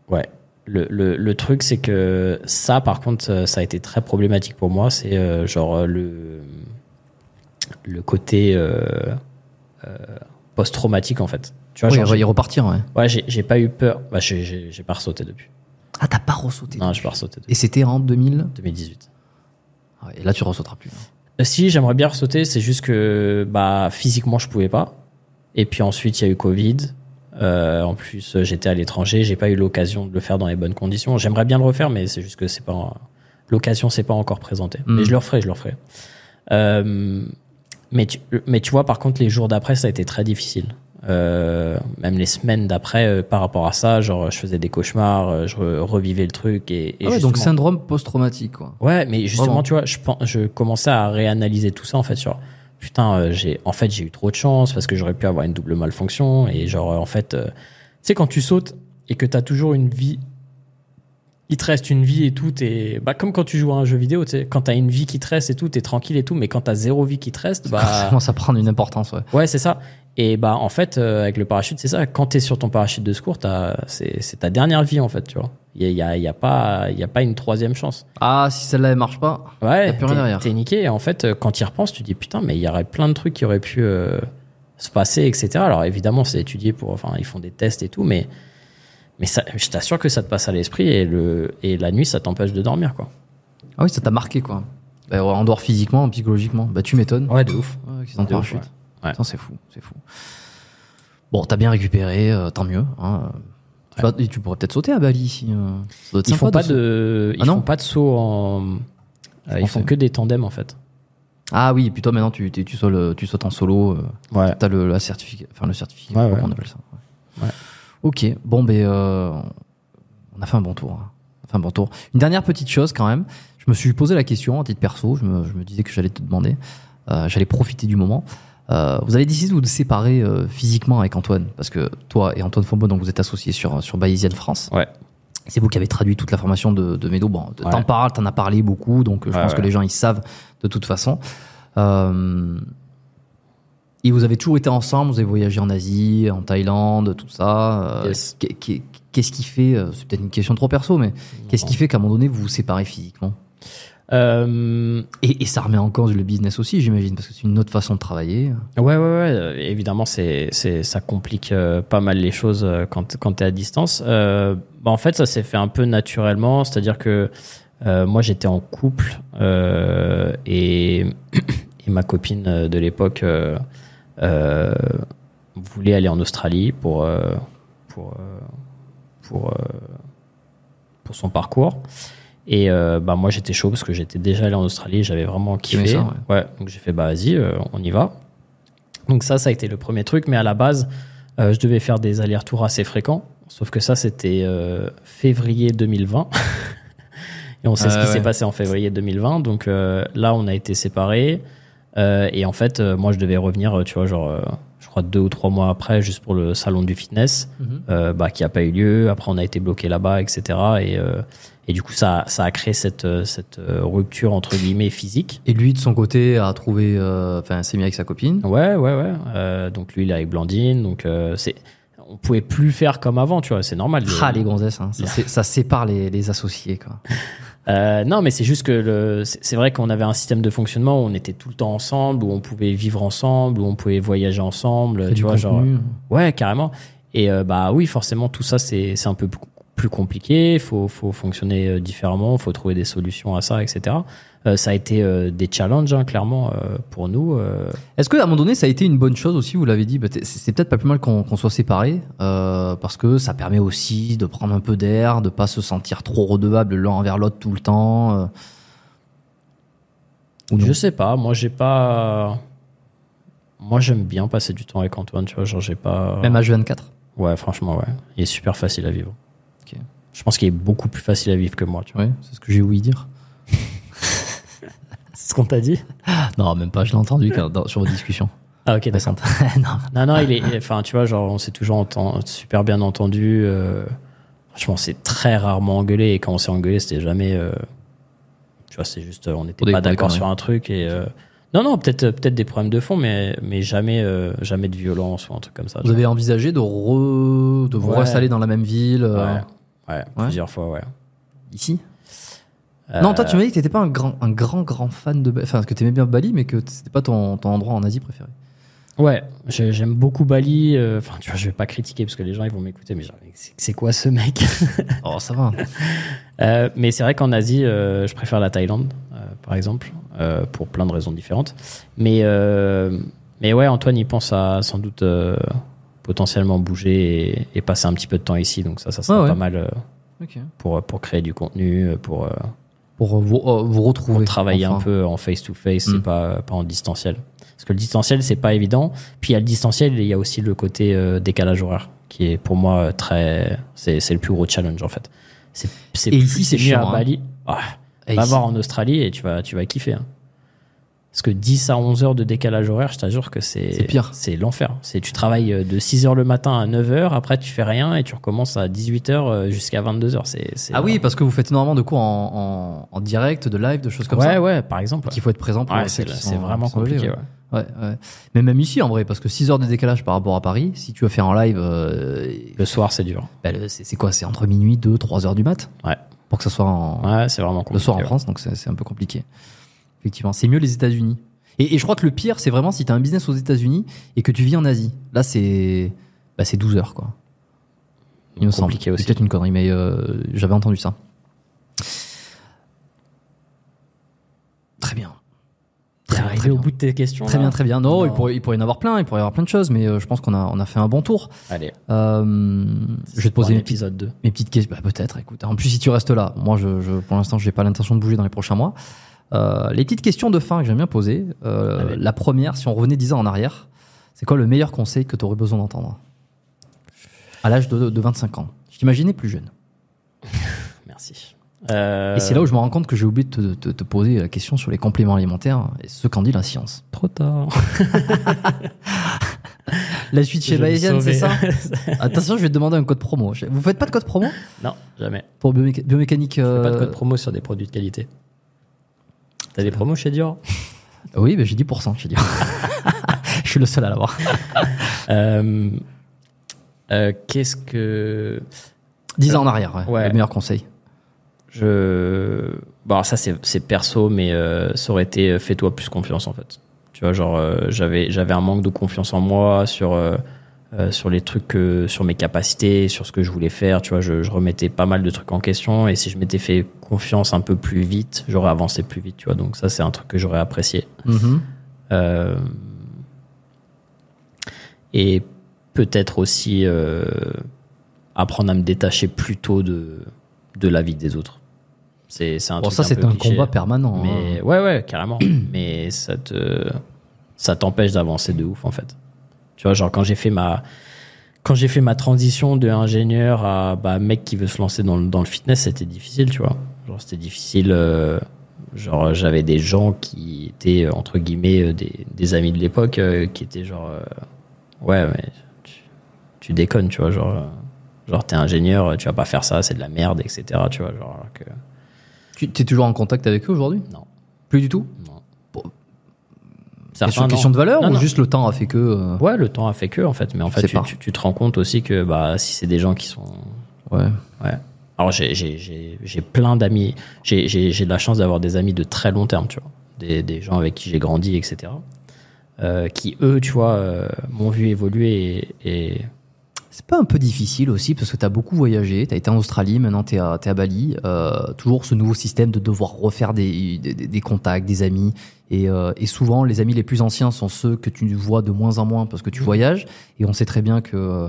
Ouais. Le, le, le truc, c'est que ça, par contre, euh, ça a été très problématique pour moi. C'est euh, genre euh, le, le côté post-traumatique, en fait. Tu vois, oui, y repartir, ouais. Ouais, j'ai pas eu peur. Bah, j'ai pas ressauté depuis. Ah, t'as pas ressauté Non, j'ai pas ressauté depuis. Et c'était en 2000 2018. Ah et là, tu ressauteras plus. Hein. Si, j'aimerais bien ressauter. C'est juste que bah, physiquement, je pouvais pas. Et puis ensuite, il y a eu Covid. Euh, en plus, j'étais à l'étranger, j'ai pas eu l'occasion de le faire dans les bonnes conditions. J'aimerais bien le refaire, mais c'est juste que c'est pas l'occasion, c'est pas encore présentée. Hmm. Mais je le referai, je le referai. Euh, mais tu, mais tu vois, par contre, les jours d'après, ça a été très difficile. Euh, même les semaines d'après, par rapport à ça, genre, je faisais des cauchemars, je revivais le truc et. Ah donc syndrome post-traumatique, Ouais, mais justement, tu vois, je, je commençais à réanalyser tout ça en fait sur putain, euh, j'ai, en fait, j'ai eu trop de chance parce que j'aurais pu avoir une double malfonction. Et genre, euh, en fait, euh, tu quand tu sautes et que tu as toujours une vie, il te reste une vie et tout, et bah, comme quand tu joues à un jeu vidéo, tu sais, quand t'as une vie qui te reste et tout, t'es tranquille et tout, mais quand t'as zéro vie qui te reste, bah. Ça commence à prendre une importance, ouais. Ouais, c'est ça. Et bah, en fait, euh, avec le parachute, c'est ça. Quand t'es sur ton parachute de secours, c'est, c'est ta dernière vie, en fait, tu vois. Il n'y a, y a, pas, y a pas une troisième chance. Ah, si celle-là, elle marche pas, ouais, a plus rien derrière. T'es niqué. Et en fait, euh, quand tu y repenses, tu dis putain, mais il y aurait plein de trucs qui auraient pu euh, se passer, etc. Alors évidemment, c'est étudié pour. Enfin, ils font des tests et tout, mais, mais ça, je t'assure que ça te passe à l'esprit et, le, et la nuit, ça t'empêche de dormir, quoi. Ah oui, ça t'a marqué, quoi. Bah, physiquement, psychologiquement. Bah, tu m'étonnes. Ouais, de ouf. Ouais, c'est fou, c'est fou. Bon, t'as bien récupéré, euh, tant mieux. Hein tu pourrais peut-être sauter à Bali euh, ils font pas de, ils ah font pas de saut en. Euh, ils font que des tandems en fait. Ah oui, et puis toi maintenant tu, tu, sautes, tu sautes en solo. tu euh, ouais. T'as le, la certificat, enfin le certificat, on appelle ça. Ouais. Ok, bon ben on a fait un bon tour. Hein. un bon tour. Une dernière petite chose quand même. Je me suis posé la question en titre perso. Je me, je me disais que j'allais te demander. j'allais profiter du moment. Euh, vous avez décidé de vous séparer euh, physiquement avec Antoine, parce que toi et Antoine Fombo, donc vous êtes associés sur, sur Bayesian France. Ouais. C'est vous qui avez traduit toute la formation de, de Médo. Bon, t'en parles, t'en as parlé beaucoup, donc euh, je pense que les gens ils savent de toute façon. Euh, et vous avez toujours été ensemble, vous avez voyagé en Asie, en Thaïlande, tout ça. Qu'est-ce qui fait, c'est peut-être une question trop perso, mais qu'est-ce qui fait qu'à un moment donné vous vous séparez physiquement euh, et, ça remet en cause le business aussi, j'imagine, parce que c'est une autre façon de travailler. Ouais, ouais, ouais. Euh, évidemment, c'est, ça complique euh, pas mal les choses quand, quand tu es à distance. Bah, en fait, ça s'est fait un peu naturellement, c'est-à-dire que moi, j'étais en couple et, et, ma copine de l'époque voulait aller en Australie pour. pour pour, pour son parcours. Et euh, bah moi j'étais chaud parce que j'étais déjà allé en Australie, j'avais vraiment kiffé. ouais. donc j'ai fait bah vas-y, euh, on y va. Donc ça, ça a été le premier truc, mais à la base, euh, je devais faire des allers-retours assez fréquents. Sauf que ça, c'était février 2020. et on sait ce ah qui s'est passé en février 2020. Donc là, on a été séparés. et en fait, moi, je devais revenir, tu vois, genre, je crois deux ou trois mois après, juste pour le salon du fitness, mhm. bah, qui n'a pas eu lieu. Après, on a été bloqué là-bas, etc. Et et du coup, ça, ça a créé cette, euh, cette euh, rupture entre guillemets physique. Et lui, de son côté, a trouvé, euh, enfin, s'est mis avec sa copine. Ouais, ouais, ouais. donc lui, il est avec Blandine. Donc euh, c'est, on pouvait plus faire comme avant, tu vois. C'est normal. Ah, les gonzesses, hein. ça, sépare les, les associés, quoi. non, mais c'est juste que le, c'est vrai qu'on avait un système de fonctionnement où on était tout le temps ensemble, où on pouvait vivre ensemble, où on pouvait voyager ensemble, tu vois, genre. Ouais, carrément. Et bah oui, forcément, tout ça, c'est un peu plus compliqué, faut faut fonctionner euh, différemment, faut trouver des solutions à ça, etc. Euh, ça a été euh, des challenges hein, clairement pour nous. Est-ce que à un moment donné ça a été une bonne chose aussi Vous l'avez dit, bah, c'est peut-être pas plus mal qu'on soit séparés parce que ça permet aussi de prendre un peu d'air, de pas se sentir trop redevable l'un envers l'autre tout le temps. Je Je sais pas, moi j'ai pas. Moi j'aime bien passer du temps avec Antoine, tu vois, genre j'ai pas. Même à 24 Ouais, franchement, ouais. Il est super facile à vivre je pense qu'il est beaucoup plus facile à vivre que moi. Tu vois. c'est ce que j'ai ouï dire. c'est ce qu'on t'a dit Non, même pas, je l'ai entendu dans, sur vos discussions. Ah ok, d'accord. non. non, non, il est, enfin, tu vois, genre, on s'est toujours entendu super bien entendu. Euh, franchement, c'est très rarement engueulé et quand on s'est engueulé, c'était jamais. Euh, tu vois, c'est juste, euh, on n'était pas d'accord sur un truc et. Euh, non, non, peut-être peut-être des problèmes de fond, mais, mais jamais, euh, jamais de violence ou un truc comme ça. Vous avez envisagé de, re, de vous dans la même ville euh, Ouais, plusieurs fois, ouais. Ici euh, Non, toi, tu m'as dit que t'étais pas un grand, un grand, grand fan de Bali. Enfin, que aimais bien Bali, mais que c'était pas ton, ton, endroit en Asie préféré. Ouais, j'aime beaucoup Bali. Euh, enfin, tu vois, je vais pas critiquer parce que les gens, ils vont m'écouter, mais c'est quoi ce mec Oh, ça va. Euh, mais c'est vrai qu'en Asie, je préfère la Thaïlande, par exemple, pour plein de raisons différentes. Mais, mais ouais, Antoine, il pense à sans doute potentiellement bouger et, passer un petit peu de temps ici. Donc ça, ça sera ah pas mal euh, pour, euh, pour créer du contenu, euh, pour, pour vous, vous retrouver. Pour travailler un peu en face-to-face et hmm. pas, pas en distanciel. Parce que le distanciel, c'est pas évident. Puis à le distanciel, il y a aussi le côté décalage horaire, qui est pour moi très. C'est le plus gros challenge en fait. C'est mieux à hein. Bali. Ah, va voir en Australie et tu vas, tu vas kiffer. Hein. Parce que 10 à 11 heures de décalage horaire, je t'assure que c'est pire. C'est l'enfer. C'est tu travailles euh, de 6 heures le matin à 9 heures, après tu fais rien et tu recommences à 18 heures euh, jusqu'à 22 heures. C'est, ah oui, parce que vous faites énormément de cours en, en, direct, de live, de choses comme ça. Ouais, ouais, par exemple. Qu'il faut être présent pour ouais, c'est, vraiment compliqué. Ouais. Ouais, ouais. Mais même ici, en vrai, parce que 6 heures de décalage par rapport à Paris, si tu vas faire en live. Euh, le soir, c'est dur. Ben c'est quoi C'est entre minuit, 2, 3 heures du mat Ouais. Pour que ça soit en. Ouais, c'est vraiment compliqué. Le soir en France, donc c'est un peu compliqué. Effectivement, c'est mieux les États-Unis. Et, je crois que le pire, c'est vraiment si tu as un business aux États-Unis et que tu vis en Asie. Là, c'est bah, 12 heures, quoi. Il me semble. C'est peut-être une connerie, mais euh, j'avais entendu ça. Très bien. Très, bien, au bout de tes questions. Très bien, très bien. Non, Il, pourrait, y en avoir plein, il pourrait y avoir plein de choses, mais euh, je pense qu'on a, on a fait un bon tour. Allez. Euh, je vais te poser mes, épisode mes petites questions. Bah, peut-être, écoute. En plus, si tu restes là, moi, je, pour l'instant, je n'ai pas l'intention de bouger dans les prochains mois. Euh, les petites questions de fin que j'aime bien poser. Euh, la première, si on revenait 10 ans en arrière, c'est quoi le meilleur conseil que tu aurais besoin d'entendre À l'âge de, 25 ans. Je t'imaginais plus jeune. Merci. Euh, et c'est là où je me rends compte que j'ai oublié de te, poser la question sur les compléments alimentaires et ce qu'en dit la science. Trop tard. la suite chez Bayesian, c'est ça Attention, je vais te demander un code promo. Vous faites pas de code promo Non, jamais. Pour biomécanique. Je fais pas de code promo sur des produits de qualité. T'as des promos chez Dior Oui, mais bah, j'ai 10% chez Dior. je suis le seul à l'avoir. Euh, euh, Qu'est-ce que. 10 ans en arrière, ouais, le meilleur conseil. Je. Bon, ça, c'est perso, mais euh, ça aurait été euh, fais-toi plus confiance en fait. Tu vois, genre, j'avais j'avais un manque de confiance en moi sur euh, sur les trucs sur mes capacités, sur ce que je voulais faire. Tu vois, je, remettais pas mal de trucs en question et si je m'étais fait confiance un peu plus vite, j'aurais avancé plus vite. Tu vois, donc ça c'est un truc que j'aurais apprécié. Mhm. Euh, et peut-être aussi euh, apprendre à me détacher plus tôt de, de la vie des autres. C'est un ça c'est un combat permanent. Hein. Mais ouais ouais carrément. mais ça ça t'empêche d'avancer de ouf en fait. Tu vois, genre quand j'ai fait ma quand j'ai fait ma transition de ingénieur à bah, mec qui veut se lancer dans le, dans le fitness, c'était difficile, tu vois. Genre c'était difficile. Euh, genre j'avais des gens qui étaient euh, entre guillemets euh, des, des amis de l'époque qui étaient genre ouais mais tu, déconnes, tu vois genre genre t'es ingénieur, tu vas pas faire ça, c'est de la merde, etc. Tu vois genre que. Tu es toujours en contact avec eux aujourd'hui Non. Plus du tout. Non. C'est une question de valeur ou juste le temps a fait que. Euh, ouais, le temps a fait que en fait. Mais en fait, tu, tu, te rends compte aussi que bah si c'est des gens qui sont. Ouais. Ouais. Alors j'ai plein d'amis. J'ai de la chance d'avoir des amis de très long terme, tu vois. Des, gens avec qui j'ai grandi, etc. Euh, qui eux, tu vois, euh, m'ont vu évoluer et c'est pas un peu difficile aussi parce que tu as beaucoup voyagé, tu as été en Australie, maintenant tu es, à Bali. Euh, toujours ce nouveau système de devoir refaire des, des, des contacts, des amis. Et, euh, et, souvent, les amis les plus anciens sont ceux que tu vois de moins en moins parce que tu mmh. voyages. Et on sait très bien que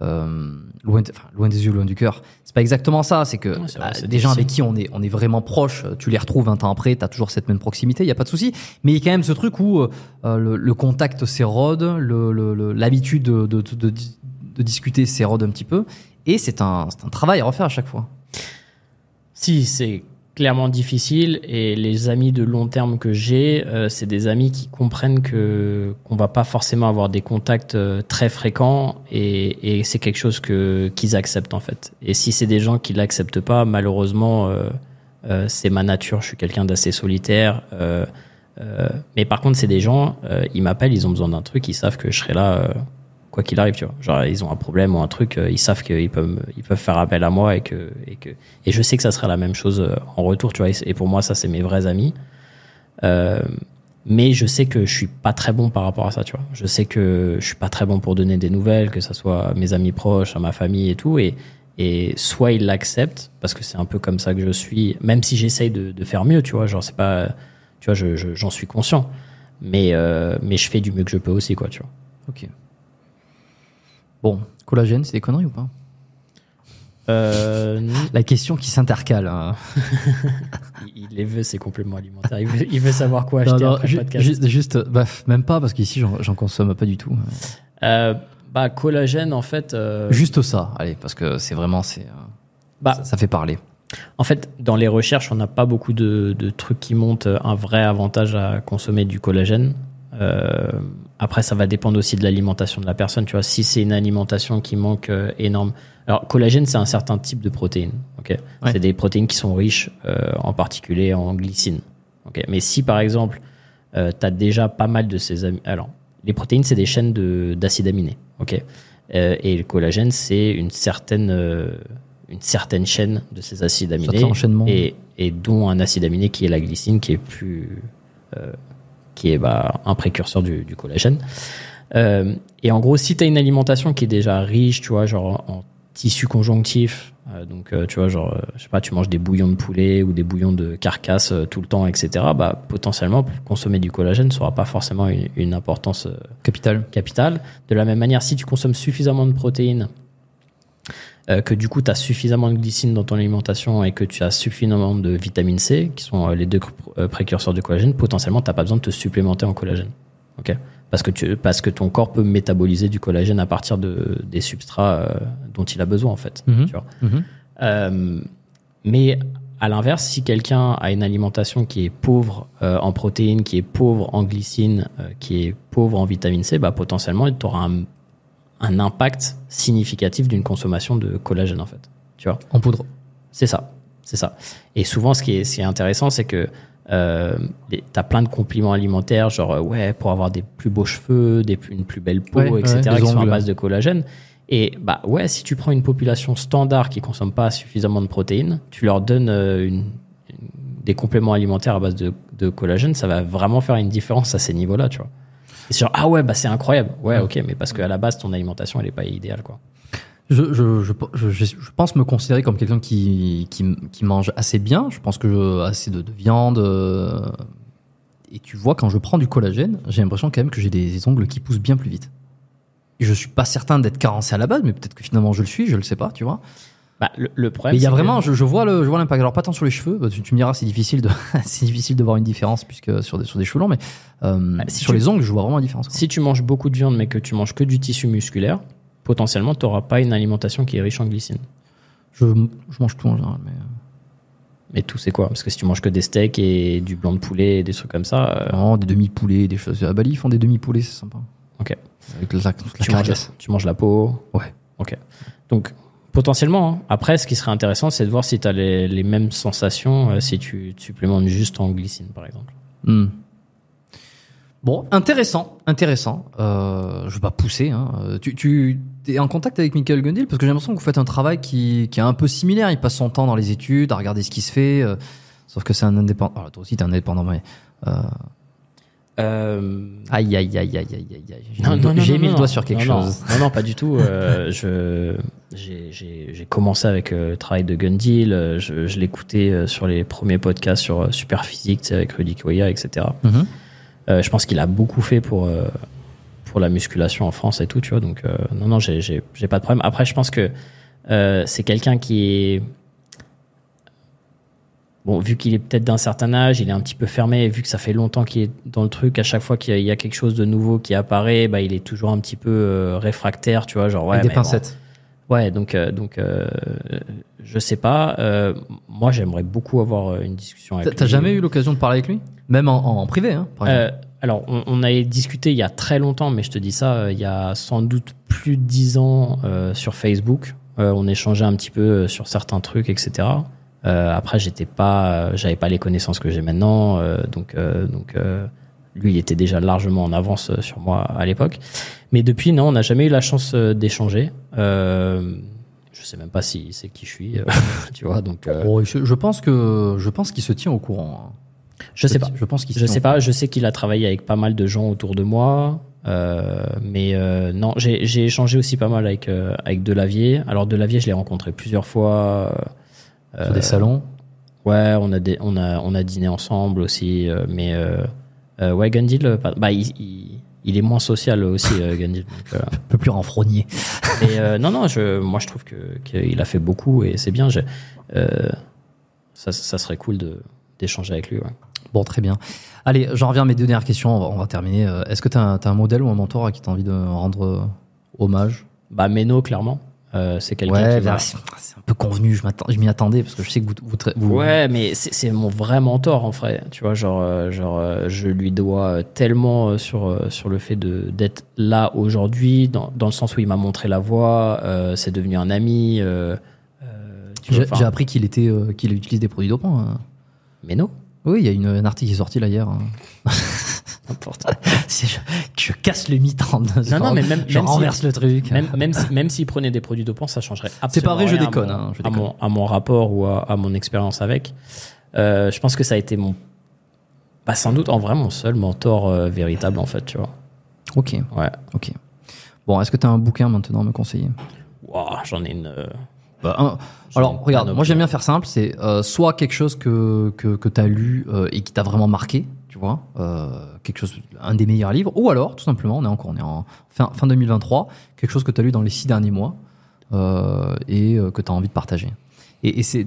euh, loin, enfin, loin des yeux, loin du cœur, c'est pas exactement ça. C'est que euh, des gens avec qui on est, on est vraiment proche, tu les retrouves un temps après, tu as toujours cette même proximité, il y a pas de souci. Mais il y a quand même ce truc où euh, le, le, contact s'érode, l'habitude le, de, de, de de discuter ces un petit peu. Et c'est un, un travail à refaire à chaque fois. Si, c'est clairement difficile et les amis de long terme que j'ai, euh, c'est des amis qui comprennent que qu'on va pas forcément avoir des contacts euh, très fréquents et, et c'est quelque chose que qu'ils acceptent en fait. Et si c'est des gens qui l'acceptent pas, malheureusement, euh, euh c'est ma nature. Je suis quelqu'un d'assez solitaire. mais par contre, c'est des gens, ils m'appellent, ils ont besoin d'un truc, ils savent que je serai là quoi qu'il arrive, tu vois. Genre, ils ont un problème ou un truc, euh, ils savent qu'ils peuvent, ils peuvent faire appel à moi et que, et que, et je sais que ça sera la même chose euh, en retour, tu vois. Et pour moi, ça, c'est mes vrais amis. Euh, mais je sais que je suis pas très bon par rapport à ça, tu vois. Je sais que je suis pas très bon pour donner des nouvelles, que ça soit à mes amis proches, à ma famille et tout. Et, et soit ils l'acceptent parce que c'est un peu comme ça que je suis, même si j'essaye de, de, faire mieux, tu vois. Genre, c'est pas, tu vois, j'en je, suis conscient, mais euh, mais je fais du mieux que je peux aussi, quoi, tu vois. Ok. Bon, collagène, c'est des conneries ou pas euh, La question qui s'intercale. Hein. il, les veut, ses compléments alimentaires. Il veut, savoir quoi acheter podcast. juste, bah, même pas, parce qu'ici, j'en consomme pas du tout. Euh, bah, collagène, en fait. Euh, juste ça, allez, parce que c'est vraiment. bah, ça, fait parler. En fait, dans les recherches, on n'a pas beaucoup de, de, trucs qui montent un vrai avantage à consommer du collagène. Euh, après, ça va dépendre aussi de l'alimentation de la personne. Tu vois, si c'est une alimentation qui manque euh, énorme. Alors, collagène, c'est un certain type de protéines. Ok, c'est des protéines qui sont riches, euh, en particulier en glycine. mais si par exemple, tu as déjà pas mal de ces am... alors les protéines, c'est des chaînes d'acides aminés. Ok, et le collagène, c'est une certaine une certaine chaîne de ces acides aminés et, et, dont un acide aminé qui est la glycine qui est plus qui est bah, un précurseur du, collagène. Euh, et en gros, si tu as une alimentation qui est déjà riche, tu vois, genre en tissu conjonctif, euh, donc euh, tu vois, genre, je sais pas, tu manges des bouillons de poulet ou des bouillons de carcasse tout le temps, etc., bah, potentiellement, consommer du collagène ne sera pas forcément une, une importance capitale. capitale. De la même manière, si tu consommes suffisamment de protéines, euh, que du coup tu as suffisamment de glycine dans ton alimentation et que tu as suffisamment de vitamine C, qui sont euh, les deux euh, précurseurs du collagène, potentiellement tu n'as pas besoin de te supplémenter en collagène. ok parce, que tu, parce que ton corps peut métaboliser du collagène à partir de, des substrats dont il a besoin en fait. Mm-hmm. Tu vois. Mm-hmm. mais à l'inverse, si quelqu'un a une alimentation qui est pauvre en protéines, qui est pauvre en glycine, qui est pauvre en vitamine C, bah, potentiellement, tu auras un un impact significatif d'une consommation de collagène en fait. Tu vois En poudre. C'est ça, c'est ça. Et souvent, ce qui est, intéressant, c'est que euh, t'as plein de compliments alimentaires, genre euh, ouais pour avoir des plus beaux cheveux, des, une plus belle peau, etc. à base de collagène. Et bah ouais, si tu prends une population standard qui consomme pas suffisamment de protéines, tu leur donnes euh, des compléments alimentaires à base de, de collagène, ça va vraiment faire une différence à ces niveaux-là, tu vois. C'est genre, ah ouais, bah c'est incroyable. Ouais, ok, mais parce qu'à la base, ton alimentation, elle n'est pas idéale, quoi. Je, je, je, je, pense me considérer comme quelqu'un qui, qui, qui, mange assez bien. Je pense que je, assez de, de, viande. Euh, et tu vois, quand je prends du collagène, j'ai l'impression quand même que j'ai des, ongles qui poussent bien plus vite. je suis pas certain d'être carencé à la base, mais peut-être que finalement je le suis, je le sais pas, tu vois. Bah, le, problème. il y a vraiment, je, vois le, l'impact. Alors pas tant sur les cheveux, bah, tu, me diras, c'est difficile de, difficile de voir une différence puisque sur des, des cheveux longs, mais euh, bah, sur les ongles, je vois vraiment la différence. Si tu manges beaucoup de viande, mais que tu manges que du tissu musculaire, potentiellement, tu n'auras pas une alimentation qui est riche en glycine. Je, mange tout en général, mais. Euh. Mais tout, c'est quoi Parce que si tu manges que des steaks et du blanc de poulet et des trucs comme ça. Euh des demi-poulets, des choses. À Bali, ils font des demi-poulets, c'est sympa. Ok. Avec la, tu, manges, tu manges la peau Ouais. Ok. Donc, Potentiellement. Hein. Après, ce qui serait intéressant, c'est de voir si tu as les, mêmes sensations euh, si tu supplémentes juste en glycine, par exemple. Hmm. Bon, intéressant, intéressant. Euh, je vais pas pousser. Hein. Euh, tu, es en contact avec Michael Gundil parce que j'ai l'impression que vous faites un travail qui, qui, est un peu similaire. Il passe son temps dans les études, à regarder ce qui se fait. Euh, sauf que c'est un indépendant. toi aussi, t'es un indépendant, mais euh... Aïe, aïe, aïe, aïe, aïe, aïe, J'ai mis non, le doigt sur quelque non, chose. Non, non, pas du tout. Euh, je, j'ai, commencé avec euh, le travail de Gundil euh, Je, je l'écoutais euh, sur les premiers podcasts sur Superphysique, tu sais, avec Rudy Koya, etc. Mhm. je pense qu'il a beaucoup fait pour, pour la musculation en France et tout, tu vois. Donc, non, non, j'ai, pas de problème. Après, je pense que c'est quelqu'un qui est Bon, vu qu'il est peut-être d'un certain âge, il est un petit peu fermé, vu que ça fait longtemps qu'il est dans le truc, à chaque fois qu'il y, a quelque chose de nouveau qui apparaît, bah, il est toujours un petit peu euh, réfractaire, tu vois, genre ouais. Avec des pincettes. Ouais, donc euh, donc euh, je sais pas. Euh, moi, j'aimerais beaucoup avoir une discussion avec. lui. T'as jamais eu l'occasion de parler avec lui, même en, privé, hein, par exemple. Alors, on, on a discuté il y a très longtemps, mais je te dis ça, il y a sans doute plus de dix ans sur Facebook. on échangeait un petit peu sur certains trucs, etc. Euh, après, j'étais pas, euh, j'avais pas les connaissances que j'ai maintenant, euh, donc donc lui, il était déjà largement en avance sur moi à l'époque. Mais depuis, non, on n'a jamais eu la chance d'échanger. Euh, je sais même pas si c'est qui je suis, tu vois. Donc, oh, je, pense que je pense qu'il se tient au courant. Hein. Je, sais pas. Je pense qu'il. Je sais pas. Je sais qu'il a travaillé avec pas mal de gens autour de moi. Euh, mais non, j'ai échangé aussi pas mal avec avec Delavier. Alors Delavier, je l'ai rencontré plusieurs fois sur des euh, salons Ouais, on a, des, on, a, on a dîné ensemble aussi, euh, mais euh, ouais, Gundil, bah, il, est moins social aussi, Gundil un peu plus renfrogné. Mais non, non, je, moi je trouve qu'il a fait beaucoup et c'est bien. ça, serait cool d'échanger avec lui. Bon, très bien. Allez, j'en reviens à mes deux dernières questions. On va, terminer. Est-ce que tu as, un modèle ou un mentor à qui tu as envie de rendre hommage Bah, Meno, clairement. Euh, c'est quelqu'un qui c'est un peu convenu. Je m'y attendais parce que je sais que vous. Ouais, mais c'est mon vrai mentor en vrai. Tu vois, genre, euh, genre, euh, je lui dois tellement sur sur le fait de d'être là aujourd'hui, dans, dans, le sens où il m'a montré la voie. c'est devenu un ami. J'ai appris qu'il était qu'il utilise des produits dopants. Hein. Mais non. Oui, il y a une, article qui est sorti, là hier. Hein. n'importe je, tu casse le mythe en non, non, mais même, je même renverse le truc. Même, même même si des produits dopants, ça changerait absolument C'est pas vrai, je déconne, hein, à mon, je déconne. À, mon, rapport ou à, mon expérience avec. Euh, je pense que ça a été mon... Bah, sans doute, en vrai, mon seul mentor euh, véritable, en fait, tu vois. Ok. Ouais. Ok. Bon, est-ce que tu as un bouquin maintenant à me conseiller J'en ai une... Euh, bah, alors, regarde, moi j'aime bien faire simple, c'est soit quelque chose que, que, que tu as lu et qui t'a vraiment marqué, tu vois, euh, quelque chose, un des meilleurs livres, ou alors, tout simplement, on est encore, on est en fin, fin 2023, quelque chose que tu as lu dans les six derniers mois euh, et euh, que tu as envie de partager. Et, c'est.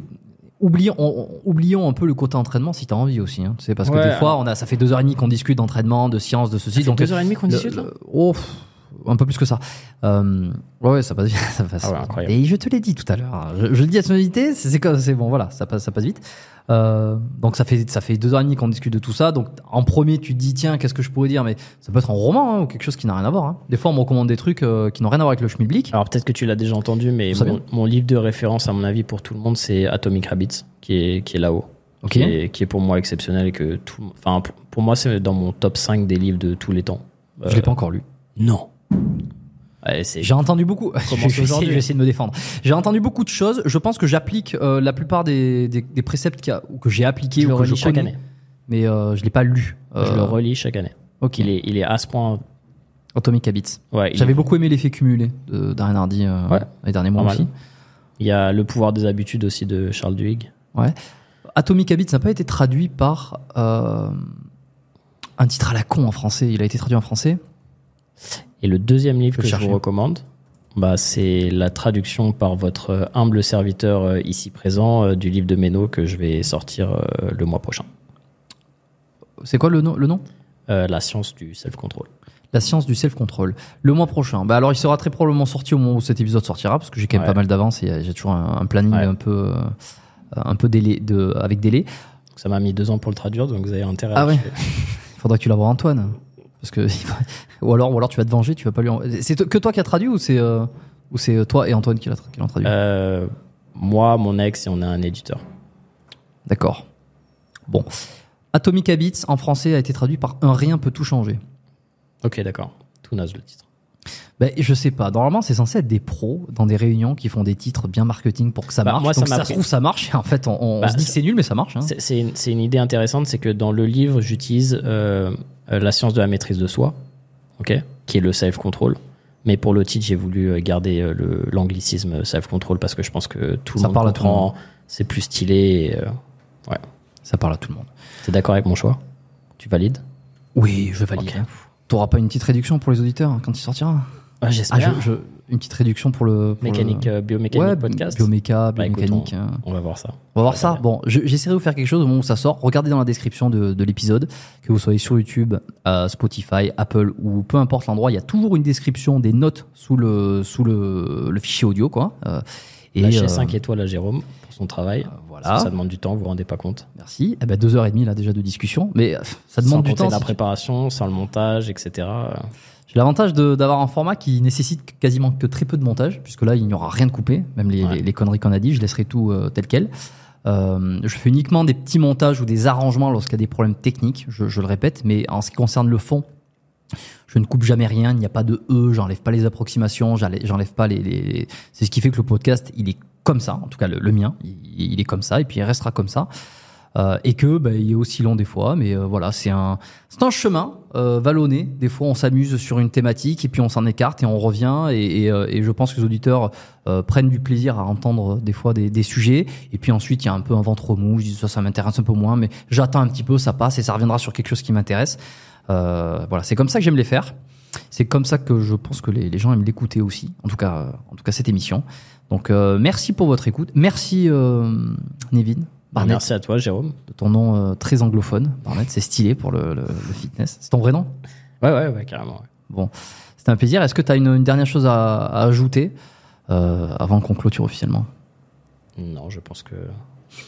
Oublions, on, un peu le côté entraînement si tu as envie aussi. Hein, parce que des fois, on a, ça fait deux heures et demie qu'on discute d'entraînement, de science, de ceci. Ça donc, deux heures et qu'on discute là oh, un peu plus que ça. Euh, ouais, ça passe, ça ah Et je te l'ai dit tout à l'heure. Hein. Je, le dis à son c'est c'est bon, voilà, ça passe, ça passe vite. Euh, donc ça fait ça fait deux ans et demi qu'on discute de tout ça. Donc en premier, tu te dis tiens, qu'est-ce que je pourrais dire Mais ça peut être un roman hein, ou quelque chose qui n'a rien à voir. Hein. Des fois, on me recommande des trucs euh, qui n'ont rien à voir avec le schmilblick. Alors peut-être que tu l'as déjà entendu, mais mon, livre de référence, à mon avis, pour tout le monde, c'est Atomic Habits, qui est qui est là-haut. ok Qui, est, pour moi exceptionnel et que tout, enfin pour moi c'est dans mon top 5 des livres de tous les temps. je l'ai pas encore lu. Non. Euh, j'ai entendu beaucoup. je, aujourd'hui. Je de me défendre. J'ai entendu beaucoup de choses. Je pense que j'applique euh, la plupart des, des, préceptes que j'ai appliqués ou que je chaque année. Mais je euh, je l'ai pas lu. je le relis chaque année. Ok. Il est, il est à ce point. Atomic Habits. Ouais, J'avais beaucoup aimé l'effet cumulé d'Ariane les derniers mois aussi. Il y a le pouvoir des habitudes aussi de Charles Duhigg. Ouais. Atomic Habits n'a pas été traduit par un titre à la con en français. Il a été traduit en français et le deuxième livre que je vous recommande, bah, c'est la traduction par votre humble serviteur euh, ici présent euh, du livre de Méno que je vais sortir euh, le mois prochain. C'est quoi le nom, le nom La science du self-control. La science du self-control. Le mois prochain. Bah alors, il sera très probablement sorti au moment où cet épisode sortira, parce que j'ai quand même pas mal d'avance et j'ai toujours un, planning un peu, un peu délai de, avec délai. Ça m'a mis deux ans pour le traduire, donc vous avez intérêt. Ah Il faudra que tu l'avoir, Antoine. ou, alors, ou tu vas te venger, tu vas pas lui C'est que toi qui as traduit ou c'est euh, ou c'est toi et Antoine qui l'ont traduit euh, Moi, mon ex et on a un éditeur. D'accord. Bon. Atomic Habits en français a été traduit par Un rien peut tout changer. Ok, d'accord. Tout naze le titre. Ben, je sais pas. Normalement, c'est censé être des pros dans des réunions qui font des titres bien marketing pour que ça bah, marche. ça Donc, ça se trouve, ça marche. En fait, on, bah, se dit que c'est nul, mais ça marche. Hein. C'est une, idée intéressante. C'est que dans le livre, j'utilise euh, euh, la science de la maîtrise de soi, ok, qui est le self-control. Mais pour le titre, j'ai voulu euh, garder l'anglicisme self-control parce que je pense que tout le ça monde parle comprend. C'est plus stylé. ouais. Ça parle à tout le monde. T'es d'accord avec mon choix Tu valides Oui, je valide. Hein. T'auras pas une petite réduction pour les auditeurs quand il sortira ah, J'espère. Ah, une petite réduction pour le. mécanique, euh, podcast. Bioméca, bah, biomécanique. Euh. on, va voir ça. On va voir ça. Bon, j'essaierai de vous faire quelque chose au moment où ça sort. Regardez dans la description de, l'épisode, que vous soyez sur YouTube, euh, Spotify, Apple ou peu importe l'endroit, il y a toujours une description des notes sous le, sous le, fichier audio, quoi. Et Lâchez 5 euh, étoiles à Jérôme pour son travail. Ah, voilà. Ça, demande du temps, vous vous rendez pas compte. Merci. Eh ben, deux heures et demie là déjà de discussion, mais euh, ça demande du temps. la préparation, sans le montage, etc. J'ai l'avantage d'avoir un format qui nécessite quasiment que très peu de montage, puisque là il n'y aura rien de coupé, même les, les, conneries qu'on a dit, je laisserai tout euh, tel quel. je fais uniquement des petits montages ou des arrangements lorsqu'il y a des problèmes techniques, je, le répète, mais en ce qui concerne le fond, je ne coupe jamais rien, il n'y a pas de E, j'enlève pas les approximations, j'enlève pas les, C'est ce qui fait que le podcast, il est comme ça, en tout cas le, mien, il, est comme ça, et puis il restera comme ça. Euh, et que bah, il est aussi long des fois, mais euh, voilà, c'est un, c'est un chemin euh, vallonné. Des fois, on s'amuse sur une thématique et puis on s'en écarte et on revient. Et, je pense que les auditeurs prennent du plaisir à entendre des fois des, des sujets. Et puis ensuite, il y a un peu un ventre mou. Je dis ça, ça m'intéresse un peu moins, mais j'attends un petit peu, ça passe et ça reviendra sur quelque chose qui m'intéresse. Euh, voilà, c'est comme ça que j'aime les faire. C'est comme ça que je pense que les, gens aiment l'écouter aussi, en tout cas, euh, en tout cas cette émission. Donc euh, merci pour votre écoute. Merci euh, Nevin. Ah, merci à toi Jérôme. De ton nom très anglophone, Barnett, c'est stylé pour le, fitness. C'est ton vrai nom ouais, ouais, ouais, carrément. Bon, c'était un plaisir. Est-ce que tu as une, dernière chose à, ajouter avant qu'on clôture officiellement Non, je pense que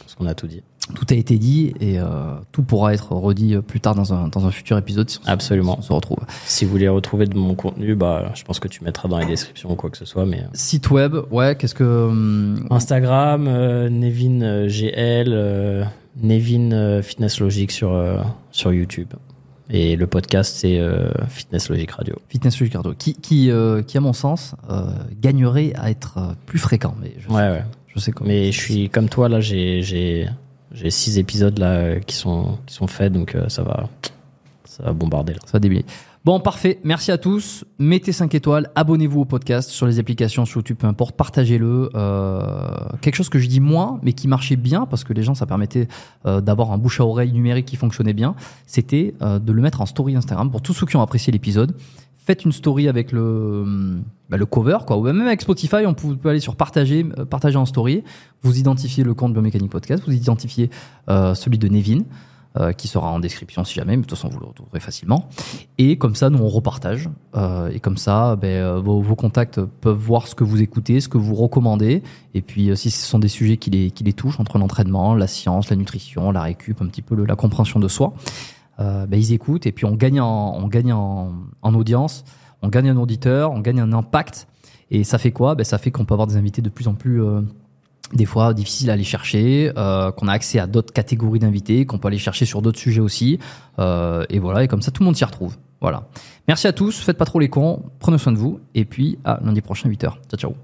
je qu'on a tout dit tout a été dit et euh, tout pourra être redit euh, plus tard dans un, dans un futur épisode si on, Absolument. Se, on se retrouve. Si vous voulez retrouver de mon contenu, bah, je pense que tu mettras dans les descriptions ou quoi que ce soit. Mais... Euh. Site web, ouais, qu'est-ce que. Hum, Instagram, nevingl Nevin GL, Nevin Fitness Logique sur, sur YouTube. Et le podcast, c'est Fitness Logique Radio. Fitness Radio, qui, qui, qui à mon sens, gagnerait à être plus fréquent. Mais je ouais, ouais. Je sais comment. Mais je suis comme toi, là, j'ai j'ai six épisodes là qui sont, qui sont faits, donc euh, ça va, ça va bombarder. Ça va Bon, parfait. Merci à tous. Mettez 5 étoiles, abonnez-vous au podcast sur les applications, sur YouTube, peu importe, partagez-le. Euh, quelque chose que je dis moins mais qui marchait bien, parce que les gens, ça permettait euh, d'avoir un bouche à oreille numérique qui fonctionnait bien, c'était de le mettre en story Instagram pour tous ceux qui ont apprécié l'épisode faites une story avec le, bah, le cover, quoi. Ou même avec Spotify, on peut, aller sur partager, euh, partager en story. Vous identifiez le compte Biomécanique Podcast, vous identifiez euh, celui de Nevin, euh, qui sera en description si jamais, mais de toute façon, vous le retrouverez facilement. Et comme ça, nous, on repartage. et comme ça, ben, vos, vos, contacts peuvent voir ce que vous écoutez, ce que vous recommandez. Et puis, si ce sont des sujets qui les, qui les touchent, entre l'entraînement, la science, la nutrition, la récup, un petit peu le, la compréhension de soi, euh, bah, ils écoutent et puis on gagne, en, on gagne en, audience, on gagne un auditeur, on gagne un impact. Et ça fait quoi bah, Ça fait qu'on peut avoir des invités de plus en plus, euh, des fois, difficiles à aller chercher, euh, qu'on a accès à d'autres catégories d'invités, qu'on peut aller chercher sur d'autres sujets aussi. et voilà, et comme ça, tout le monde s'y retrouve. Voilà. Merci à tous, faites pas trop les cons, prenez soin de vous, et puis à lundi prochain, 8h. Ciao, ciao.